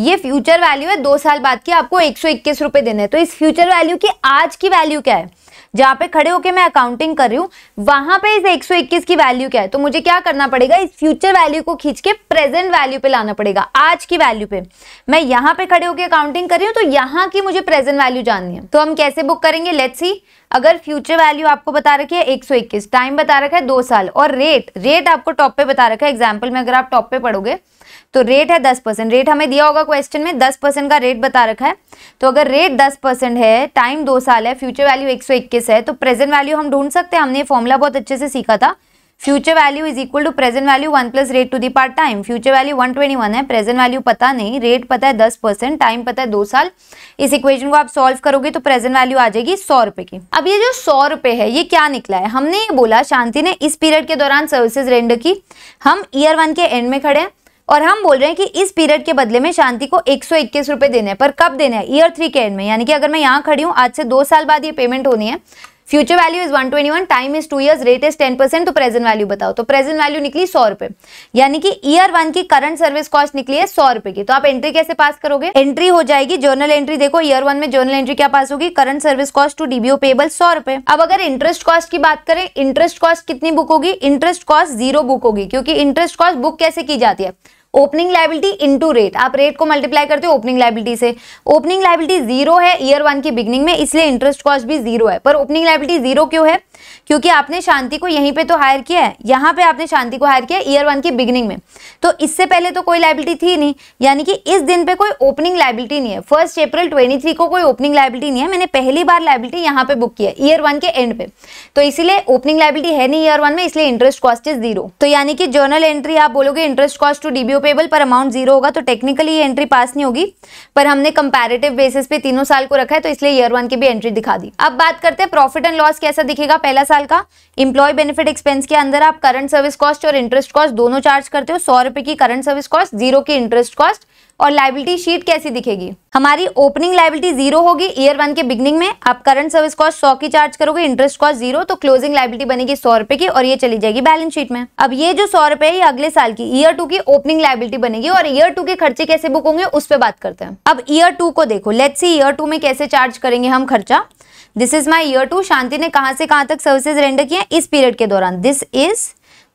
ये फ्यूचर वैल्यू है दो साल बाद की आपको एक सौ इक्कीस रुपये देने तो इस फ्यूचर वैल्यू की आज की वैल्यू क्या है जहां पे खड़े होके मैं अकाउंटिंग कर रही हूँ वहां पे इस 121 की वैल्यू क्या है तो मुझे क्या करना पड़ेगा इस फ्यूचर वैल्यू को खींच के प्रेजेंट वैल्यू पे लाना पड़ेगा आज की वैल्यू पे मैं यहाँ पे खड़े होके अकाउंटिंग कर रही हूँ तो यहाँ की मुझे प्रेजेंट वैल्यू जाननी है तो हम कैसे बुक करेंगे लेट सी अगर फ्यूचर वैल्यू आपको बता रखी है 121 टाइम बता रखा है दो साल और रेट रेट आपको टॉप पे बता रखा है एग्जाम्पल में अगर आप टॉप पे पढ़ोगे तो रेट है दस परसेंट रेट हमें दिया होगा क्वेश्चन में दस परसेंट का रेट बता रखा है तो अगर रेट दस परसेंट है टाइम दो साल है फ्यूचर वैल्यू एक सौ इक्कीस है तो प्रेजेंट वैल्यू हम ढूंढ सकते हैं हमने ये फॉर्मूला बहुत अच्छे से सीखा था future value is equal to present value one plus rate to the part time future value one twenty one है प्रेजेंट वैल्यू पता नहीं रेट पता है दस परसेंट टाइम पता है दो साल इस इक्वेशन को आप सॉल्व करोगे तो प्रेजेंट वैल्यू आ जाएगी सौ रुपए की अब ये जो सौ रुपए है ये क्या निकला है हमने ये बोला शांति ने इस पीरियड के दौरान सर्विसेज रेंडर की हम ईयर वन के एंड में खड़े हैं और हम बोल रहे हैं कि इस पीरियड के बदले में शांति को एक सौ इक्कीस रुपए देने हैं पर कब देने हैं ईयर थ्री के एंड में यानी कि अगर मैं यहाँ खड़ी हूँ आज से दो साल बाद ये पेमेंट होनी है future value is 121 time is two years rate is 10 percent तो प्रेजेंट वैल्यू बताओ तो प्रेजेंट वैल्यू निकली सौ रुपए यानी कि ईयर वन की करंट सर्विस कॉस्ट निकली है सौ रुपए की तो आप एंट्री कैसे पास करोगे एंट्री हो जाएगी जर्नल एंट्री देखो ईयर वन में जर्नल एंट्री क्या पास होगी current service cost to DBO payable सौ रुपए अब अगर इंटरेस्ट कॉस्ट की बात करें इंटरेस्ट कॉस्ट कितनी बुक होगी इंटरेस्ट कॉस्ट जीरो बुक होगी क्योंकि इंटरेस्ट कॉस्ट बुक कैसे की जाती है ओपनिंग लाइबिलिटी इंटू रेट आप रेट को मल्टीप्लाई करते हो ओपनिंग लाइबिलिटी से ओपनिंग लाइबिलिटी जीरो है ईयर वन की बिगनिंग में इसलिए इंटरेस्ट कॉस्ट भी जीरो है पर ओपनिंग लाइबिलिटी जीरो क्यों है क्योंकि आपने शांति को यहीं पे तो हायर किया है यहाँ पे आपने शांति को हायर किया ईयर वन की बिगनिंग में तो इससे पहले तो कोई लाइबिलिटी थी नहीं यानी कि इस दिन पे कोई ओपनिंग लाइबिलिटी नहीं है फर्स्ट अप्रैल ट्वेंटी को कोई ओपनिंग लाइबिलिटी नहीं है मैंने पहली बार लाइबिलिटी यहाँ पे बुक किया ईयर वन के एंड पे तो इसलिए ओपनिंग लाइबिलिटी है नहीं ईयर वन में इसलिए इंटरेस्ट कॉस्ट इज जीरो तो यानी कि जर्नल एंट्री आप बोलोगे interest cost to DBO payable पर अमाउंट जीरो होगा तो टेक्निकली ये एंट्री पास नहीं होगी पर हमने कंपेरेटिव बेसिस पे तीनों साल को रखा है तो इसलिए ईयर वन की भी एंट्री दिखा दी अब बात करते हैं प्रॉफिट एंड लॉस कैसा दिखेगा पहला साल का इंप्लॉय बेनिफिट एक्सपेंस के अंदर आप करंट सर्विस कॉस्ट और इंटरेस्ट कॉस्ट दोनों चार्ज करते हो सौ रुपए की करंट सर्विस कॉस्ट जीरो की इंटरेस्ट कॉस्ट और लाइबिलिटी शीट कैसी दिखेगी हमारी ओपनिंग लाइबिलिटी जीरो होगी ईयर वन के बिगनिंग में आप करंट सर्विस कॉस्ट सौ की चार्ज करोगे इंटरेस्ट कॉस्ट जीरो तो क्लोजिंग लाइबिलिटी बनेगी सौ रुपए की और ये चली जाएगी बैलेंस शीट में अब ये जो सौ रुपए है अगले साल की ईयर टू की ओपनिंग लाइबिलिटी बनेगी और ईयर टू के खर्चे कैसे बुक होंगे उस पर बात करते हैं अब ईयर टू को देखो लेट सी ईयर टू में कैसे चार्ज करेंगे हम खर्चा this is my year two Shanti ने कहा से कहा तक सर्विसेज रेंडर किया इस पीरियड के दौरान this is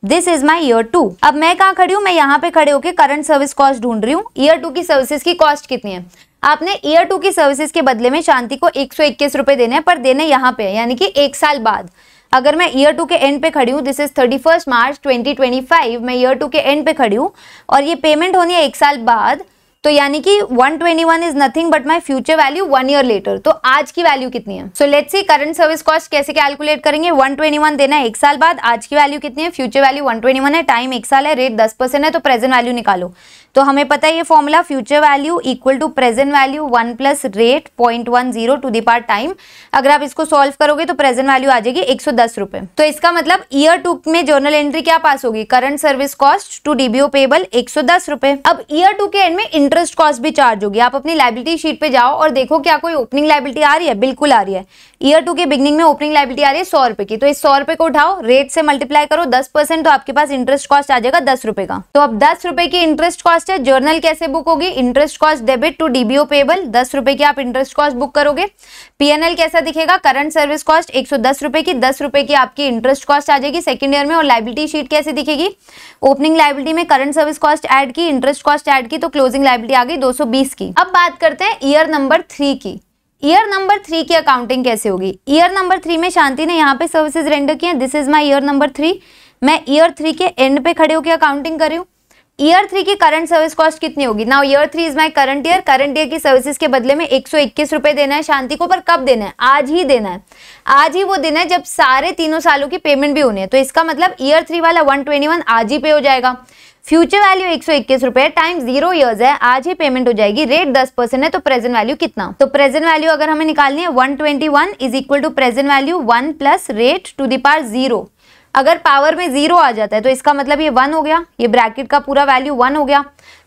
this is my year two अब मैं कहाँ खड़ी हूँ मैं यहाँ पे खड़े होकर करंट सर्विस कॉस्ट ढूंढ रही हूँ ईयर टू की सर्विसेज की कॉस्ट कितनी है आपने ईयर टू की सर्विसेज के बदले में शांति को एक सौ इक्कीस रुपए देने हैं पर देने यहाँ पे यानी कि एक साल बाद अगर मैं ईयर टू के एंड पे खड़ी हूँ this is thirty first March twenty twenty five मैं ईयर टू के एंड पे खड़ी हूँ और ये पेमेंट होनी है एक साल बाद तो यानी कि 121 is nothing but my future value one year later तो आज की वैल्यू कितनी है so let's see current service cost कैसे कैलकुलेट करेंगे 121 देना है एक साल बाद आज की वैल्यू कितनी है फ्यूचर वैल्यू 121 है टाइम एक साल है रेट 10 परसेंट है तो प्रेजेंट वैल्यू निकालो तो हमें पता है ये formula future value equal to present value one plus rate point one zero to the time अगर आप इसको सॉल्व करोगे तो प्रेजेंट वैल्यू आ जाएगी एक सौ दस रुपए तो इसका मतलब ईयर टू में जर्नल एंट्री क्या पास होगी current service cost to DBO payable एक सौ दस रुपए अब ईयर टू के एंड में इंटरेस्ट कॉस्ट भी चार्ज होगी आप अपनी लाइबिलिटी शीट पर जाओ और देखो क्या कोई ओपनिंग लाइबिलिटी आ रही है बिल्कुल आ रही है ईयर टू के बिगनिंग में ओपनिंग लाइबिलिटी आ रही है सौ रुपए की तो इस सौ रुपए को उठाओ रेट से मल्टीप्लाई करो दस परसेंट तो आपके पास इंटरेस्ट कॉस्ट आ जाएगा दस रुपए का तो अब दस रुपए की इंटरेस्ट कॉस्ट कॉस्ट है जर्नल कैसे बुक होगी interest cost debit to DBO payable दस रुपए की आप इंटरेस्ट कॉस्ट बुक करोगे पीएनएल कैसा दिखेगा करंट सर्विस कॉस्ट एक सौ दस रुपए की दस रुपए की आपकी इंटरेस्ट कॉस्ट आ जाएगी सेकंड ईयर में और लाइबिलिटी शीट कैसे दिखेगी ओपनिंग लाइबिलिटी में करंट सर्विस कॉस्ट एड की इंटरेस्ट कॉस्ट एड की तो क्लोजिंग लाइबिलिटी आ गई दो की अब बात करते हैं ईयर नंबर थ्री की ईयर नंबर थ्री की अकाउंटिंग कैसे होगी ईयर नंबर थ्री में शांति ने यहाँ पे सर्विसेज रेंडर किए this is my year number three मैं ईयर थ्री के एंड पे खड़े होकर अकाउंटिंग कर रही हूँ ईयर थ्री की करंट सर्विस कॉस्ट कितनी होगी now year three is my current year current year की सर्विसेज के बदले में एक सौ इक्कीस रुपए देना है शांति को पर कब देना है आज ही देना है आज ही वो देना है जब सारे तीनों सालों की पेमेंट भी होनी है तो इसका मतलब ईयर थ्री वाला वन ट्वेंटी वन आज ही पे हो जाएगा फ्यूचर वैल्यू एक सौ इक्कीस रुपए टाइम जीरो ईयर्स है आज ही पेमेंट हो जाएगी रेट दस परसेंट है तो प्रेजेंट वैल्यू कितना तो प्रेजेंट वैल्यू अगर हमें निकालनी है one twenty one is equal to present value one plus rate to पार जीरो अगर पावर में जीरो आ जाता है तो इसका मतलब ये वन हो गया ये ब्रैकेट का पूरा वैल्यू वन हो गया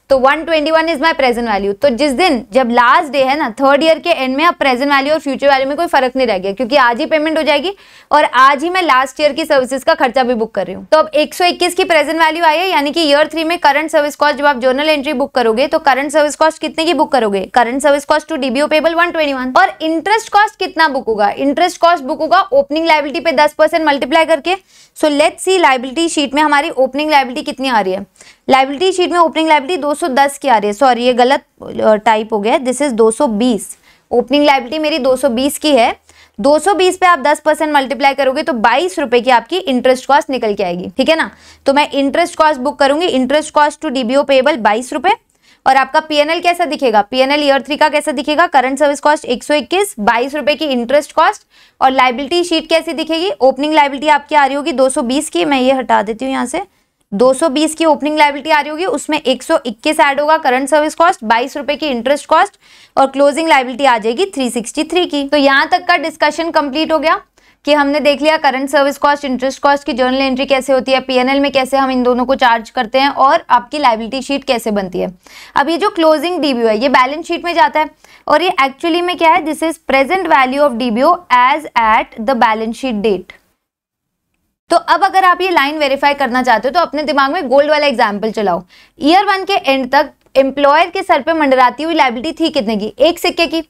तो 121 इज माय प्रेजेंट वैल्यू तो जिस दिन जब लास्ट डे है ना थर्ड ईयर के एंड में अब प्रेजेंट वैल्यू और फ्यूचर वैल्यू में कोई फर्क नहीं रह गया क्योंकि आज ही पेमेंट हो जाएगी और आज ही मैं लास्ट ईयर की सर्विसेज का खर्चा भी बुक कर रही हूँ तो अब 121 की प्रेजेंट वैल्यू आई है यानी कि ईयर थ्री में करंट सर्विस कॉस्ट जब आप जर्नल एंट्री बुक करोगे तो करंट सर्विस कॉस्ट कितने की बुक करोगे current service cost to DBO payable one और इंटरेस्ट कॉस्ट कितना बुक होगा इंटरेस्ट कॉस्ट बुक होगा ओपनिंग लाइबिलिटी पे दस मल्टीप्लाई करके so let see liability sheet में हमारी ओपनिंग लाइबिलिटी कितनी आ रही है लाइबिलिटी शीट में ओपनिंग लाइबिलिटी 210 की आ रही है सॉरी ये गलत टाइप हो गया है दिस इज 220 ओपनिंग लाइबिलिटी मेरी 220 की है 220 पे आप 10 परसेंट मल्टीप्लाई करोगे तो बाईस रुपए की आपकी इंटरेस्ट कॉस्ट निकल के आएगी ठीक है ना तो मैं इंटरेस्ट कॉस्ट बुक करूंगी interest cost to DBO payable बाईस रुपए और आपका पीएनएल कैसा दिखेगा पीएनएल ईयर थ्री का कैसा दिखेगा करंट सर्विस कॉस्ट एक सौ इक्कीस बाईस रुपए की इंटरेस्ट कॉस्ट और लाइबिलिटी शीट कैसी दिखेगी ओपनिंग लाइबिलिटी आपकी आ रही होगी 220 की मैं ये हटा देती हूँ यहाँ से 220 की ओपनिंग लाइबिलिटी आ रही होगी उसमें 121 ऐड होगा करंट सर्विस कॉस्ट बाईस रुपए की इंटरेस्ट कॉस्ट और क्लोजिंग लाइबिलिटी आ जाएगी 363 की तो यहाँ तक का डिस्कशन कंप्लीट हो गया कि हमने देख लिया current service cost interest cost की जर्नल एंट्री कैसे होती है पीएनएल में कैसे हम इन दोनों को चार्ज करते हैं और आपकी लाइबिलिटी शीट कैसे बनती है अब ये जो क्लोजिंग डीबीओ है ये बैलेंस शीट में जाता है और ये एक्चुअली में क्या है this is present value of DBO as at the balance sheet date तो अब अगर आप ये लाइन वेरीफाई करना चाहते हो तो अपने दिमाग में गोल्ड वाला एग्जाम्पल चलाओ ईयर वन के एंड तक एम्प्लॉयर के सर पे मंडराती हुई लाइबिलिटी थी कितने की एक सिक्के की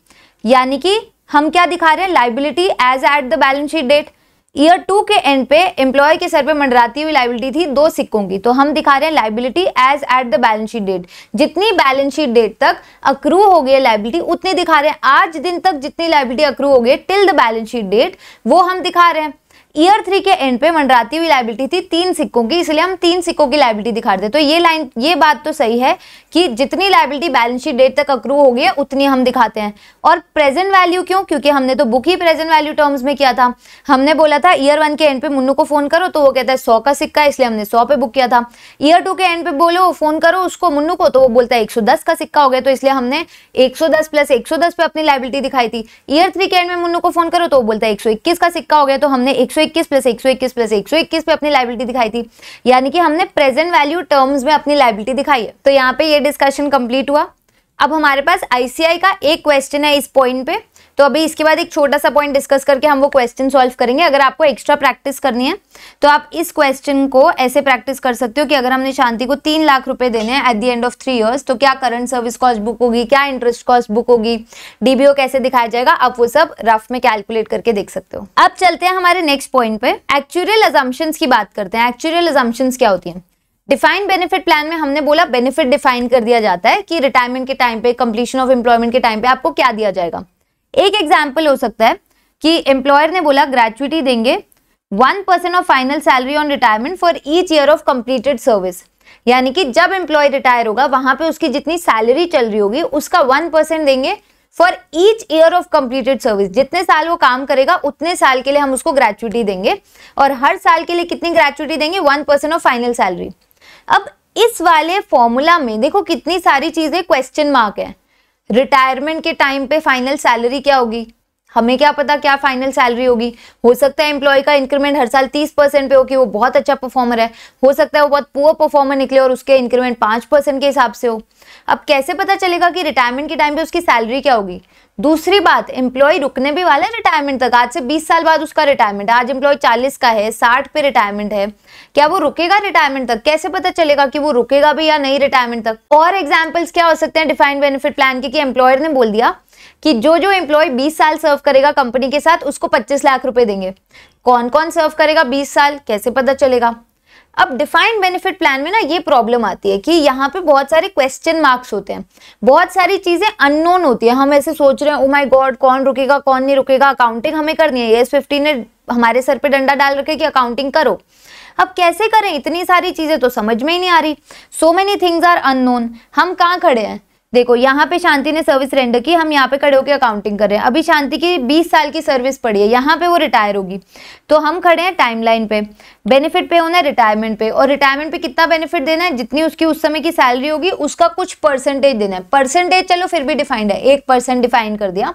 यानी कि हम क्या दिखा रहे हैं liability as at the balance sheet date year two के एंड पे एम्प्लॉय के सर पे मंडराती हुई लाइबिलिटी थी दो सिक्कों की तो हम दिखा रहे हैं liability as at the balance sheet date जितनी बैलेंस शीट डेट तक अक्रू हो गई है लाइबिलिटी उतनी दिखा रहे हैं आज दिन तक जितनी लाइबिलिटी अक्रू हो गई till the balance sheet date वो हम दिखा रहे हैं ईयर थ्री के एंड पे मंडराती हुई लाइबिलिटी थी तीन सिक्कों की इसलिए हम तीन सिक्कों की लाइबिलिटी दिखा दे तो ये लाइन ये बात तो सही है कि जितनी लाइबिलिटी बैलेंस शीट डेट तक अक्रू होगी है उतनी हम दिखाते हैं और प्रेजेंट वैल्यू क्यों क्योंकि हमने तो बुक ही प्रेजेंट वैल्यू टर्म्स में किया था हमने बोला था ईयर वन के एंड पे मुन्नू को फोन करो तो वो कहता है सौ का सिक्का इसलिए हमने सौ पे बुक किया था ईयर टू के एंड पे बोलो फोन करो उसको मुन्नू को तो वो बोलता है एक का सिक्का हो गया तो इसलिए हमने एक प्लस एक पे अपनी लाइबिलिटी दिखाई थी ईयर थ्री के एंड में मुन्नू को फोन करो तो वो बोलता है एक का सिक्का हो गया तो हमने एक प्लस एक प्लस एक पे अपनी लाइबिलिटी दिखाई थी यानी कि हमने प्रेजेंट वैल्यू टर्म्स में अपनी लाइबिलिटी दिखाई है तो यहाँ पे ये डिस्कशन कंप्लीट हुआ अब हमारे पास आईसीआई का एक क्वेश्चन है इस पॉइंट पे तो अभी इसके बाद एक छोटा सा पॉइंट डिस्कस करके हम वो क्वेश्चन सॉल्व करेंगे अगर आपको एक्स्ट्रा प्रैक्टिस करनी है तो आप इस क्वेश्चन को ऐसे प्रैक्टिस कर सकते हो कि अगर हमने शांति को तीन लाख रुपए देने हैं at the end of three years तो क्या करंट सर्विस कॉस्ट बुक होगी क्या इंटरेस्ट कॉस्ट बुक होगी डीबीओ कैसे दिखाया जाएगा आप वो सब रफ में कैलकुलेट करके देख सकते हो अब चलते हैं हमारे नेक्स्ट पॉइंट पे एक्चुअल एजम्पन्स की बात करते हैं एक्चुअल एजम्पन्स क्या होती है डिफाइन बेनिफिट प्लान में हमने बोला बेनिफिट डिफाइन कर दिया जाता है कि रिटायरमेंट के टाइम पे कंप्लीशन ऑफ एम्प्लॉयमेंट के टाइम पे आपको क्या दिया जाएगा एक एग्जाम्पल हो सकता है कि एम्प्लॉयर ने बोला ग्रेचुटी देंगे one percent of final salary on retirement for each year of completed service यानी कि जब एम्प्लॉय रिटायर होगा वहां पे उसकी जितनी सैलरी चल रही होगी उसका वन परसेंट देंगे for each year of completed service जितने साल वो काम करेगा उतने साल के लिए हम उसको ग्रेचुटी देंगे और हर साल के लिए कितनी ग्रेचुटी देंगे one percent of final salary अब इस वाले फॉर्मूला में देखो कितनी सारी चीजें क्वेश्चन मार्क है रिटायरमेंट के टाइम पे फाइनल सैलरी क्या होगी हमें क्या पता क्या फाइनल सैलरी होगी हो सकता है एम्प्लॉय का इंक्रीमेंट हर साल तीस परसेंट पे हो कि वो बहुत अच्छा परफॉर्मर है हो सकता है वो बहुत पुअर परफॉर्मर निकले और उसके इंक्रीमेंट पाँच परसेंट के हिसाब से हो अब कैसे पता चलेगा कि रिटायरमेंट के टाइम पे उसकी सैलरी क्या होगी दूसरी बात एम्प्लॉय रुकने भी वाला है रिटायरमेंट तक आज से 20 साल बाद उसका रिटायरमेंट आज एम्प्लॉय 40 का है 60 पे रिटायरमेंट है क्या वो रुकेगा रिटायरमेंट तक कैसे पता चलेगा कि वो रुकेगा भी या नहीं रिटायरमेंट तक और एग्जाम्पल्स क्या हो सकते हैं डिफाइंड बेनिफिट प्लान के कि एम्प्लॉयर ने बोल दिया कि जो जो एम्प्लॉय बीस साल सर्व करेगा कंपनी के साथ उसको पच्चीस लाख रुपए देंगे कौन कौन सर्व करेगा बीस साल कैसे पता चलेगा अब डिफाइंड बेनिफिट प्लान में ना ये प्रॉब्लम आती है कि यहाँ पे बहुत सारे क्वेश्चन मार्क्स होते हैं बहुत सारी चीज़ें अननोन होती है हम ऐसे सोच रहे हैं ओ माय गॉड कौन रुकेगा कौन नहीं रुकेगा अकाउंटिंग हमें करनी है एस फिफ्टी ने हमारे सर पे डंडा डाल रखे कि अकाउंटिंग करो अब कैसे करें इतनी सारी चीज़ें तो समझ में ही नहीं आ रही so many things are unknown हम कहाँ खड़े हैं देखो यहाँ पे शांति ने सर्विस रेंडर की हम यहाँ पे खड़े होकर अकाउंटिंग कर रहे हैं अभी शांति की 20 साल की सर्विस पड़ी है यहाँ पे वो रिटायर होगी तो हम खड़े हैं टाइमलाइन पे बेनिफिट पे होना है रिटायरमेंट पे और रिटायरमेंट पे कितना बेनिफिट देना है जितनी उसकी उस समय की सैलरी होगी उसका कुछ परसेंटेज देना है परसेंटेज चलो फिर भी डिफाइंड है एक परसेंट डिफाइन कर दिया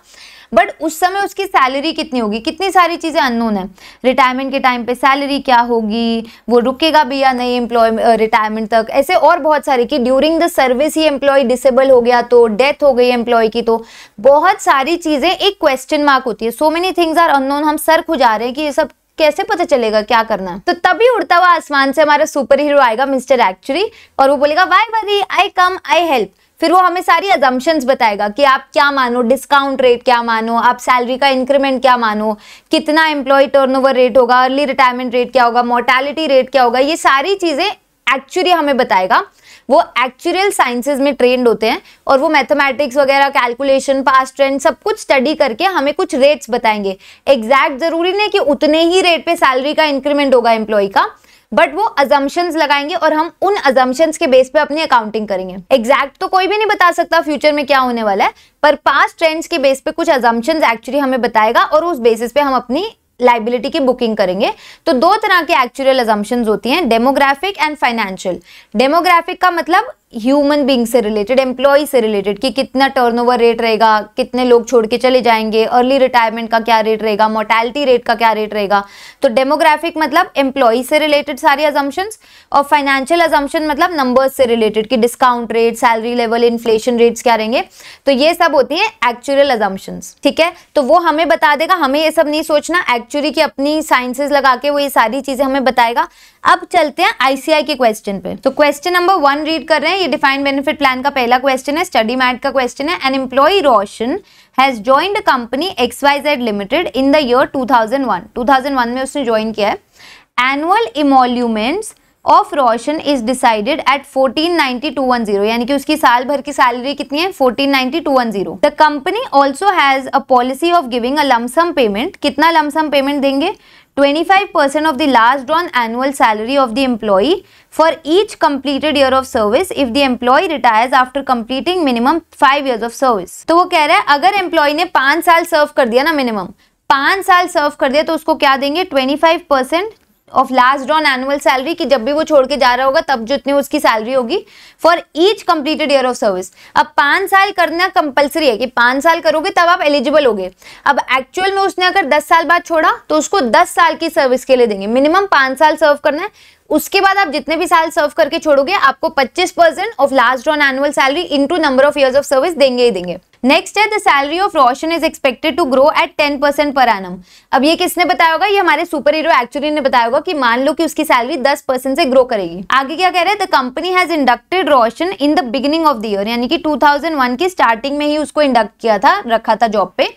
बट उस समय उसकी सैलरी कितनी होगी कितनी सारी चीज़ें अननोन है रिटायरमेंट के टाइम पे सैलरी क्या होगी वो रुकेगा भी या नहीं एम्प्लॉय रिटायरमेंट तक ऐसे और बहुत सारे कि ड्यूरिंग द सर्विस ही एम्प्लॉय डिसेबल हो गया तो डेथ हो गई एम्प्लॉय की तो बहुत सारी चीज़ें एक क्वेश्चन मार्क होती है so many things are unknown हम सर खुजा रहे हैं कि ये सब कैसे पता चलेगा क्या करना है तो तभी उड़ता हुआ आसमान से हमारा सुपर हीरो आएगा मिस्टर एक्चुअली और वो बोलेगा why worry I come I help फिर वो हमें सारी एजम्पन्स बताएगा कि आप क्या मानो डिस्काउंट रेट क्या मानो आप सैलरी का इंक्रीमेंट क्या मानो कितना एम्प्लॉय टर्नओवर रेट होगा अर्ली रिटायरमेंट रेट क्या होगा मोर्टेलिटी रेट क्या होगा ये सारी चीज़ें एक्चुअली हमें बताएगा वो एक्चुअल साइंसेज में ट्रेंड होते हैं और वो मैथमेटिक्स वगैरह कैलकुलेशन पास ट्रेंड सब कुछ स्टडी करके हमें कुछ रेट्स बताएंगे एग्जैक्ट जरूरी नहीं कि उतने ही रेट पे सैलरी का इंक्रीमेंट होगा एम्प्लॉय का बट वो अजम्पन्स लगाएंगे और हम उन अजम्पन्स के बेस पे अपनी अकाउंटिंग करेंगे एग्जैक्ट तो कोई भी नहीं बता सकता फ्यूचर में क्या होने वाला है पर पास्ट ट्रेंड्स के बेस पे कुछ अजम्पन्स एक्चुअली हमें बताएगा और उस बेसिस पे हम अपनी लाइबिलिटी की बुकिंग करेंगे तो दो तरह के एक्चुअल एजम्पन्स होती हैं डेमोग्राफिक एंड फाइनेंशियल डेमोग्राफिक का मतलब ह्यूमन बींग से रिलेटेड एम्प्लॉय से रिलेटेड कि कितना टर्नओवर रेट रहेगा कितने लोग छोड़ के चले जाएंगे अर्ली रिटायरमेंट का क्या रेट रहेगा मोर्टैलिटी रेट का क्या रेट रहेगा तो डेमोग्राफिक मतलब एम्प्लॉय से रिलेटेड सारे अजम्पन्स और फाइनेंशियल अजम्पन मतलब नंबर्स से रिलेटेड कि discount rate salary level inflation rates क्या रहेंगे तो ये सब होती है एक्चुअल अजम्पन्स ठीक है तो वो हमें बता देगा हमें ये सब नहीं सोचना एक्चुअली की अपनी साइंसेज लगा के वो ये सारी चीजें हमें बताएगा अब चलते हैं आईसीआई के क्वेश्चन पे तो क्वेश्चन नंबर वन रीड कर रहे हैं ये डिफाइंड बेनिफिट प्लान का पहला क्वेश्चन है स्टडी मैट का क्वेश्चन है an employee Roshan has joined company X Y Z limited in the year 2001 2001 में उसने ज्वाइन किया है annual emoluments of Roshan is decided at 1490210 यानी कि उसकी साल भर की सैलरी कितनी है 1490210 the company also has a policy of giving a lump sum payment कितना लमसम पेमेंट देंगे 25% of the last drawn annual salary of the employee for each completed year of service if the employee retires after completing minimum 5 years of service तो वो कह रहा है अगर employ ने 5 साल सर्व कर दिया ना मिनिमम 5 साल सर्व कर दिया तो उसको क्या देंगे 25% of last drawn annual salary कि जब भी वो छोड़ के जा रहा होगा तब जितनी उसकी सैलरी होगी for each completed year of service अब पाँच साल करना कंपलसरी है कि पाँच साल करोगे तब आप एलिजिबल होगे अब एक्चुअल में उसने अगर दस साल बाद छोड़ा तो उसको दस साल की सर्विस के लिए देंगे मिनिमम पाँच साल सर्व करना है उसके बाद आप जितने भी साल सर्व करके छोड़ोगे आपको पच्चीस percent of last on annual salary into number of years of service देंगे ही देंगे नेक्स्ट है the salary of Roshan is expected to grow at ten percent per annum अब ये किसने बताया होगा ये हमारे सुपर हीरो एक्चुअली ने बताया होगा कि मान लो कि उसकी सैलरी दस परसेंट से ग्रो करेगी आगे क्या कह रहे हैं the company has inducted Roshan in the beginning of the year यानी कि 2001 की स्टार्टिंग में ही उसको इंडक्ट किया था रखा था जॉब पे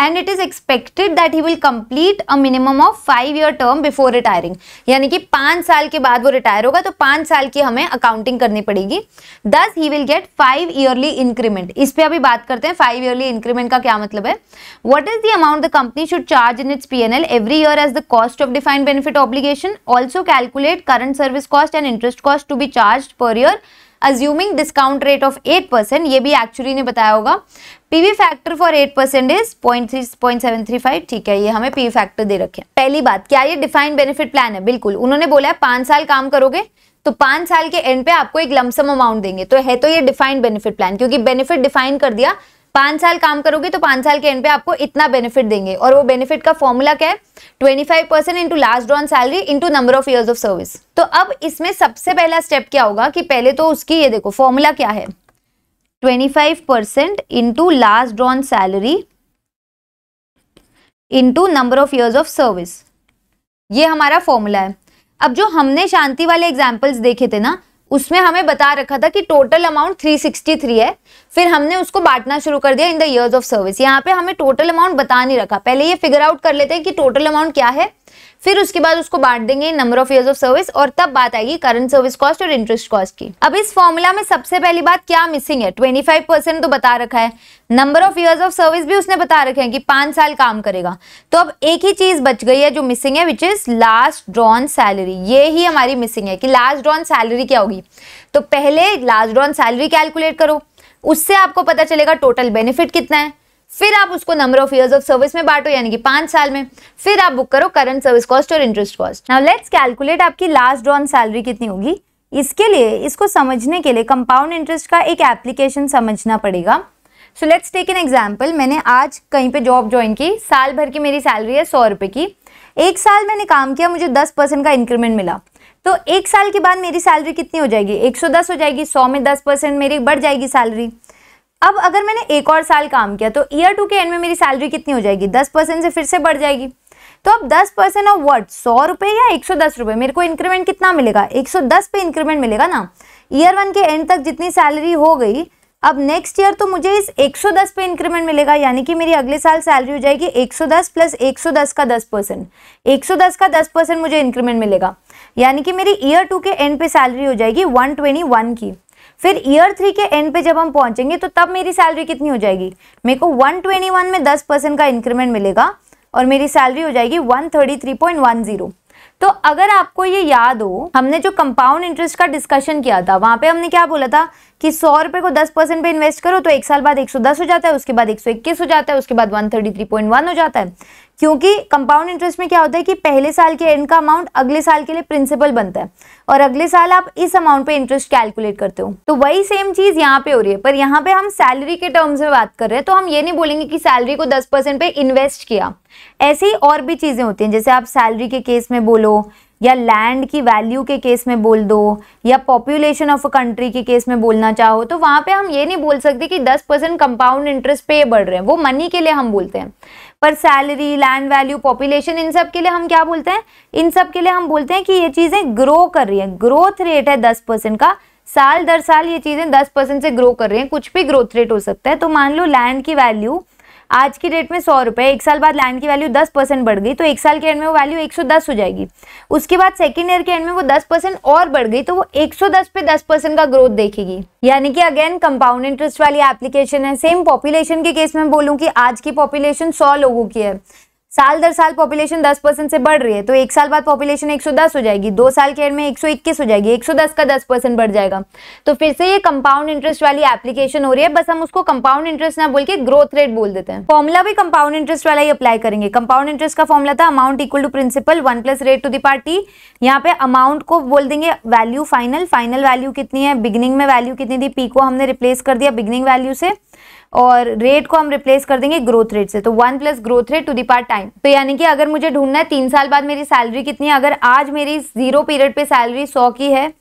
and it is expected that he will complete a minimum of five year term before retiring यानी कि पांच साल के बाद वो रिटायर होगा तो पांच साल की हमें अकाउंटिंग करनी पड़ेगी thus he will get five yearly increment इस पर अभी बात करते हैं फाइव ईयरली इंक्रीमेंट का क्या मतलब है what is the amount the company should charge in its P N L every year as the cost of defined benefit obligation also calculate current service cost and interest cost to be charge per year assuming discount rate of eight percent ये भी actually ने बताया होगा PV factor for eight percent is point three point seven three five ठीक है ये हमें PV factor दे रखे पहली बात क्या ये डिफाइंड बेनिफिट प्लान है बिल्कुल उन्होंने बोला है पांच साल काम करोगे तो पांच साल के एंड पे आपको एक लमसम अमाउंट देंगे तो है तो ये डिफाइंड बेनिफिट प्लान क्योंकि बेनिफिट डिफाइन कर दिया पांच साल काम करोगे तो पांच साल के एंड पे आपको इतना बेनिफिट देंगे और वो बेनिफिट का फॉर्मूला क्या है twenty five percent into last drawn salary into number of years of service तो अब इसमें सबसे पहला स्टेप क्या होगा कि पहले तो उसकी ये देखो फॉर्मूला क्या है twenty five percent into last drawn salary into number of years of service ये हमारा फॉर्मूला है अब जो हमने शांति वाले एग्जाम्पल्स देखे थे ना उसमें हमें बता रखा था कि टोटल अमाउंट 363 है फिर हमने उसको बांटना शुरू कर दिया in the years of service यहाँ पे हमें टोटल अमाउंट बता नहीं रखा पहले ये फिगर आउट कर लेते हैं कि टोटल अमाउंट क्या है फिर उसके बाद उसको बांट देंगे number of years of service और तब बात आएगी करंट सर्विस कॉस्ट और इंटरेस्ट कॉस्ट की अब इस फॉर्मूला में सबसे पहली बात क्या मिसिंग है ट्वेंटी फाइव परसेंट तो बता रखा है number of years of service भी उसने बता रखे हैं कि पांच साल काम करेगा तो अब एक ही चीज बच गई है जो मिसिंग है which is last drawn salary ये ही हमारी मिसिंग है कि लास्ट ड्रॉन सैलरी क्या होगी तो पहले लास्ट ड्रॉन सैलरी कैलकुलेट करो उससे आपको पता चलेगा टोटल बेनिफिट कितना है फिर आप उसको number of years of service में बांटो यानी कि पांच साल में फिर आप बुक करो करंट सर्विस कॉस्ट और interest cost now let's calculate आपकी लास्ट ड्रॉन सैलरी कितनी होगी इसके लिए इसको समझने के लिए कंपाउंड इंटरेस्ट का एक एप्लीकेशन समझना पड़ेगा so let's take an example मैंने आज कहीं पे जॉब ज्वाइन की साल भर की मेरी सैलरी है सौ रुपये की एक साल मैंने काम किया मुझे दस परसेंट का इंक्रीमेंट मिला तो एक साल के बाद मेरी सैलरी कितनी हो जाएगी एक सौ दस हो जाएगी सौ में दस परसेंट मेरी बढ़ जाएगी सैलरी अब अगर मैंने एक और साल काम किया तो ईयर टू के एंड में मेरी सैलरी कितनी हो जाएगी दस परसेंट से फिर से बढ़ जाएगी तो अब दस परसेंट ऑफ वर्ड सौ रुपये या एक सौ दस रुपये मेरे को इंक्रीमेंट कितना मिलेगा एक सौ दस पे इंक्रीमेंट मिलेगा ना ईयर वन के एंड तक जितनी सैलरी हो गई अब नेक्स्ट ईयर तो मुझे इस एक सौ दस पे इंक्रीमेंट मिलेगा यानी कि मेरी अगले साल सैलरी हो जाएगी एक सौ दस प्लस एक सौ दस का दस परसेंट एक सौ दस का दस परसेंट मुझे इंक्रीमेंट मिलेगा यानी कि मेरी ईयर टू के एंड पे सैलरी हो जाएगी वन ट्वेंटी वन की फिर ईयर थ्री के एंड पे जब हम पहुंचेंगे तो तब मेरी सैलरी कितनी हो जाएगी मेरे को 121 में 10 परसेंट का इंक्रीमेंट मिलेगा और मेरी सैलरी हो जाएगी 133.10 तो अगर आपको ये याद हो हमने जो कंपाउंड इंटरेस्ट का डिस्कशन किया था वहां पे हमने क्या बोला था कि सौ रुपए को दस परसेंट पे इन्वेस्ट करो तो एक साल बाद एक सौ दस हो जाता है उसके बाद एक सौ इक्कीस हो जाता है उसके बाद one thirty three point one हो जाता है क्योंकि कंपाउंड इंटरेस्ट में क्या होता है कि पहले साल के एंड का अमाउंट अगले साल के लिए प्रिंसिपल बनता है और अगले साल आप इस अमाउंट पे इंटरेस्ट कैलकुलेट करते हो तो वही सेम चीज यहाँ पे हो रही है पर यहाँ पे हम सैलरी के टर्म्स में बात कर रहे हैं तो हम ये नहीं बोलेंगे कि सैलरी को दस परसेंट पे इन्वेस्ट किया ऐसी और भी चीजें होती हैं जैसे आप सैलरी के केस में बोलो या लैंड की वैल्यू के केस में बोल दो या पॉपुलेशन ऑफ अ कंट्री के केस में बोलना चाहो तो वहां पे हम ये नहीं बोल सकते कि 10 परसेंट कंपाउंड इंटरेस्ट पे बढ़ रहे हैं वो मनी के लिए हम बोलते हैं पर सैलरी लैंड वैल्यू पॉपुलेशन इन सब के लिए हम क्या बोलते हैं इन सब के लिए हम बोलते हैं कि ये चीज़ें ग्रो कर रही है ग्रोथ रेट है दस परसेंट का साल दर साल ये चीज़ें दस परसेंट से ग्रो कर रही है कुछ भी ग्रोथ रेट हो सकता है तो मान लो लैंड की वैल्यू आज की डेट में सौ रुपये एक साल बाद लैंड की वैल्यू दस परसेंट बढ़ गई तो एक साल के एंड में वो वैल्यू एक सौ दस हो जाएगी उसके बाद सेकेंड ईयर के एंड में वो दस परसेंट और बढ़ गई तो वो एक सौ दस पे दस परसेंट का ग्रोथ देखेगी यानी कि अगेन कंपाउंड इंटरेस्ट वाली एप्लीकेशन है सेम पॉपुलेशन के केस में बोलूँ कि आज की पॉपुलेशन सौ लोगों की है साल दर साल पॉपुलेशन 10 परसेंट से बढ़ रही है तो एक साल बाद पॉपुलेशन 110 हो जाएगी दो साल के एंड में 121 हो जाएगी 110 का 10 परसेंट बढ़ जाएगा तो फिर से ये कंपाउंड इंटरेस्ट वाली एप्लीकेशन हो रही है बस हम उसको कंपाउंड इंटरेस्ट ना बोल के ग्रोथ रेट बोल देते हैं फॉर्मुला भी कंपाउंड इंटरेस्ट वाला ही अप्लाई करेंगे कंपाउंड इंटरेस्ट का फॉर्मुला था amount equal to principal one plus rate to दार्टी यहाँ पे अमाउंट को बोल देंगे वैल्यू फाइनल फाइनल वैल्यू कितनी है बिगनिंग में वैल्यू कितनी थी पी को हमने रिप्लेस कर दिया बिगनिंग वैल्यू से और रेट को हम रिप्लेस कर देंगे ग्रोथ रेट से तो one plus growth rate to the part time तो यानी कि अगर मुझे ढूंढना है तीन साल बाद मेरी सैलरी कितनी है अगर आज मेरी जीरो पीरियड पे सैलरी सौ की है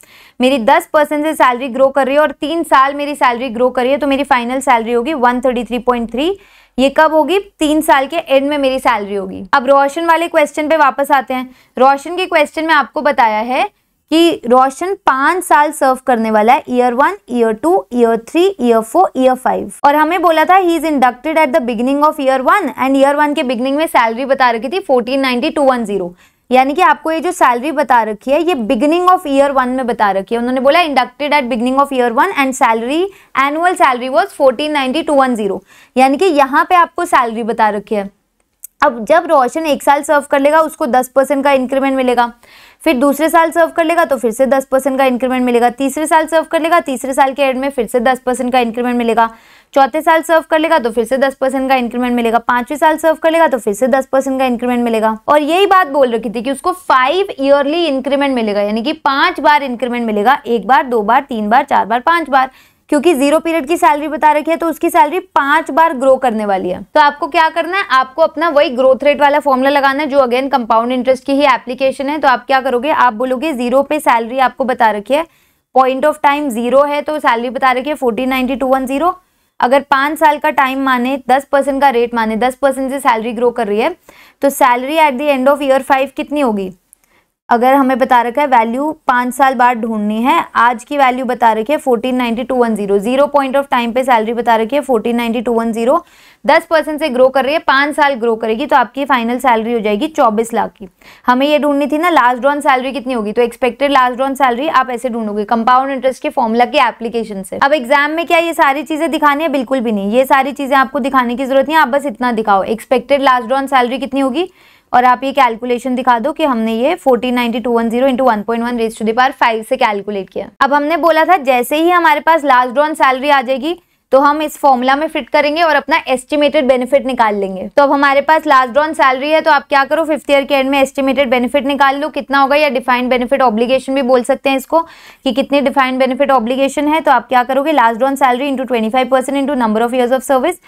मेरी दस परसेंट से सैलरी ग्रो कर रही है और तीन साल मेरी सैलरी ग्रो कर रही है तो मेरी फाइनल सैलरी होगी वन ये कब होगी तीन साल के एंड में मेरी सैलरी होगी अब रोशन वाले क्वेश्चन पे वापस आते हैं रोशन के क्वेश्चन में आपको बताया है कि रोशन पांच साल सर्व करने वाला है year one year two year three year four year five और हमें बोला था he is inducted at the beginning of year one and year one के बिगनिंग में सैलरी बता रखी थी fourteen ninety two one zero यानी कि आपको ये जो सैलरी बता रखी है ये बिगिनिंग ऑफ ईयर वन में बता रखी है उन्होंने बोला inducted at beginning of year one and salary annual salary was fourteen ninety two one zero यानी कि यहाँ पे आपको सैलरी बता रखी है अब जब रोशन एक साल सर्व कर लेगा उसको दस परसेंट का इंक्रीमेंट मिलेगा फिर दूसरे साल सर्व कर लेगा तो फिर से दस परसेंट का इंक्रीमेंट मिलेगा तीसरे साल सर्व कर लेगा तीसरे साल के एंड में फिर से दस परसेंट का इंक्रीमेंट मिलेगा चौथे साल सर्व कर लेगा तो फिर से दस परसेंट का इंक्रीमेंट मिलेगा पांचवें साल सर्व कर लेगा तो फिर से दस परसेंट का इंक्रीमेंट मिलेगा और यही बात बोल रखी थी कि उसको फाइव ईयरली इंक्रीमेंट मिलेगा यानी कि पांच बार इंक्रीमेंट मिलेगा एक बार दो बार तीन बार चार बार पांच बार क्योंकि जीरो पीरियड की सैलरी बता रखी है तो उसकी सैलरी पांच बार ग्रो करने वाली है तो आपको क्या करना है आपको अपना वही ग्रोथ रेट वाला फॉर्मुला लगाना है जो अगेन कंपाउंड इंटरेस्ट की ही एप्लीकेशन है तो आप क्या करोगे आप बोलोगे जीरो पे सैलरी आपको बता रखी है पॉइंट ऑफ टाइम जीरो है तो सैलरी बता रखी है fourteen ninety two one zero अगर पाँच साल का टाइम माने दस परसेंट का रेट माने दस परसेंट से सैलरी ग्रो कर रही है तो salary at the end of year five कितनी होगी अगर हमें बता रखा है वैल्यू पाँच साल बाद ढूंढनी है आज की वैल्यू बता रखी है fourteen ninety two one zero zero point of time पे सैलरी बता रखी है fourteen ninety two one zero दस परसेंट से ग्रो कर रही है पाँच साल ग्रो करेगी तो आपकी फाइनल सैलरी हो जाएगी चौबीस लाख की हमें ये ढूंढनी थी ना लास्ट ड्रॉन सैलरी कितनी होगी तो एक्सपेक्टेड लास्ट ड्रॉन सैलरी आप ऐसे ढूंढोगे कंपाउंड इंटरेस्ट के फॉर्मुला के एप्लीकेशन से अब एग्जाम में क्या ये सारी चीज़ें दिखानी है बिल्कुल भी नहीं ये सारी चीज़ें आपको दिखाने की जरूरत नहीं आप बस इतना दिखाओ एक्सपेक्टेड लास्ट ड्रॉन सैलरी कितनी होगी और आप ये कैलकुलेशन दिखा दो कि हमने ये fourteen ninety two one zero into one point one raise to power five से कैलकुलेट किया अब हमने बोला था जैसे ही हमारे पास लास्ट ड्रॉन सैलरी आ जाएगी तो हम इस फॉर्मूला में फिट करेंगे और अपना एस्टिमेटेड बेनिफिट निकाल लेंगे तो अब हमारे पास लास्ट ड्रॉन सैलरी है तो आप क्या करो फिफ्थ ईयर के एंड में एस्टिमेटेड बेनिफिट निकाल लो कितना होगा या डिफाइंड बेनिफिट ऑब्लिगेशन भी बोल सकते हैं इसको कि कितनी डिफाइंड बेनिफिट ऑब्लिगेशन है तो आप क्या करोगे last drawn salary into twenty five percent into number of years of service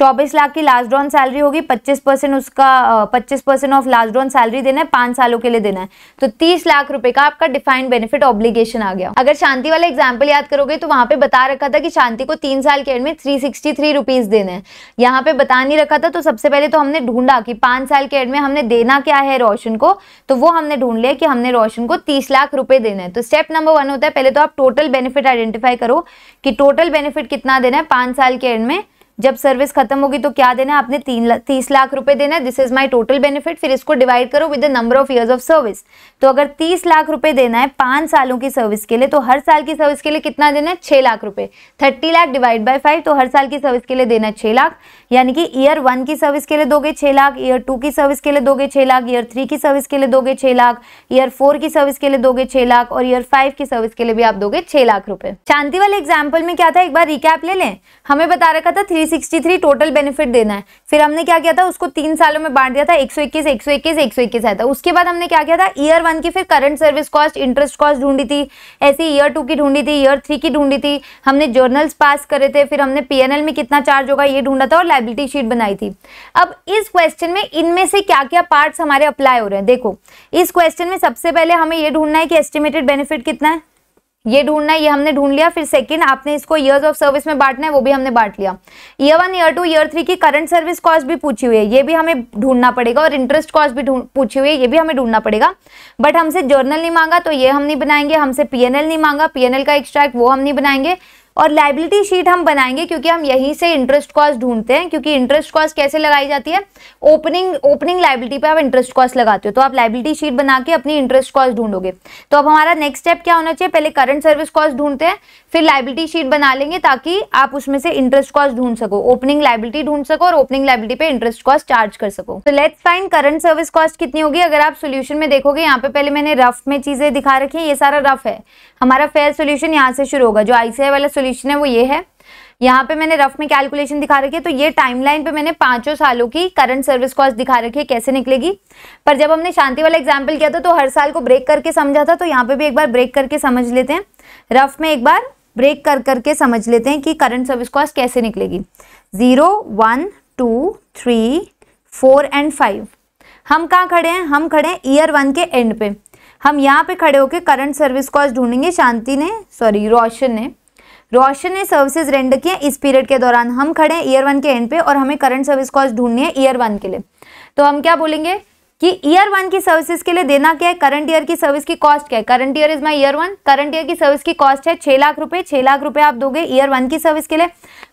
चौबीस लाख की लास्ट ड्रॉन सैलरी होगी पच्चीस परसेंट उसका पच्चीस percent of last drawn salary देना है पांच सालों के लिए देना है तो तीस लाख रुपए का आपका डिफाइंड बेनिफिट ऑब्लिगेशन आ गया अगर शांति वाला एग्जांपल याद करोगे तो वहां पे बता रखा था कि शांति को तीन साल के एंड में थ्री सिक्सटी थ्री रुपीज देना है यहाँ पे बता नहीं रखा था तो सबसे पहले तो हमने ढूंढा कि पांच साल के एंड में हमने देना क्या है रोशन को तो वो हमने ढूंढ लिया कि हमने रोशन को तीस लाख रुपए देना है तो स्टेप नंबर वन होता है पहले तो आप टोटल बेनिफिट आइडेंटिफाई करो कि टोटल बेनिफिट कितना देना है पांच साल के एंड में जब सर्विस खत्म होगी तो क्या देना है आपने तीन तीस लाख रुपए देना है this is my total benefit फिर इसको डिवाइड करो with the number of years of service तो अगर तीस लाख रुपए देना है पाँच सालों की सर्विस के लिए तो हर साल की सर्विस के लिए कितना देना है छः लाख रुपए thirty lakh divide by five तो हर साल की सर्विस के लिए देना है छः लाख यानी कि ईयर वन की सर्विस के लिए दोगे छह लाख ईयर टू की सर्विस के लिए दोगे छह लाख ईयर थ्री की सर्विस के लिए दोगे छह लाख ईयर फोर की सर्विस के लिए दोगे छह लाख और ईयर फाइव की सर्विस के लिए भी आप दोगे छह लाख रुपए शांति वाले एग्जाम्पल में क्या था एक बार रिकैप ले लें हमें बता रखा था थ्री टोटल बेनिफिट देना है फिर हमने क्या किया था उसको तीन सालों में बांट दिया था एक सौ इक्कीस आया था उसके बाद हमने क्या किया था ईयर वन की फिर current service cost interest cost ढूंढी थी ऐसी ईयर टू की ढूंढी थी ईयर थ्री की ढूंढी थी हमने जर्नल्स पास करे थे फिर हमने पी में कितना चार्ज होगा ये ढूंढा था और लाइबिलिटी शीट बनाई थी अब इस क्वेश्चन में इनमें से क्या क्या पार्ट्स हमारे अप्लाई हो रहे हैं देखो इस क्वेश्चन में सबसे पहले हमें यह ढूंढना है कि एस्टिमेटेड बेनिफिट कितना है ये ढूंढना है ये हमने ढूंढ लिया फिर सेकंड आपने इसको इयर्स ऑफ सर्विस में बांटना है वो भी हमने बांट लिया year one year two year three की करंट सर्विस कॉस्ट भी पूछी हुई है ये भी हमें ढूंढना पड़ेगा और इंटरेस्ट कॉस्ट भी पूछी हुई है ये भी हमें ढूंढना पड़ेगा बट हमसे जर्नल नहीं मांगा तो ये हम नहीं बनाएंगे हमसे पीएनएल नहीं मांगा पीएनएल का एक्सट्रैक्ट वो हम नहीं बनाएंगे और लाइबिलिटी शीट हम बनाएंगे क्योंकि हम यहीं से इंटरेस्ट कॉस्ट ढूंढते हैं क्योंकि इंटरेस्ट कॉस्ट कैसे लगाई जाती है ओपनिंग ओपनिंग लाइबिलिटी पे आप इंटरेस्ट कॉस्ट लगाते हो तो आप लाइबिलिटी शीट बना के अपनी इंटरेस्ट कॉस्ट ढूंढोगे तो अब हमारा नेक्स्ट स्टेप क्या होना चाहिए पहले करंट सर्विस कॉस्ट ढूंढते हैं फिर लाइबिलिटी शीट बना लेंगे ताकि आप उसमें से इंटरेस्ट कॉस्ट ढूंढ सको ओपनिंग लाइबिलिटी ढूंढ सको और ओपनिंग लाइबिलिटी पे इंटरेस्ट कॉस्ट चार्ज कर सको तो let's find current service cost कितनी होगी अगर आप सोल्यूशन में देखोगे यहाँ पे पहले मैंने रफ में चीजें दिखा रखी है ये सारा रफ है हमारा फेयर सोल्यूशन यहाँ से शुरू होगा जो आईसीआई वाला सोल्यूशन है वो ये है यहाँ पे मैंने रफ में कैलकुलेशन दिखा रखी है तो ये टाइमलाइन पे मैंने पांचों सालों की करंट सर्विस कॉस्ट दिखा रखी है कैसे निकलेगी पर जब हमने शांति वाला एग्जाम्पल किया था तो हर साल को ब्रेक करके समझा था तो यहाँ पे भी एक बार ब्रेक करके समझ लेते हैं रफ में एक बार ब्रेक कर करके समझ लेते हैं कि करंट सर्विस कॉस्ट कैसे निकलेगी zero one two three four and five हम कहाँ खड़े हैं हम खड़े हैं ईयर वन के एंड पे हम यहाँ पे खड़े होकर करंट सर्विस कॉस्ट ढूंढेंगे शांति ने सॉरी रोशन ने रोशन ने सर्विसेज रेंड किए इस पीरियड के दौरान हम खड़े हैं ईयर वन के एंड पे और हमें करंट सर्विस कॉस्ट ढूंढनी है ईयर वन के लिए तो हम क्या बोलेंगे कि ईयर वन की सर्विसेज के लिए देना क्या है करंट ईयर की सर्विस की कॉस्ट क्या है current year is my year one current year की सर्विस की कॉस्ट है छह लाख रुपए छह लाख रुपए आप दोगे ईयर वन की सर्विस के लिए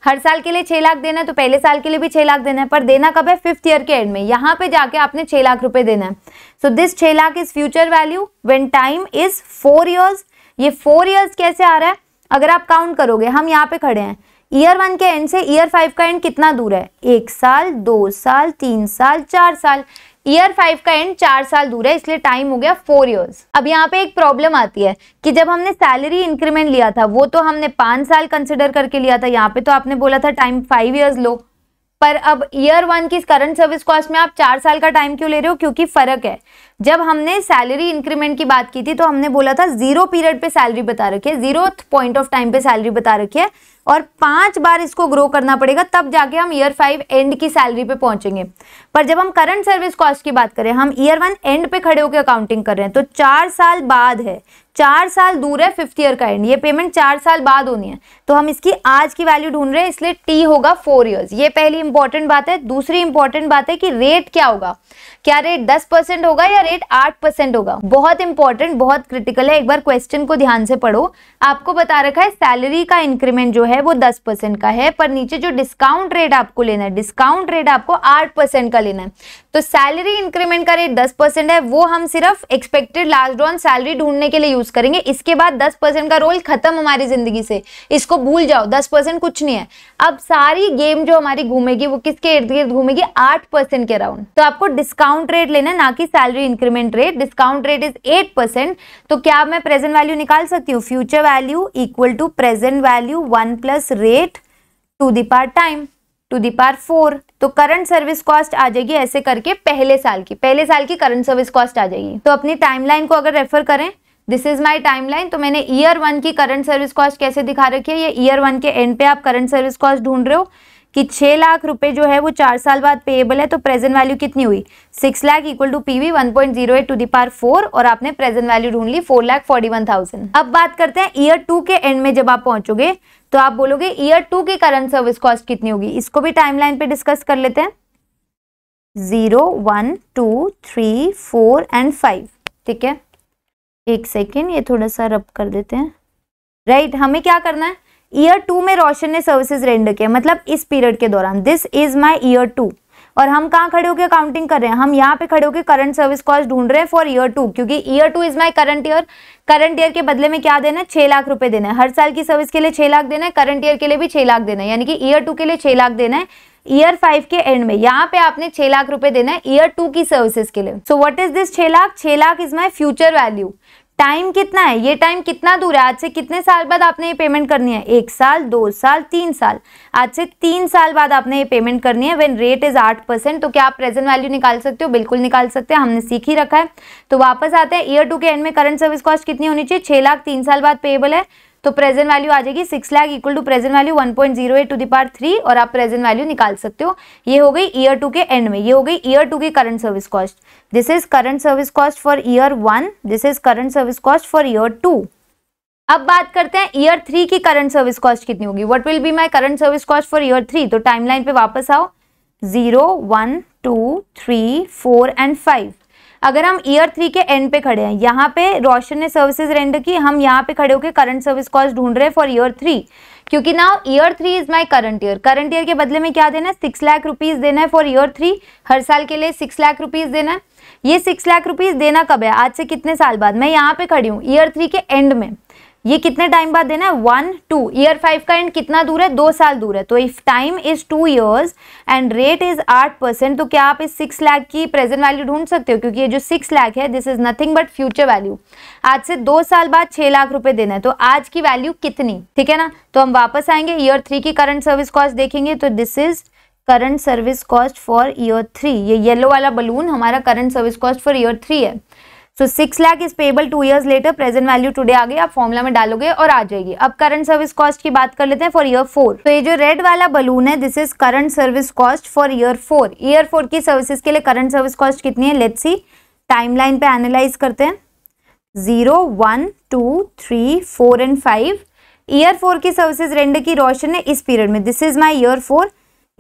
हर साल के लिए छह लाख देना है तो पहले साल के लिए भी छह लाख देना है पर देना कब है फिफ्थ ईयर के एंड में यहाँ पे जाके आपने छह लाख रुपए देना है सो दिस छह lakh is future value when time is four years ये फोर ईयर्स कैसे आ रहा है अगर आप काउंट करोगे हम यहाँ पे खड़े हैं ईयर वन के एंड से ईयर फाइव का एंड कितना दूर है एक साल दो साल तीन साल चार साल ईयर फाइव का एंड चार साल दूर है इसलिए टाइम हो गया फोर इयर्स अब यहाँ पे एक प्रॉब्लम आती है कि जब हमने सैलरी इंक्रीमेंट लिया था वो तो हमने पांच साल कंसिडर करके लिया था यहाँ पे तो आपने बोला था टाइम फाइव ईयर्स लो पर अब ईयर वन की करंट सर्विस कॉस्ट में आप चार साल का टाइम क्यों ले रहे हो क्योंकि फर्क है जब हमने सैलरी इंक्रीमेंट की बात की थी तो हमने बोला था जीरो पीरियड पे सैलरी बता रखी है जीरो पॉइंट ऑफ टाइम पे सैलरी बता रखी है और पांच बार इसको ग्रो करना पड़ेगा तब जाके हम ईयर फाइव एंड की सैलरी पे पहुंचेंगे पर जब हम करंट सर्विस कॉस्ट की बात करें हम ईयर वन एंड पे खड़े होकर अकाउंटिंग कर रहे हैं तो चार साल बाद है चार साल दूर है फिफ्थ ईयर का एंड ये पेमेंट चार साल बाद होनी है तो हम इसकी आज की वैल्यू ढूंढ रहे हैं इसलिए टी होगा फोर ईयर्स ये पहली इंपॉर्टेंट बात है दूसरी इंपॉर्टेंट बात है कि रेट क्या होगा क्या रेट दस परसेंट होगा या रेट आठ परसेंट होगा बहुत इंपॉर्टेंट बहुत क्रिटिकल है एक बार क्वेश्चन को ध्यान से पढ़ो आपको बता रखा है सैलरी का इंक्रीमेंट जो है है वो दस परसेंट का है पर नीचे जो डिस्काउंट रेट आपको लेना है डिस्काउंट रेट आपको आठ परसेंट का लेना है तो सैलरी इंक्रीमेंट का रेट दस परसेंट है वो हम सिर्फ एक्सपेक्टेड लास्ट ऑन सैलरी ढूंढने के लिए यूज करेंगे इसके बाद दस परसेंट का रोल खत्म हमारी जिंदगी से इसको भूल जाओ दस परसेंट कुछ नहीं है अब सारी गेम जो हमारी घूमेगी वो किसके इर्द गिर्द घूमेगी आठ परसेंट के अराउंड तो आपको डिस्काउंट रेट लेना ना कि salary increment rate discount rate is eight तो क्या मैं प्रेजेंट वैल्यू निकाल सकती हूँ future value equal to present value one plus rate to the power time to the power four तो करंट सर्विस कॉस्ट आ जाएगी ऐसे करके पहले साल की पहले साल की करंट सर्विस कॉस्ट आ जाएगी तो अपनी टाइमलाइन को अगर रेफर करें दिस इज माई टाइमलाइन तो मैंने ईयर वन की करंट सर्विस कॉस्ट कैसे दिखा रखी है ये ईयर वन के एंड पे आप करंट सर्विस कॉस्ट ढूंढ रहे हो कि छः लाख रुपए जो है वो चार साल बाद पेएबल है तो प्रेजेंट वैल्यू कितनी हुई six lakh equal to PV one point zero eight to the power four और आपने प्रेजेंट वैल्यू ढूंढ ली four lakh forty one thousand अब बात करते हैं ईयर टू के एंड में जब आप पहुंचोगे तो आप बोलोगे ईयर टू की करंट सर्विस कॉस्ट कितनी होगी इसको भी टाइमलाइन पे डिस्कस कर लेते हैं zero one two three four and five ठीक है एक सेकेंड ये थोड़ा सा रब कर देते हैं राइट right, हमें क्या करना है ईयर टू में रोशन ने सर्विसेज रेंडर किया मतलब इस पीरियड के दौरान this is my year two और हम कहाँ खड़े होकर काउंटिंग कर रहे हैं हम यहाँ पे खड़े होकर करंट सर्विस कॉस्ट ढूंढ रहे हैं फॉर ईयर टू क्योंकि year two is my current year current year के बदले में क्या देना है छह लाख रुपए देना है हर साल की सर्विस के लिए छह लाख देना है करंट ईयर के लिए भी छह लाख देना है यानी कि ईयर टू के लिए छह लाख देना है ईयर फाइव के एंड में यहाँ पे आपने छह लाख रुपए देना है ईयर टू की सर्विसेज के लिए सो वट इज दिस छह लाख छह lakh is my future value time कितना है ये टाइम कितना दूर है आज से कितने साल बाद आपने ये पेमेंट करनी है एक साल दो साल तीन साल आज से तीन साल बाद आपने ये पेमेंट करनी है व्हेन रेट इज़ आठ परसेंट तो क्या आप प्रेजेंट वैल्यू निकाल सकते हो बिल्कुल निकाल सकते हैं हमने सीख ही रखा है तो वापस आते हैं ईयर टू के एंड में करंट सर्विस कॉस्ट कितनी होनी चाहिए छह लाख तीन साल बाद पेबल है तो प्रेजेंट वैल्यू आ जाएगी six lakh equal to present value one point zero eight to power three और आप प्रेजेंट वैल्यू निकाल सकते हो ये हो गई ईयर टू के एंड में ये हो गई ईयर टू की current service cost this is current service cost for year one this is current service cost for year two अब बात करते हैं ईयर थ्री की करंट सर्विस कॉस्ट कितनी होगी what will be my current service cost for year three तो timeline पे वापस आओ zero one two three four and five अगर हम ईयर थ्री के एंड पे खड़े हैं यहाँ पे रोशन ने सर्विसेज रेंडर की हम यहाँ पे खड़े होकर करंट सर्विस कॉस्ट ढूंढ रहे हैं फॉर ईयर थ्री क्योंकि now year three is my current year current year के बदले में क्या देना है सिक्स लाख रुपीज़ देना है फॉर ईयर थ्री हर साल के लिए सिक्स लाख रुपीज़ देना है ये सिक्स लाख रुपीज़ देना कब है आज से कितने साल बाद मैं यहाँ पे खड़ी हूँ ईयर थ्री के एंड में ये कितने टाइम बाद देना है वन टू ईयर फाइव का एंड कितना दूर है दो साल दूर है तो if time is two years and rate is आठ परसेंट तो क्या आप इस सिक्स लाख की प्रेजेंट वैल्यू ढूंढ सकते हो क्योंकि ये जो सिक्स लाख है this is nothing but future value आज से दो साल बाद छह लाख रुपए देना है तो आज की वैल्यू कितनी ठीक है ना तो हम वापस आएंगे ईयर थ्री की करंट सर्विस कॉस्ट देखेंगे तो this is current service cost for year three ये येलो वाला बलून हमारा current service cost for year three है so six lakh is payable two years later present value today आ गई आप फॉर्मुला में डालोगे और आ जाएगी अब करंट सर्विस कॉस्ट की बात कर लेते हैं फॉर ईयर फोर तो ये जो रेड वाला बलून है this is current service cost for year four year four की सर्विसेज के लिए करंट सर्विस कॉस्ट कितनी है लेट्स सी टाइमलाइन पे एनालाइज करते हैं zero one two three four and five year four की सर्विसेज रेंडर की रोशन है इस पीरियड में this is my year four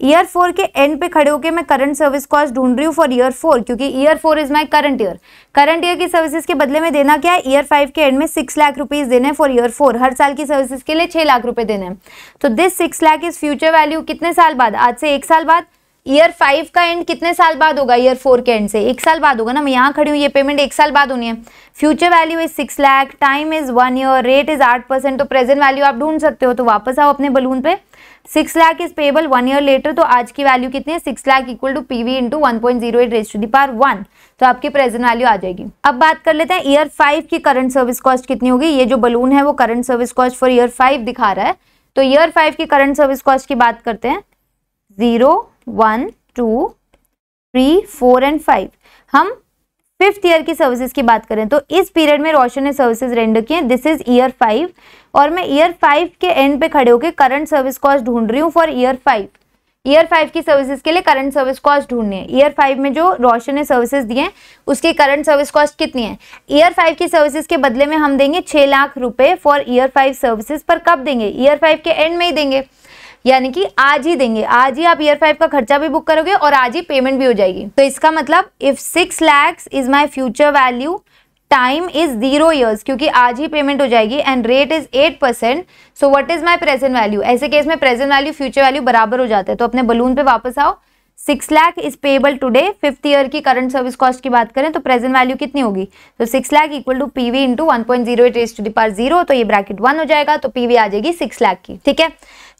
year four के एंड पे खड़े होकर मैं करंट सर्विस कॉस्ट ढूंढ रही हूँ फॉर ईयर फोर क्योंकि year four is my current year current year की सर्विसेज के बदले में देना क्या है ईयर फाइव के एंड में सिक्स लाख रुपीज देने फॉर ईयर फोर हर साल की सर्विसेज के लिए छह लाख रुपए देने हैं तो this six lakh is future value कितने साल बाद आज से एक साल बाद ईयर फाइव का एंड कितने साल बाद होगा ईयर फोर के एंड से एक साल बाद होगा ना मैं यहाँ खड़ी हूँ ये पेमेंट एक साल बाद होनी है future value is six lakh time is one year rate is आठ परसेंट तो प्रेजेंट वैल्यू आप ढूंढ सकते हो तो वापस आओ अपने बलून पे six lakh is payable one year later तो आज की वैल्यू कितनी है six lakh equal to P V into one point zero eight raise to power one तो आपकी प्रेजेंट वैल्यू आ जाएगी अब बात कर लेते हैं ईयर फाइव की करंट सर्विस कॉस्ट कितनी होगी ये जो बलून है वो current service cost for year five दिखा रहा है तो ईयर फाइव की करंट सर्विस कॉस्ट की बात करते हैं zero one two three four and five हम फिफ्थ ईयर की सर्विसेज की बात करें तो इस पीरियड में रोशन ने सर्विसेज रेंडर की दिस इज ईयर फाइव और मैं ईयर फाइव के एंड पे खड़े होकर करंट सर्विस कॉस्ट ढूंढ रही हूँ for year five year five की सर्विसेज के लिए करंट सर्विस कॉस्ट ढूंढनी है ईयर फाइव में जो रोशन ने सर्विसेज दिए हैं उसकी करंट सर्विस कॉस्ट कितनी है ईयर फाइव की सर्विसेज के बदले में हम देंगे छः लाख रुपए फॉर ईयर फाइव सर्विसेज पर कब देंगे ईयर फाइव के एंड में ही देंगे यानी कि आज ही देंगे आज ही आप ईयर फाइव का खर्चा भी बुक करोगे और आज ही पेमेंट भी हो जाएगी तो इसका मतलब if six lakhs is my future value time is zero years क्योंकि आज ही पेमेंट हो जाएगी and rate is eight percent so what is my present value ऐसे केस में प्रेजेंट वैल्यू फ्यूचर वैल्यू बराबर हो जाता है तो अपने बलून पे वापस आओ six lakh is payable today fifth year की करंट सर्विस कॉस्ट की बात करें तो प्रेजेंट वैल्यू कितनी होगी तो six lakh equal to PV into one point zero zero तो ये ब्रैकेट वन हो जाएगा तो पीवी आ जाएगी सिक्स लाख की ठीक है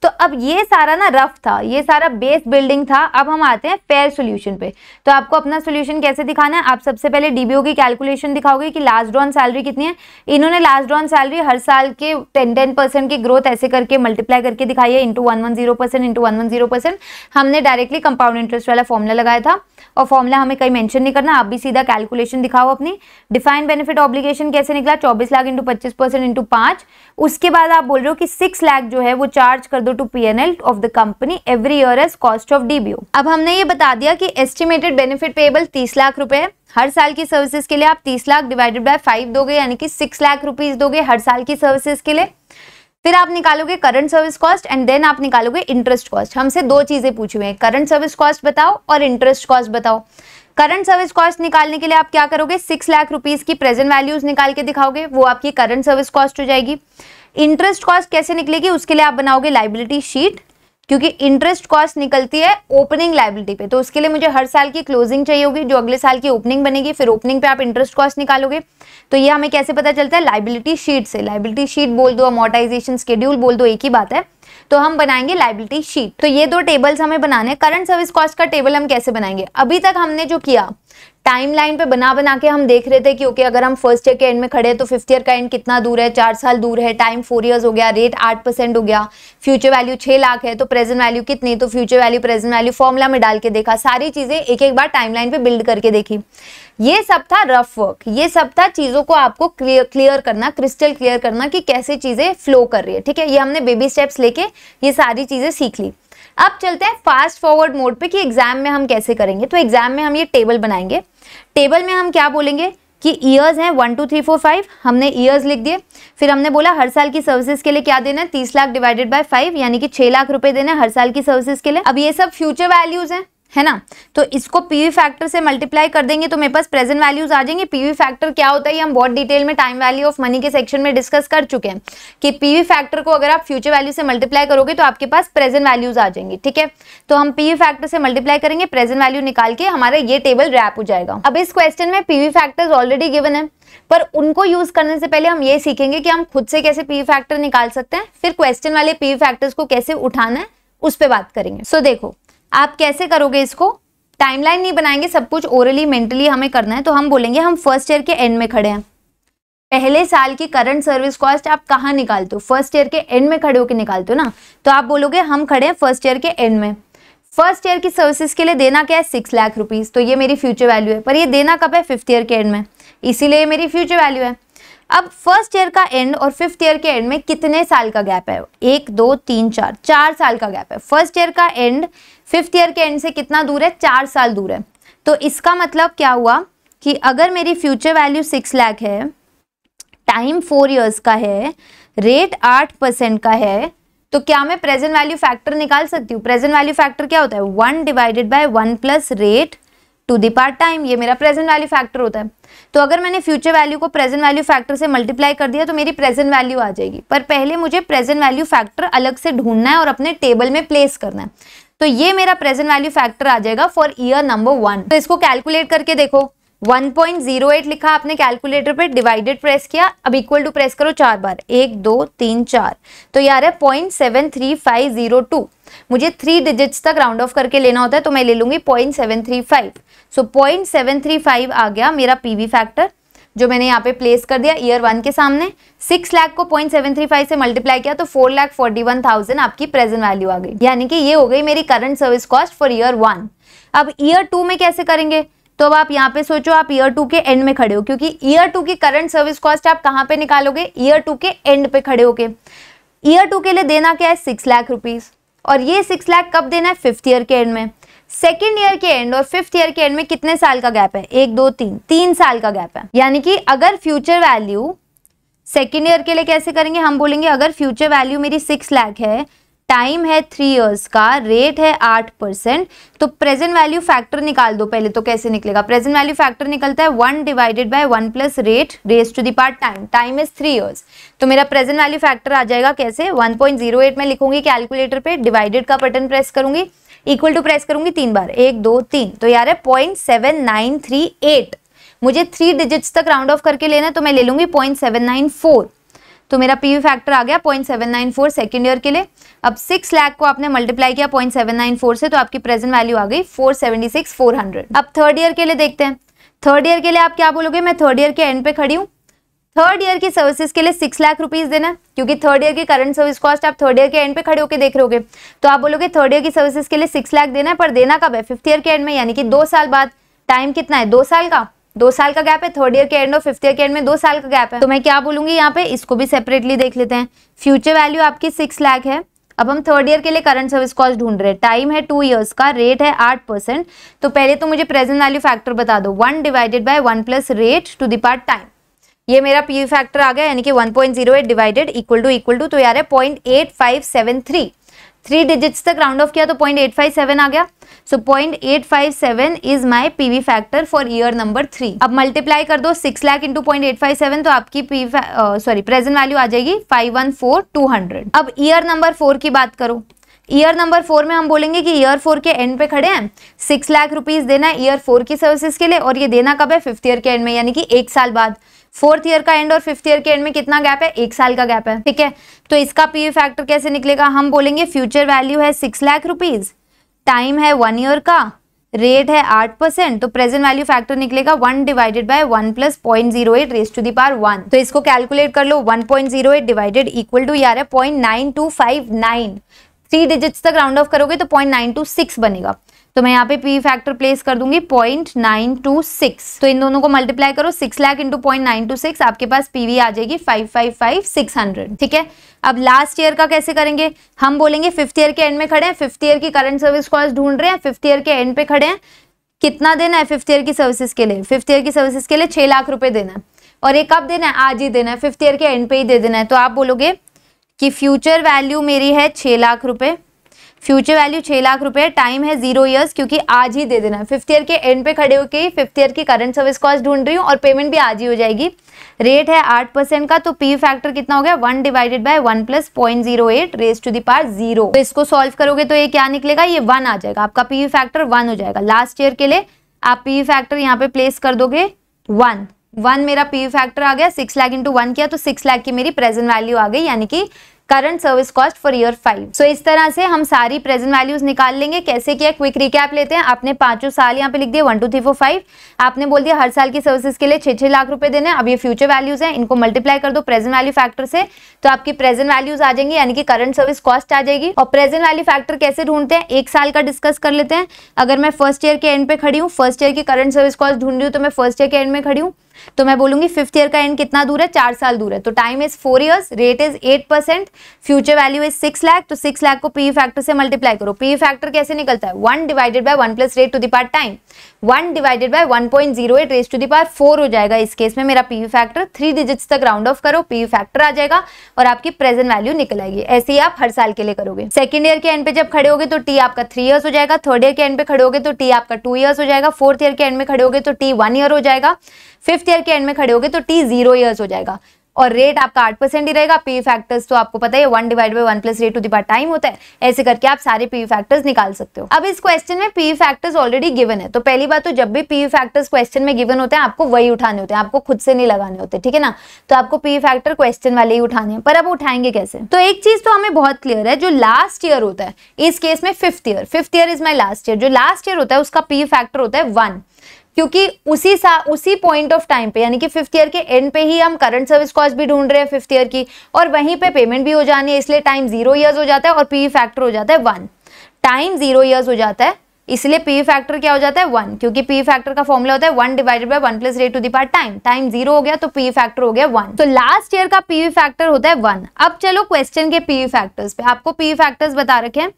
तो अब ये सारा ना रफ था ये सारा बेस बिल्डिंग था अब हम आते हैं फेयर सोल्यूशन पे तो आपको अपना सोल्यूशन कैसे दिखाना है आप सबसे पहले डीबीओ की कैलकुलेशन दिखाओगे कि लास्ट ड्रॉन सैलरी कितनी है इन्होंने लास्ट ड्रॉन सैलरी हर साल के टेन टेन परसेंट की ग्रोथ ऐसे करके मल्टीप्लाई करके दिखाई है into one one zero percent into one one zero percent हमने डायरेक्टली कंपाउंड इंटरेस्ट वाला फॉर्मुला लगाया था और फॉर्मुला हमें कहीं मेंशन नहीं करना आप भी सीधा कैलकुलेशन दिखाओ अपनी डिफाइंड बेनिफिट ऑब्लिगेशन कैसे निकला चौबीस लाख इंटू पच्चीस परसेंट इंटू पांच उसके बाद आप बोल रहे हो कि सिक्स लाख जो है वो चार्ज कर दो to P N L of the company every year as cost of DBO अब हमने ये बता दिया कि एस्टिमेटेड बेनिफिट पेबल तीस लाख रुपए है हर साल की सर्विसेज के लिए आप तीस लाख डिवाइडेड बाय फाइव दोगे यानी कि सिक्स लाख रुपीज दोगे हर साल की सर्विसेज के लिए फिर आप निकालोगे current service cost and then आप निकालोगे इंटरेस्ट कॉस्ट हमसे दो चीजें पूछी हुई है करंट सर्विस कॉस्ट बताओ और इंटरेस्ट कॉस्ट बताओ करंट सर्विस कॉस्ट निकालने के लिए आप क्या करोगे सिक्स लाख रुपीज की प्रेजेंट वैल्यूज निकाल के दिखाओगे वो आपकी करंट सर्विस कॉस्ट हो जाएगी इंटरेस्ट कॉस्ट कैसे निकलेगी उसके लिए आप बनाओगे लाइबिलिटी शीट क्योंकि इंटरेस्ट कॉस्ट निकलती है ओपनिंग लाइबिलिटी पे तो उसके लिए मुझे हर साल की क्लोजिंग चाहिए होगी जो अगले साल की ओपनिंग बनेगी फिर ओपनिंग पे आप इंटरेस्ट कॉस्ट निकालोगे तो ये हमें कैसे पता चलता है लाइबिलिटी शीट से लाइबिलिटी शीट बोल दो अमोटाइजेशन स्केड्यूल बोल दो एक ही बात है तो हम बनाएंगे लाइबिलिटी शीट तो ये दो टेबल्स हमें बनाने करंट सर्विस कॉस्ट का टेबल हम कैसे बनाएंगे अभी तक हमने जो किया टाइमलाइन पे बना बना के हम देख रहे थे कि ओके अगर हम फर्स्ट ईयर के एंड में खड़े हैं तो फिफ्थ ईयर का एंड कितना दूर है चार साल दूर है टाइम फोर इयर्स हो गया रेट आठ परसेंट हो गया फ्यूचर वैल्यू छः लाख है तो प्रेजेंट वैल्यू कितनी तो future value present value formula में डाल के देखा सारी चीज़ें एक एक बार टाइम पे बिल्ड करके देखी ये सब था रफ वर्क ये सब था चीज़ों को आपको क्लियर क्लियर करना क्रिस्टल क्लियर करना कि कैसे चीज़ें फ्लो कर रही है ठीक है ये हमने बेबी स्टेप्स लेके ये सारी चीज़ें सीख ली अब चलते हैं फास्ट फॉरवर्ड मोड पे कि एग्जाम में हम कैसे करेंगे तो एग्जाम में हम ये टेबल बनाएंगे टेबल में हम क्या बोलेंगे कि ईयर्स हैं one two three four five हमने ईयर्स लिख दिए फिर हमने बोला हर साल की सर्विसेज के लिए क्या देना है तीस लाख डिवाइडेड बाय फाइव यानी कि छह लाख रुपए देना है हर साल की सर्विसेज के लिए अब ये सब फ्यूचर वैल्यूज हैं है ना तो इसको पीवी फैक्टर से मल्टीप्लाई कर देंगे तो मेरे पास प्रेजेंट वैल्यूज आ जाएंगे पीवी फैक्टर क्या होता है ये हम बहुत डिटेल में टाइम वैल्यू ऑफ मनी के सेक्शन में डिस्कस कर चुके हैं कि पीवी फैक्टर को अगर आप फ्यूचर वैल्यू से मल्टीप्लाई करोगे तो आपके पास प्रेजेंट वैल्यूज आ जाएंगे ठीक है तो हम पीवी फैक्टर से मल्टीप्लाई करेंगे प्रेजेंट वैल्यू निकाल के हमारा ये टेबल रैप हो जाएगा अब इस क्वेश्चन में पीवी फैक्टर्स ऑलरेडी गिवन है पर उनको यूज करने से पहले हम ये सीखेंगे कि हम खुद से कैसे पीवी फैक्टर निकाल सकते हैं फिर क्वेश्चन वाले पीवी फैक्टर्स को कैसे उठाना है उस पर बात करेंगे सो देखो आप कैसे करोगे इसको टाइमलाइन नहीं बनाएंगे सब कुछ ओरली मेंटली हमें करना है तो हम बोलेंगे हम फर्स्ट ईयर के एंड में खड़े हैं पहले साल की करंट सर्विस कॉस्ट आप कहाँ निकालते हो फर्स्ट ईयर के एंड में खड़े होकर निकालते हो ना तो आप बोलोगे हम खड़े हैं फर्स्ट ईयर के एंड में फर्स्ट ईयर की सर्विसेज के लिए देना क्या है सिक्स लाख रुपीज़ तो ये मेरी फ्यूचर वैल्यू है पर ये देना कब है फिफ्थ ईयर के एंड में इसीलिए मेरी फ्यूचर वैल्यू है अब फर्स्ट ईयर का एंड और फिफ्थ ईयर के एंड में कितने साल का गैप है एक दो तीन चार चार साल का गैप है फर्स्ट ईयर का एंड फिफ्थ ईयर के एंड से कितना दूर है चार साल दूर है तो इसका मतलब क्या हुआ कि अगर मेरी फ्यूचर वैल्यू सिक्स लाख है टाइम फोर ईयर्स का है रेट आठ परसेंट का है तो क्या मैं प्रेजेंट वैल्यू फैक्टर निकाल सकती हूँ प्रेजेंट वैल्यू फैक्टर क्या होता है one divided by one plus rate to the part time ये मेरा प्रेजेंट वैल्यू फैक्टर होता है तो अगर मैंने फ्यूचर वैल्यू को प्रेजेंट वैल्यू फैक्टर से मल्टीप्लाई कर दिया तो मेरी प्रेजेंट वैल्यू आ जाएगी पर पहले मुझे प्रेजेंट वैल्यू फैक्टर अलग से ढूंढना है और अपने टेबल में प्लेस करना है तो ये मेरा प्रेजेंट वैल्यू फैक्टर आ जाएगा फॉर ईयर नंबर वन तो इसको कैलकुलेट करके देखो 1.08 लिखा आपने कैलकुलेटर पे डिवाइडेड प्रेस किया अब इक्वल टू प्रेस करो चार बार एक दो तीन चार तो यार है point seven three five zero two मुझे थ्री डिजिट्स तक राउंड ऑफ करके लेना होता है तो मैं ले लूंगी point seven three five so point seven three five आ गया मेरा पीवी फैक्टर जो मैंने यहाँ पे प्लेस कर दिया ईयर वन के सामने सिक्स लाख को पॉइंट सेवन थ्री फाइव से मल्टीप्लाई किया तो four lakh forty one thousand आपकी प्रेजेंट वैल्यू आ गई यानी कि ये हो गई मेरी current service cost for year one अब ईयर टू में कैसे करेंगे तो अब आप यहाँ पे सोचो आप ईयर टू के एंड में खड़े हो क्योंकि ईयर टू की करंट सर्विस कॉस्ट आप कहाँ पे निकालोगे ईयर टू के एंड पे खड़े होके ईयर टू के लिए देना क्या है सिक्स लाख रुपीज और ये सिक्स लाख कब देना है फिफ्थ ईयर के एंड में सेकेंड ईयर के एंड और फिफ्थ ईयर के एंड में कितने साल का गैप है एक दो तीन तीन साल का गैप है यानी कि अगर फ्यूचर वैल्यू सेकेंड ईयर के लिए कैसे करेंगे हम बोलेंगे अगर फ्यूचर वैल्यू मेरी सिक्स लाख है टाइम है थ्री इयर्स का रेट है आठ परसेंट तो प्रेजेंट वैल्यू फैक्टर निकाल दो पहले तो कैसे निकलेगा प्रेजेंट वैल्यू फैक्टर निकलता है one divided by one plus rate raise to the part time time is three years तो मेरा प्रेजेंट वैल्यू फैक्टर आ जाएगा कैसे वन पॉइंट जीरो एट में लिखूंगी कैलकुलेटर पे डिवाइडेड का बटन प्रेस करूंगी इक्वल टू प्रेस करूंगी तीन बार एक दो तीन तो यार है point seven nine three eight मुझे थ्री डिजिट्स तक राउंड ऑफ करके लेना तो मैं ले लूंगी पॉइंट सेवन नाइन फोर तो मेरा पी फैक्टर आ गया point seven nine four second year के लिए अब सिक्स लाख को आपने मल्टीप्लाई किया पॉइंट सेवन नाइन फोर से तो आपकी प्रेजेंट वैल्यू आ गई four seventy six four hundred अब थर्ड ईयर के लिए देखते हैं थर्ड ईयर के लिए आप क्या बोलोगे मैं थर्ड ईयर के एंड पे खड़ी हूँ थर्ड ईयर की सर्विसेज के लिए सिक्स लाख रुपीज देना क्योंकि थर्ड ईयर की करंट सर्विस कॉस्ट आप थर्ड ईयर के एंड पे खड़े होकर देख रहे तो आप बोलोगे थर्ड ईयर की सर्विसेज के लिए सिक्स लाख देना है पर देना कब है फिफ्थ ईयर के एंड में यानी कि दो साल बाद टाइम कितना है दो साल का दो साल का गैप है थर्ड ईयर के एंड और फिफ्थ ईयर के एंड में दो साल का गैप है तो मैं क्या बोलूंगी यहाँ पे इसको भी सेपरेटली देख लेते हैं फ्यूचर वैल्यू आपकी सिक्स लाख है अब हम थर्ड ईयर के लिए करंट सर्विस कॉस्ट ढूंढ रहे हैं टाइम है टू ईयर्स का रेट है आठ परसेंट तो पहले तो मुझे प्रेजेंट वैल्यू फैक्टर बता दो one divided by one plus rate to दार्ट टाइम ये मेरा पी फैक्टर आ गया यानी कि one point zero divided equal to equal to तो यार है point eight five seven three three digits तक राउंड ऑफ किया तो पॉइंट एट फाइव सेवन आ गया so point eight five seven is my PV factor for year number three अब multiply कर दो six lakh into point eight five seven तो आपकी पी सॉरी प्रेजेंट वैल्यू आ जाएगी five one four two hundred अब ईयर नंबर फोर की बात करो ईयर नंबर फोर में हम बोलेंगे कि ईयर फोर के एंड पे खड़े हैं सिक्स लाख रुपीज देना है ईयर फोर की सर्विसेज के लिए और ये देना कब है फिफ्थ ईयर के एंड में यानी कि एक साल बाद फोर्थ ईयर का एंड और फिफ्थ ईयर के एंड में कितना गैप है एक साल का गैप है ठीक है तो इसका पी फैक्टर कैसे निकलेगा हम बोलेंगे फ्यूचर वैल्यू है सिक्स लाख रुपीज टाइम है वन ईयर का रेट है आठ परसेंट तो प्रेजेंट वैल्यू फैक्टर निकलेगा one divided by one plus point zero eight raise to the power one तो इसको कैलकुलेट कर लो one point zero eight divided equal to यार है point nine two five nine three digits तक round off करोगे तो पॉइंट नाइन टू सिक्स बनेगा तो मैं यहाँ पे पी फैक्टर प्लेस कर दूंगी पॉइंट नाइन टू सिक्स तो इन दोनों को मल्टीप्लाई करो six lakh into point nine two six आपके पास पीवी आ जाएगी five five five six hundred ठीक है अब लास्ट ईयर का कैसे करेंगे हम बोलेंगे फिफ्थ ईयर के एंड में खड़े हैं फिफ्थ ईयर की करंट सर्विस कॉस्ट ढूंढ रहे हैं फिफ्थ ईयर के एंड पे खड़े हैं कितना देना है फिफ्थ ईयर की सर्विसेज के लिए फिफ्थ ईयर की सर्विसेज के लिए छः लाख रुपए देना है और ये कब देना है आज ही देना है फिफ्थ ईयर के एंड पे ही दे देना है तो आप बोलोगे कि फ्यूचर वैल्यू मेरी है छः लाख रुपए फ्यूचर वैल्यू छह लाख रुपए टाइम है जीरो ईयर्स क्योंकि आज ही दे देना है फिफ्थ ईयर के एंड पे खड़े होके फिफ्थ ईयर की करंट सर्विस कॉस्ट ढूंढ रही हूँ और पेमेंट भी आज ही हो जाएगी रेट है आठ परसेंट का तो पी फैक्टर कितना हो गया one divided by one plus point zero eight raise to the power zero तो इसको सॉल्व करोगे तो ये क्या निकलेगा ये वन आ जाएगा आपका पी फैक्टर वन हो जाएगा लास्ट ईयर के लिए आप पी फैक्टर यहाँ पे प्लेस कर दोगे वन वन मेरा पी फैक्टर आ गया सिक्स लाख इंटू वन किया तो सिक्स लाख की मेरी प्रेजेंट वैल्यू आ गई यानी कि current service cost for year five so इस तरह से हम सारी प्रेजेंट वैल्यूज निकाल लेंगे कैसे किया क्विक रिकैप लेते हैं आपने पांचों साल यहाँ पे लिख दिया one two three four five आपने बोल दिया हर साल की सर्विसेज के लिए छह छह लाख रुपए देने अब ये फ्यूचर वैल्यूज है इनको मल्टीप्लाई कर दो प्रेजेंट वैल्यू फैक्टर से तो आपकी प्रेजेंट वैल्यूज आ जाएंगी यानी कि करंट सर्विस कॉस्ट आ जाएगी और प्रेजेंट वैल्यू फैक्टर कैसे ढूंढते हैं एक साल का डिस्कस कर लेते हैं अगर मैं फर्स्ट ईयर के एंड पे खड़ी हूँ फर्स्ट ईयर की करंट सर्विस कॉस्ट ढूंढ रही हूँ तो मैं फर्स्ट ईयर के एंड में खड़ी हूँ तो मैं बोलूंगी फिफ्थ ईयर का एंड कितना दूर है चार साल दूर है तो time is four years rate is eight percent future value is six lakh तो सिक्स लाख को पी फैक्टर से मल्टीप्लाई करो पी फैक्टर कैसे निकलता है one divided by one plus rate to दार्ट time one divided by one point zero eight raise to दार four हो जाएगा इस केस में मेरा पी फैक्टर थ्री डिजिट्स तक राउंड ऑफ करो पी फैक्टर आ जाएगा और आपकी प्रेजेंट वैल्यू निकल आएगी ऐसे ही आप हर साल के लिए करोगे सेकेंड ईयर के एंड पे जब खड़े होगे तो टी आपका थ्री ईयर्स हो जाएगा थर्ड ईयर के एंड पे खड़े होगे तो टी आपका टू ईयर्स हो जाएगा फोर्थ ईयर के एंड में खड़े होगे तो टी वन ईयर हो जाएगा फिफ्थ ईयर के एंड में खड़े हो गए तो टी जीरो ईयर्स हो जाएगा और रेट आपका आठ परसेंट ही रहेगा पी फैक्टर्स तो आपको पता है one divide by one plus rate to दार टाइम होता है ऐसे करके आप सारे पी फैक्टर्स निकाल सकते हो अब इस क्वेश्चन में पी फैक्टर्स ऑलरेडी गिवन है तो पहली बात तो जब भी पी फैक्टर्स क्वेश्चन में गिवन होते हैं आपको वही उठाने होते हैं आपको खुद से नहीं लगाने होते ठीक है ना तो आपको पी फैक्टर क्वेश्चन वाले ही उठाने हैं पर अब उठाएंगे कैसे तो एक चीज तो हमें बहुत क्लियर है जो लास्ट ईयर होता है इस केस में fifth year fifth year is my last year जो लास्ट ईयर होता है उसका पी फैक्टर होता है वन क्योंकि उसी सा उसी पॉइंट ऑफ टाइम पे यानी कि फिफ्थ ईयर के एंड पे ही हम करंट सर्विस कॉस्ट भी ढूंढ रहे हैं फिफ्थ ईयर की और वहीं पे पेमेंट भी हो जानी है इसलिए टाइम जीरो ईयर्स हो जाता है और पी फैक्टर e हो जाता है वन टाइम जीरो ईयर्स हो जाता है इसलिए पी फैक्टर e क्या हो जाता है वन क्योंकि पी फैक्टर e का फॉर्मुला होता है one divided by one plus rate to दार टाइम टाइम जीरो हो गया तो पी फैक्टर हो गया वन तो लास्ट ईयर का पी फैक्टर होता है वन अब चलो क्वेश्चन के पी फैक्टर्स पे आपको पी फैक्टर्स बता रखे हैं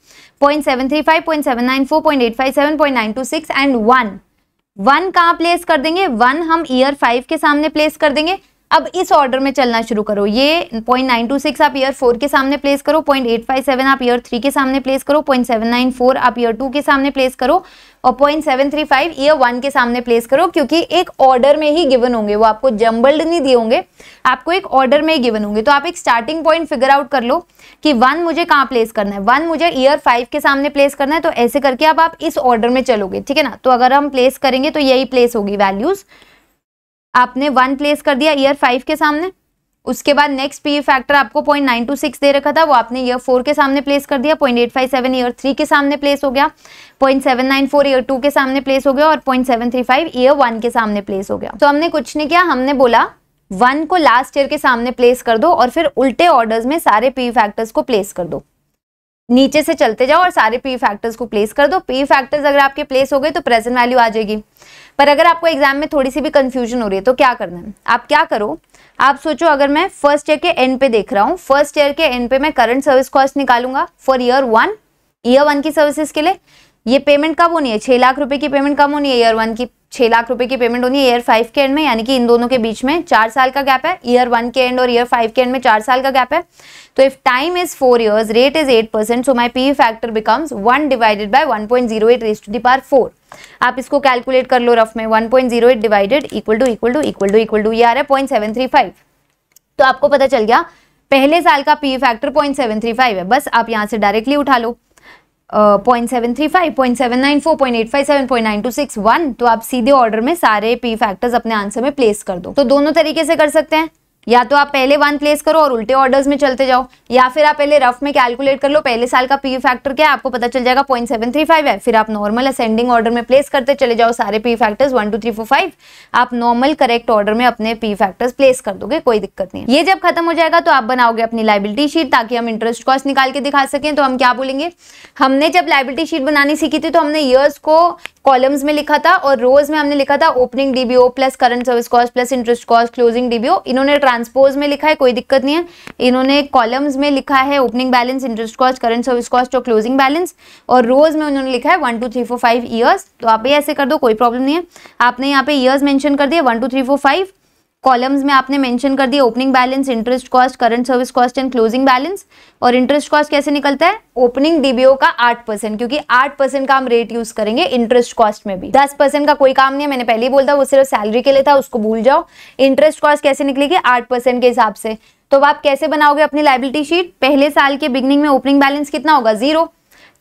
point seven three five point seven nine four point eight five seven point nine two six and one one कहाँ प्लेस कर देंगे वन हम ईयर फाइव के सामने प्लेस कर देंगे अब इस ऑर्डर में चलना शुरू करो ये पॉइंट नाइन टू सिक्स आप ईयर फोर के सामने प्लेस करो पॉइंट एट फाइव सेवन आप ईयर थ्री के सामने प्लेस करो पॉइंट सेवन नाइन फोर आप ईयर टू के सामने प्लेस करो और point seven three five year one के सामने प्लेस करो क्योंकि एक ऑर्डर में ही गिवन होंगे वो आपको जम्बल्ड नहीं दिए होंगे आपको एक ऑर्डर में ही गिवन होंगे तो आप एक स्टार्टिंग पॉइंट फिगर आउट कर लो कि वन मुझे कहाँ प्लेस करना है वन मुझे ईयर फाइव के सामने प्लेस करना है तो ऐसे करके अब आप, आप इस ऑर्डर में चलोगे ठीक है ना तो अगर हम प्लेस करेंगे तो यही प्लेस होगी वैल्यूज़ आपने वन प्लेस कर दिया ईयर फाइव के सामने उसके बाद नेक्स्ट पी फैक्टर आपको पॉइंट नाइन टू सिक्स दे रखा था वो आपने ईयर फोर के सामने प्लेस कर दिया point eight five seven year three के सामने प्लेस हो गया point seven nine four year two के सामने प्लेस हो गया और point seven three five year one के सामने प्लेस हो गया तो हमने कुछ नहीं किया हमने बोला वन को लास्ट ईयर के सामने प्लेस कर दो और फिर उल्टे ऑर्डर्स में सारे पी फैक्टर्स e को प्लेस कर दो नीचे से चलते जाओ और सारे पी फैक्टर्स को प्लेस कर दो पी फैक्टर्स अगर आपके प्लेस हो गए तो प्रेजेंट वैल्यू आ जाएगी पर अगर आपको एग्जाम में थोड़ी सी भी कंफ्यूजन हो रही है तो क्या करना है आप क्या करो आप सोचो अगर मैं फर्स्ट ईयर के एंड पे देख रहा हूँ फर्स्ट ईयर के एंड पे मैं करंट सर्विस कॉस्ट निकालूंगा for year one year one की सर्विसेज के लिए ये पेमेंट कब होनी है छह लाख रुपए की पेमेंट कम होनी है ईयर वन की छह लाख रुपए की पेमेंट होनी है ईयर फाइव के एंड में यानी कि इन दोनों के बीच में चार साल का गैप है ईयर वन के एंड और ईयर फाइव के एंड में चार साल का गैप है तो if time is four years rate is eight percent so my P factor becomes one divided by one point zero at rest D power four आप इसको कैलकुलेट कर लो रफ में one point zero eight divided equal to equal to equal to equal to ये आ रहा है point seven three five तो आपको पता चल गया पहले साल का P factor point seven three five है बस आप यहाँ से डायरेक्टली उठा लो point seven three five point seven nine four point eight five seven point nine two six one तो आप सीधे ऑर्डर में सारे पी फैक्टर्स अपने आंसर में प्लेस कर दो तो दोनों तरीके से कर सकते हैं या तो आप पहले वन प्लेस करो और उल्टे ऑर्डर्स में चलते जाओ या फिर आप पहले रफ में कैलकुलेट कर लो पहले साल का पी फैक्टर e क्या है आपको पता चल जाएगा पॉइंट सेवन थ्री फाइव है फिर आप नॉर्मल असेंडिंग ऑर्डर में प्लेस करते चले जाओ सारे P factors one two three four five आप नॉर्मल करेक्ट ऑर्डर में अपने पी फैक्टर्स प्लेस कर दोगे कोई दिक्कत नहीं ये जब खत्म हो जाएगा तो आप बनाओगे अपनी लाइबिलिटी शीट ताकि हम इंटरेस्ट कॉस्ट निकाल के दिखा सकें तो हम क्या बोलेंगे हमने जब लाइबिलिटी शीट बनानी सीखी थी तो हमने ईयर्स को कॉलम्स में लिखा था और रोज में हमने लिखा था opening DBO plus current service cost plus interest cost closing DBO इन्होंने ट्रांसपोज में लिखा है कोई दिक्कत नहीं है इन्होंने कॉलम्स में लिखा है opening balance interest cost current service cost और क्लोजिंग बैलेंस और रोज में उन्होंने लिखा है one two three four five years तो आप ये ऐसे कर दो कोई प्रॉब्लम नहीं है आपने यहाँ पे ईयर्स मैंशन कर दिया one two three four five columns में आपने मेंशन कर दिया opening balance interest cost current service cost and closing balance और इंटरेस्ट कॉस्ट कैसे निकलता है ओपनिंग डीबीओ का आठ परसेंट क्योंकि आठ परसेंट का हम रेट यूज करेंगे इंटरेस्ट कॉस्ट में भी दस परसेंट का कोई काम नहीं है मैंने पहले ही बोलता वो सिर्फ सैलरी के लिए था उसको भूल जाओ इंटरेस्ट कॉस्ट कैसे निकलेगी आठ परसेंट के हिसाब से तो आप कैसे बनाओगे अपनी लाइबिलिटी शीट पहले साल के बिगनिंग में ओपनिंग बैलेंस कितना होगा जीरो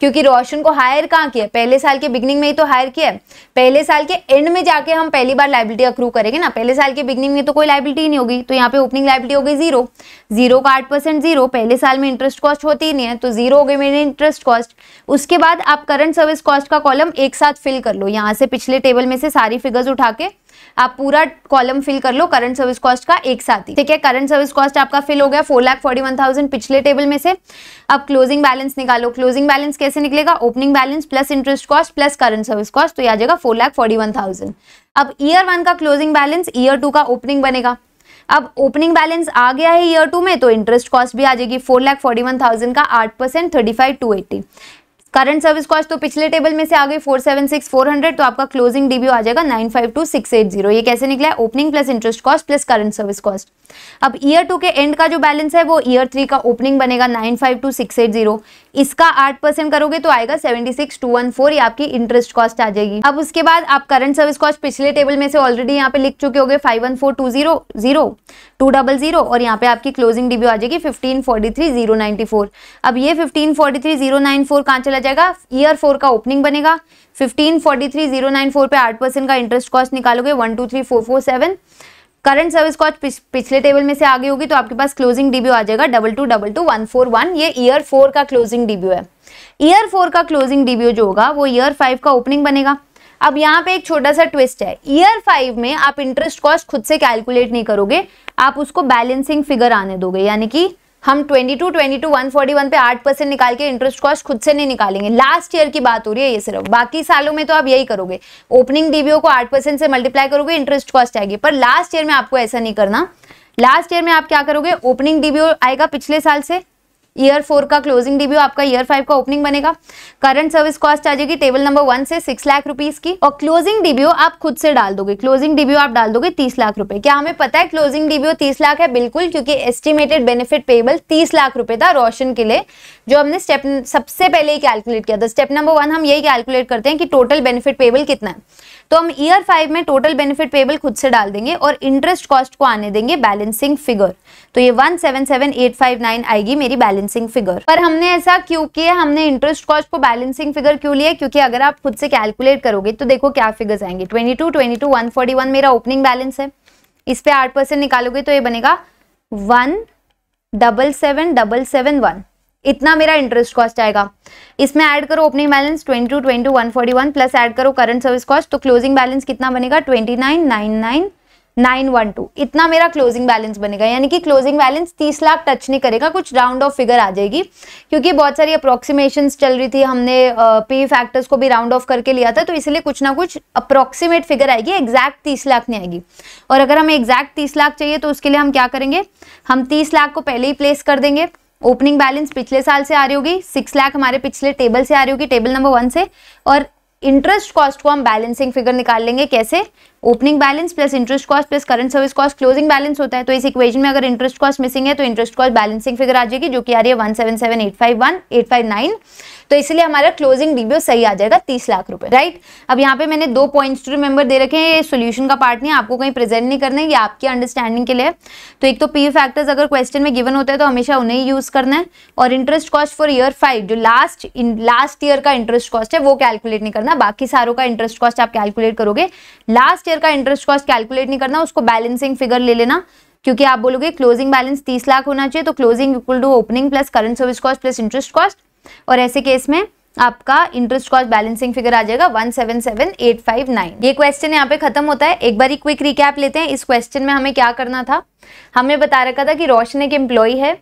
क्योंकि रोशन को हायर कहाँ किया पहले साल के बिगनिंग में ही तो हायर किया है पहले साल के एंड तो में जाके हम पहली बार लाइबिलिटी अक्रू करेंगे ना पहले साल के बिगनिंग में तो कोई लाइबिलिटी नहीं होगी तो यहाँ पे ओपनिंग लाइबिलिटी हो गई जीरो जीरो का आठ परसेंट जीरो पहले साल में इंटरेस्ट कॉस्ट होती ही नहीं है तो जीरो हो गई मेरे इंटरेस्ट कॉस्ट उसके बाद आप करंट सर्विस कॉस्ट का कॉलम एक साथ फिल कर लो यहाँ से पिछले टेबल में से सारी फिगर्स उठा के आप पूरा कॉलम फिल कर लो करंट सर्विस कॉस्ट का एक साथ ही ठीक है करंट सर्विस कॉस्ट आपका फिल हो गया four lakh forty one thousand पिछले टेबल में से अब क्लोजिंग बैलेंस निकालो क्लोजिंग बैलेंस कैसे निकलेगा opening balance plus interest cost plus current service cost तो आ जाएगा four lakh forty one thousand अब ईयर वन का क्लोजिंग बैलेंस ईयर टू का ओपनिंग बनेगा अब ओपनिंग बैलेंस आ गया है ईयर टू में तो इंटरेस्ट कॉस्ट भी आ जाएगी four lakh forty one thousand का आठ percent thirty five two eighty current service cost तो पिछले टेबल में से आ गई four seven six four hundred तो आपका क्लोजिंग डीबीओ आ जाएगा nine five two six eight zero ये कैसे निकला है opening plus interest cost plus current service cost अब ईयर टू के एंड का जो बैलेंस है वो ईयर थ्री का ओपनिंग बनेगा nine five two six eight zero इसका आठ परसेंट करोगे तो आएगा seventy six two one four ये आपकी इंटरेस्ट कॉस्ट आ जाएगी अब उसके बाद आप करंट सर्विस कॉस्ट पिछले टेबल में से ऑलरेडी यहाँ पे लिख चुके होंगे five one four two zero zero two double zero और यहाँ पे आपकी क्लोजिंग डीबीओ आ जाएगी fifteen forty three zero ninety four अब ये fifteen forty three zero nine four कहाँ चला जाएगा ईयर फोर का ओपनिंग बनेगा fifteen forty three zero nine four पे आठ परसेंट का इंटरेस्ट कॉस्ट निकालोगे one two three four four seven current service cost पिछले टेबल में से आगे होगी तो आपके पास क्लोजिंग डीबी आ जाएगा double two double two one four one ये ईयर फोर का क्लोजिंग डीबी है ईयर फोर का क्लोजिंग डीबी जो होगा वो ईयर फाइव का ओपनिंग बनेगा अब यहाँ पे एक छोटा सा ट्विस्ट है ईयर फाइव में आप इंटरेस्ट कॉस्ट खुद से कैलकुलेट नहीं करोगे आप उसको बैलेंसिंग फिगर आने दोगे यानी कि हम 22 22 141 पे 8 परसेंट निकाल के इंटरेस्ट कॉस्ट खुद से नहीं निकालेंगे लास्ट ईयर की बात हो रही है ये सिर्फ बाकी सालों में तो आप यही करोगे ओपनिंग डीबीओ को 8 परसेंट से मल्टीप्लाई करोगे इंटरेस्ट कॉस्ट आएगी पर लास्ट ईयर में आपको ऐसा नहीं करना लास्ट ईयर में आप क्या करोगे ओपनिंग डीबीओ आएगा पिछले साल से ईयर फोर का क्लोजिंग डिब्यू आपका ईयर फाइव का ओपनिंग बनेगा करंट सर्विस कॉस्ट आ जाएगी टेबल नंबर वन से सिक्स लाख रुपीज की और क्लोजिंग डिब्यू आप खुद से डाल दोगे क्लोजिंग डिब्यू आप डाल दोगे तीस लाख रुपए क्या हमें पता है क्लोजिंग डिब्यू तीस लाख है बिल्कुल क्योंकि एस्टिमेटेड बेनिफिट पेबल तीस लाख रुपए था रोशन के लिए जो हमने स्टेप सबसे पहले ही कैलकुलेट किया था स्टेप नंबर वन हम यही कैलकुलेट करते हैं कि टोटल बेनिफिट पेबल कितना है तो हम ईयर फाइव में टोटल बेनिफिट पेबल खुद से डाल देंगे और इंटरेस्ट कॉस्ट को आने देंगे बैलेंसिंग फिगर तो ये one seven seven eight five nine आएगी मेरी बैलेंसिंग फिगर पर हमने ऐसा क्यों किया हमने इंटरेस्ट कॉस्ट को बैलेंसिंग फिगर क्यों लिया क्योंकि अगर आप खुद से कैलकुलेट करोगे तो देखो क्या फिगर्स आएंगे twenty two twenty two one forty one मेरा ओपनिंग बैलेंस है इस पे आठ परसेंट निकालोगे तो ये बनेगा one double seven double seven one इतना मेरा इंटरेस्ट कॉस्ट आएगा इसमें ऐड करो opening balance twenty two twenty one forty one plus add करो करंट सर्विस कॉस्ट तो क्लोजिंग बैलेंस कितना बनेगा twenty nine nine nine nine one two इतना मेरा क्लोजिंग बैलेंस बनेगा यानी कि क्लोजिंग बैलेंस तीस लाख टच नहीं करेगा कुछ राउंड ऑफ फिगर आ जाएगी क्योंकि बहुत सारी अप्रोक्सीमेशन चल रही थी हमने पे फैक्टर्स को भी राउंड ऑफ करके लिया था तो इसलिए कुछ ना कुछ अप्रोक्सीमेट फिगर आएगी एग्जैक्ट तीस लाख नहीं आएगी और अगर हमें एग्जैक्ट तीस लाख चाहिए तो उसके लिए हम क्या करेंगे हम तीस लाख को पहले ही प्लेस कर देंगे ओपनिंग बैलेंस पिछले साल से आ रही होगी सिक्स लाख हमारे पिछले टेबल से आ रही होगी टेबल नंबर वन से और इंटरेस्ट कॉस्ट को हम बैलेंसिंग फिगर निकाल लेंगे कैसे opening balance plus interest cost plus current service cost closing balance होता है तो इस इक्वेशन में अगर इंटरेस्ट कॉस्ट मिसिंग है तो इंटरेस्ट कॉस्ट बैलेंसिंग फिगर आ जाएगी जो कि आ रही है one seven seven eight five one eight five nine तो इसलिए हमारा क्लोजिंग डीबीओ सही आ जाएगा तीस लाख रुपए राइट अब यहाँ पे मैंने दो पॉइंट्स टू रिमेंबर दे रखे हैं ये सोल्यूशन का पार्ट नहीं आपको कहीं प्रेजेंट नहीं करना है ये आपकी अंडरस्टैंडिंग के लिए तो एक तो पी फैक्टर्स e अगर क्वेश्चन में गिवन होता है तो हमेशा उन्हें ही यूज करना है और interest cost for year five जो लास्ट लास्ट ईयर का इंटरेस्ट कॉस्ट है वो कैलकुलेट नहीं करना बाकी सारों का इंटरेस्ट कॉस्ट आप कैलकुलेट करोगे लास्ट ईयर ईयर का इंटरेस्ट कॉस्ट कैलकुलेट नहीं करना उसको बैलेंसिंग फिगर ले लेना क्योंकि आप बोलोगे क्लोजिंग बैलेंस तीस लाख होना चाहिए तो closing equal to opening plus current service cost plus interest cost और ऐसे केस में आपका इंटरेस्ट कॉस्ट बैलेंसिंग फिगर आ जाएगा one seven seven eight five nine ये क्वेश्चन यहाँ पे खत्म होता है एक बार ही क्विक रिकैप लेते हैं इस क्वेश्चन में हमें क्या करना था हमें बता रखा था कि रोशन एक एम्प्लॉय है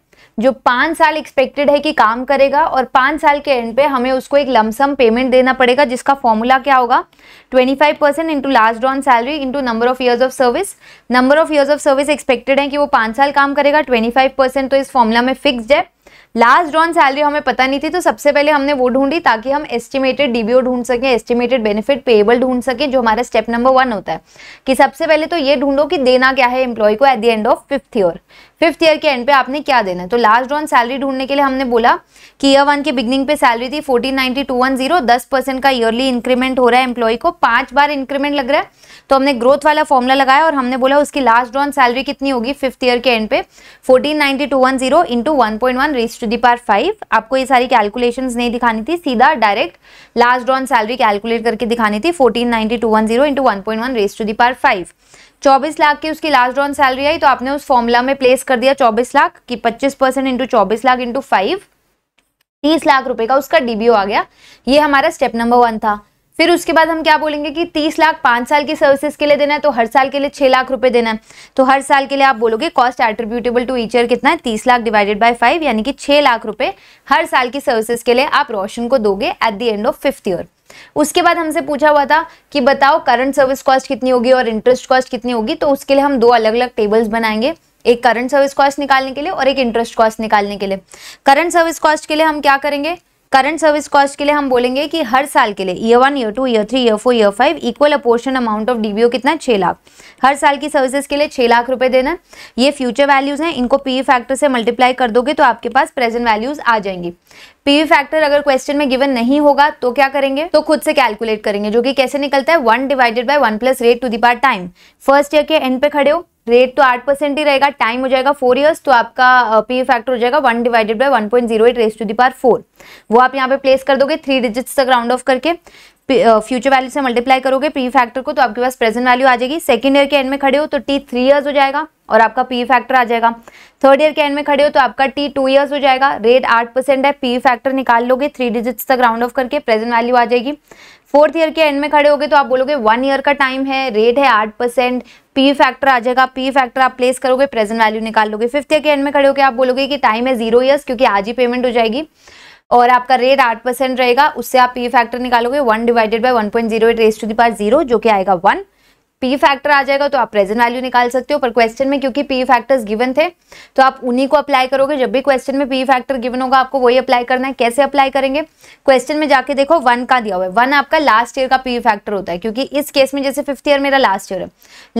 जो पांच साल एक्सपेक्टेड है कि काम करेगा और पांच साल के एंड पे हमें उसको एक लमसम पेमेंट देना पड़ेगा जिसका फॉर्मूला क्या होगा twenty five percent into last drawn salary into number of years of service number of years of service expected है कि वो पांच साल काम करेगा ट्वेंटी फाइव परसेंट तो इस फॉर्मूला में फिक्स है लास्ट ड्रॉन सैलरी हमें पता नहीं थी तो सबसे पहले हमने वो ढूंढी ताकि हम एस्टिमेटेड डीबीओ ढूंढ सकें एस्टिमेटेड बेनिफिट पेएबल ढूंढ सकें जो हमारा स्टेप नंबर वन होता है कि सबसे पहले तो ये ढूंढो कि देना क्या है एम्प्लॉय को at the end of fifth year fifth year के एंड पे आपने क्या देना है तो लास्ट ड्रॉन सैलरी ढूंढने के लिए हमने बोला कि ईयर वन के बिगनिंग पे सैलरी थी fourteen ninety two one zero दस परसेंट का ईयरली इंक्रीमेंट हो रहा है एम्प्लॉय को पांच बार इंक्रीमेंट लग रहा है तो हमने ग्रोथ वाला फॉर्मुला लगाया और हमने बोला उसकी लास्ट ड्रॉन सैलरी कितनी होगी फिफ्थ ईयर के एंड पे fourteen ninety two one zero into one point one raise to the power five आपको ये सारी कैलकुलेशन नहीं दिखानी थी सीधा direct last drawn salary calculate करके दिखानी थी fourteen ninety two one zero into one point one raise to the power five चौबीस लाख की उसकी लास्ट ड्रॉन सैलरी आई तो आपने उस फॉर्मूला में प्लेस कर दिया चौबीस लाख की पच्चीस परसेंट इंटू चौबीस लाख इंटू फाइव तीस लाख रुपए का उसका डीबीओ आ गया ये हमारा स्टेप नंबर वन था फिर उसके बाद हम क्या बोलेंगे कि तीस लाख पांच साल की सर्विसेज के लिए देना है तो हर साल के लिए छह लाख रुपए देना है तो हर साल के लिए आप बोलोगे कॉस्ट एट्रीब्यूटेबल टू ईचर कितना है तीस लाख डिवाइडेड बाय फाइव यानी कि छह लाख रुपए हर साल की सर्विसेज के लिए आप रोशन को दोगे at the end of fifth year उसके बाद हमसे पूछा हुआ था कि बताओ करंट सर्विस कॉस्ट कितनी होगी और इंटरेस्ट कॉस्ट कितनी होगी तो उसके लिए हम दो अलग अलग टेबल्स बनाएंगे एक करंट सर्विस कॉस्ट निकालने के लिए और एक इंटरेस्ट कॉस्ट निकालने के लिए करंट सर्विस कॉस्ट के लिए हम क्या करेंगे करंट सर्विस कॉस्ट के लिए हम बोलेंगे कि हर साल के लिए year one year two year three year four year five equal apportion amount of DBO कितना छह लाख हर साल की सर्विसेज के लिए छह लाख रुपए देना ये फ्यूचर वैल्यूज़ हैं इनको पी फैक्टर e से मल्टीप्लाई कर दोगे तो आपके पास प्रेजेंट वैल्यूज़ आ जाएंगी पी फैक्टर e अगर क्वेश्चन में गिवन नहीं होगा तो क्या करेंगे तो खुद से कैलकुलेट करेंगे जो कि कैसे निकलता है one divided by one plus rate to the power time first year के एंड पे खड़े हो रेट तो आठ परसेंट ही रहेगा टाइम हो जाएगा फोर इयर्स तो आपका पी फैक्टर हो जाएगा one divided by one point zero eight raise to the power four वो आप यहाँ पे प्लेस कर दोगे थ्री डिजिट्स तक राउंड ऑफ करके फ्यूचर वैल्यू से मल्टीप्लाई करोगे पी फैक्टर को तो आपके पास प्रेजेंट वैल्यू आ जाएगी सेकंड ईयर के एंड में खड़े हो तो टी थ्री ईयर्स हो जाएगा और आपका पी फैक्टर आ जाएगा थर्ड ईयर के एंड में खड़े हो तो आपका टी टू ईयर्स हो जाएगा रेट आठ परसेंट है पी फैक्टर निकाल लोगे थ्री डिजिट्स तक राउंड ऑफ करके प्रेजेंट वैल्यू आ जाएगी फोर्थ ईयर के एंड में खड़े होगे तो आप बोलोगे वन ईयर का टाइम है रेट है आठ परसेंट पी फैक्टर आ जाएगा पी फैक्टर आप प्लेस करोगे प्रेजेंट वैल्यू निकाल लोगे फिफ्थ ईयर के एंड में खड़े होकर आप बोलोगे कि टाइम है जीरो ईयर्स क्योंकि आज ही पेमेंट हो जाएगी और आपका रेट आठ परसेंट रहेगा उससे आप पी फैक्टर निकालोगे one divided by one point zero eight raise to the power zero जो कि आएगा वन पी फैक्टर आ जाएगा तो आप प्रेजेंट वैल्यू निकाल सकते हो पर क्वेश्चन में क्योंकि पी फैक्टर्स गिवन थे तो आप उन्हीं को अप्लाई करोगे जब भी क्वेश्चन में पी फैक्टर गिवन होगा आपको वही अप्लाई करना है कैसे अप्लाई करेंगे क्वेश्चन में जाके देखो वन का दिया हुआ है वन आपका लास्ट ईयर का पी फैक्टर होता है क्योंकि इस केस में जैसे फिफ्थ ईयर मेरा लास्ट ईयर है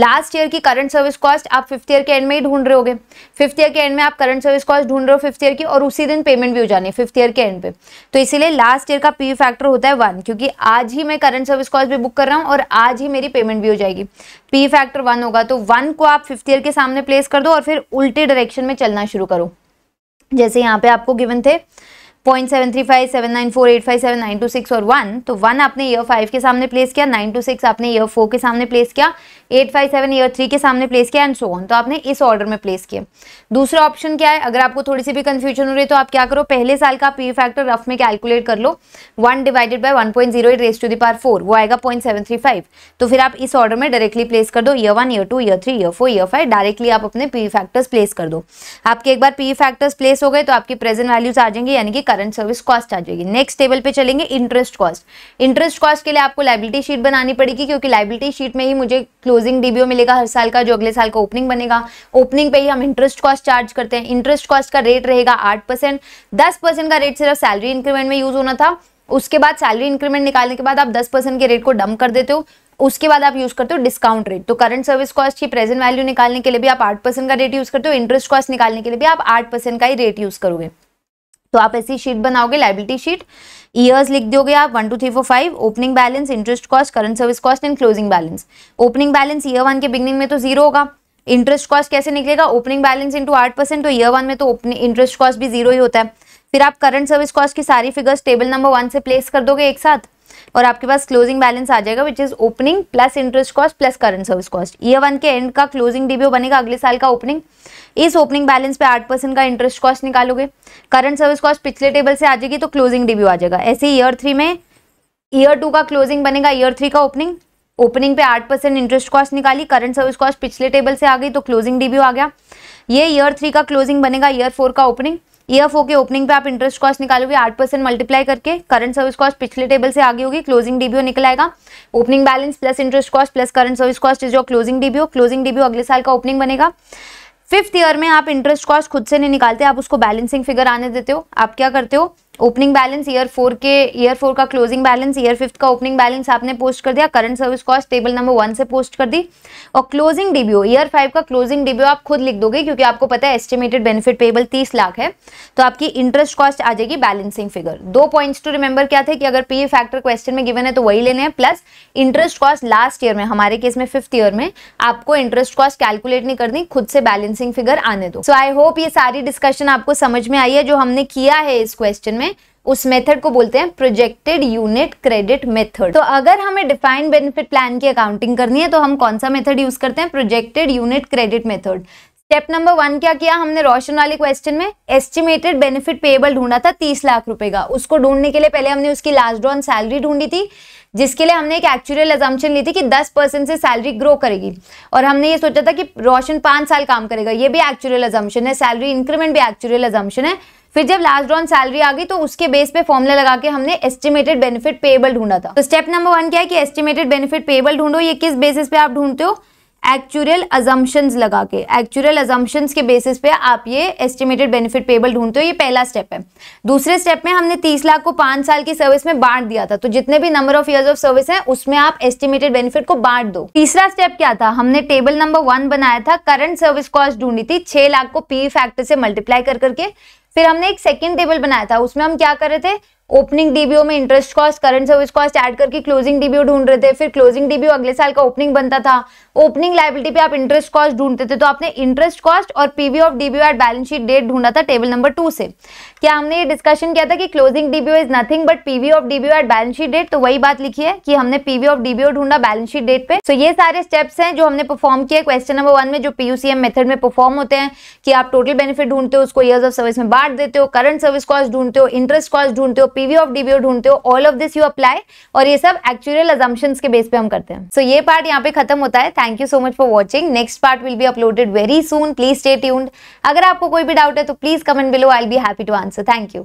लास्ट ईयर की करंट सर्विस कॉस्ट आप फिफ्थ ईयर के एंड में ही ढूंढ रहे हो फिफ्थ ईयर के एंड में आप करंट सर्विस कॉस्ट ढूंढ रहे हो फिफ्थ ईयर की और उसी दिन पेमेंट भी हो जानी है फिफ्थ ईयर के एंड पे तो इसीलिए लास्ट ईयर का पी फैक्टर होता है वन क्योंकि आज ही मैं करंट सर्विस कॉस्ट भी बुक कर रहा हूँ और आज ही मेरी पेमेंट भी हो जाएगी पी फैक्टर वन होगा तो वन को आप फिफ्थ ईयर के सामने प्लेस कर दो और फिर उल्टे डायरेक्शन में चलना शुरू करो जैसे यहाँ पे आपको गिवन थे point seven three five seven nine four eight five seven nine two six और वन तो वन आपने ईयर फाइव के सामने प्लेस किया नाइन टू सिक्स आपने ईयर फोर के सामने प्लेस किया eight five seven year three के सामने प्लेस किया एंड सो ऑन तो आपने इस ऑर्डर में प्लेस किया दूसरा ऑप्शन क्या है अगर आपको थोड़ी सी भी कन्फ्यूजन हो रही है तो आप क्या करो पहले साल का पी फैक्टर रफ में कैलकुलेट कर लो one divided by one point zero eight raise to दार फोर वो आएगा पॉइंट सेवन थ्री फाइव तो फिर आप इस ऑर्डर में डायरेक्टली प्लेस कर दो year one year two year three year four year five directly आप अपने पी फैक्टर्स प्लेस कर दो आपके एक बार पी फैक्टर्स प्लेस हो गए तो आपकी प्रेजेंट वैल्यूज आ जाएंगे यानी कि करंट सर्विस कॉस्ट आ जाएगी नेक्स्ट टेबल पे चलेंगे इंटरेस्ट कॉस्ट इंटरेस्ट कॉस्ट के लिए आपको लाइबिलिटी शीट बनानी पड़ेगी क्योंकि लाइबिलिटी शीट में ही मुझे क्लोजिंग डीबीओ मिलेगा हर साल का जो अगले साल का ओपनिंग बनेगा ओपनिंग पे ही हम इंटरेस्ट कॉस्ट चार्ज करते हैं इंटरेस्ट कॉस्ट का रेट रहेगा आठ परसेंट दस परसेंट का रेट सिर्फ सैलरी इंक्रीमेंट में यूज होना था उसके बाद सैलरी इंक्रीमेंट निकालने के बाद आप दस परसेंट के रेट को डम कर देते हो उसके बाद आप यूज करते हो डिस्काउंट रेट तो करंट सर्विस कॉस्ट की प्रेजेंट वैल्यू निकालने के लिए भी आप आठ परसेंट का रेट यूज करते हो इंटरेस्ट कॉस्ट निकालने के लिए भी आप आठ परसेंट का ही रेट यूज करोगे तो आप ऐसी शीट बनाओगे लाइबिलिटी शीट ईयर्स लिख दोगे आप one two three four five opening balance interest cost current service cost and closing balance opening balance year one के बिगनिंग में तो जीरो होगा इंटरेस्ट कॉस्ट कैसे निकलेगा ओपनिंग बैलेंस इंटू आठ परसेंट तो ईयर वन में तो इंटरेस्ट कॉस्ट भी जीरो ही होता है फिर आप करंट सर्विस कॉस्ट की सारी फिगर्स टेबल नंबर वन से प्लेस कर दोगे एक साथ और आपके पास क्लोजिंग बैलेंस आ जाएगा which is opening plus interest cost plus current service cost year one के एंड का क्लोजिंग डीबीओ बनेगा अगले साल का ओपनिंग इस ओपनिंग बैलेंस पे आठ परसेंट का इंटरेस्ट कॉस्ट निकालोगे करंट सर्विस कॉस्ट पिछले टेबल से आ जाएगी तो क्लोजिंग डीबीओ आ जाएगा ऐसे ईयर थ्री में ईयर टू का क्लोजिंग बनेगा ईयर थ्री का ओपनिंग ओपनिंग पे आठ परसेंट इंटरेस्ट कॉस्ट निकाली करंट सर्विस कॉस्ट पिछले टेबल से आ गई तो क्लोजिंग डीबीओ आ गया ये ईयर थ्री का क्लोजिंग बनेगा ईयर फोर का ओपनिंग ईएफओ के ओपनिंग पे आप इंटरेस्ट कॉस्ट निकालोगे आठ परसेंट मल्टीप्लाई करके करंट सर्विस कॉस्ट पिछले टेबल से आगे होगी क्लोजिंग डीबीओ निकल आएगा opening balance plus interest cost plus current service cost is your closing DBO closing DBO अगले साल का ओपनिंग बनेगा फिफ्थ ईयर में आप इंटरेस्ट कॉस्ट खुद से नहीं निकालते आप उसको बैलेंसिंग फिगर आने देते हो आप क्या करते हो ओपनिंग बैलेंस ईयर फोर के ईयर फोर का क्लोजिंग बैलेंस ईयर फिफ्थ का ओपनिंग बैलेंस आपने पोस्ट कर दिया current service cost table number one से पोस्ट कर दी और क्लोजिंग डीबीओ ईयर फाइव का क्लोजिंग डीबीओ आप खुद लिख दोगे क्योंकि आपको पता है एस्टिमेटेड बेनिफिट पेबल तीस लाख है तो आपकी इंटरेस्ट कॉस्ट आ जाएगी बैलेंसिंग फिगर दो पॉइंट्स टू रिमेंबर क्या थे कि अगर पी फैक्टर क्वेश्चन में गिवन है तो वही लेने हैं plus interest cost last year में हमारे केस में फिफ्थ ईयर में आपको इंटरेस्ट कॉस्ट कैलकुलेट नहीं करनी खुद से बैलेंसिंग फिगर आने दो सो आई होप ये सारी डिस्कशन आपको समझ में आई है जो हमने किया है इस क्वेश्चन में उस मेथड को बोलते हैं प्रोजेक्टेड यूनिट क्रेडिट मेथड तो अगर हमें डिफाइंड बेनिफिट प्लान की अकाउंटिंग करनी है तो हम कौन सा मेथड यूज करते हैं projected unit credit method step number one क्या किया हमने रोशन वाले क्वेश्चन में एस्टिमेटेड बेनिफिट पेएबल ढूंढा था तीस लाख रुपए का उसको ढूंढने के लिए पहले हमने उसकी लास्ट ड्रॉन सैलरी ढूंढी थी जिसके लिए हमने एक एक्चुअल एजम्पन ली थी कि 10 परसेंट से सैलरी ग्रो करेगी और हमने ये सोचा था कि रोशन पांच साल काम करेगा ये भी एक्चुअल एजम्पन है सैलरी इंक्रीमेंट भी एक्चुअल एजम्पन है फिर जब लास्ट ड्रॉन सैलरी आ गई तो उसके बेस पे फॉर्मुला लगा के हमने एस्टिमेटेड बेनिफिट पेबल ढूंढा था तो स्टेप नंबर वन क्या है कि एस्टिमेटेड बेनिफिट पेबल ढूंढो ये किस बेसिस पे आप ढूंढते हो एक्चुअल अजम्पन्स लगा के एक्चुअल अजम्पन्स के बेसिस पे आप ये एस्टिमेटेड बेनिफिट पेबल ढूंढते हो ये पहला स्टेप है दूसरे स्टेप में हमने 30 लाख को 5 साल की सर्विस में बांट दिया था तो जितने भी number of years of service है उसमें आप एस्टिमेटेड बेनिफिट को बांट दो तीसरा स्टेप क्या था हमने टेबल नंबर वन बनाया था करंट सर्विस कॉस्ट ढूंढी थी छह लाख को पी फैक्टर से मल्टीप्लाई कर करके फिर हमने एक सेकेंड टेबल बनाया था उसमें हम क्या कर रहे थे ओपनिंग डीबीओ में interest cost current service cost add करके क्लोजिंग डीबीओ ढूंढ रहे थे फिर क्लोजिंग डीबीओ अगले साल का ओपनिंग बनता था ओपनिंग लाइबिलिटी पे आप इंटरेस्ट कॉस्ट ढूंढते थे तो आपने इंटरेस्ट कॉस्ट और PV of DBO at balance sheet date ढूंढा था टेबल नंबर टू से क्या हमने ये डिस्कशन किया था कि closing DBO is nothing but PV of DBO at balance sheet date तो वही बात लिखी है कि हमने पीवी ऑफ डीबीओ ढूंढा बैलेंस शीट डेट पे तो so, ये सारे स्टेप्स हैं जो हमने परफॉर्म किए क्वेश्चन नंबर वन में जो पीयूसीएम मेथड में परफॉर्म होते हैं कि आप टोटल बेनिफिट ढूंढते हो उसको ईयर्स ऑफ सर्विस में बांट देते हो करंट सर्विस कॉस्ट ढूंढते हो इंटरेस्ट कॉस्ट ढूंढते हो प्रीव्यू ऑफ डीबीओ ढूंढते हो all of this you apply और ये सब एक्चुअल एजम्पन के बेस पे हम करते हैं सो so, ये पार्ट यहाँ पे खत्म होता है thank you so much for watching next part will be uploaded very soon please stay tuned अगर आपको कोई भी डाउट है तो please comment below I be happy to answer thank you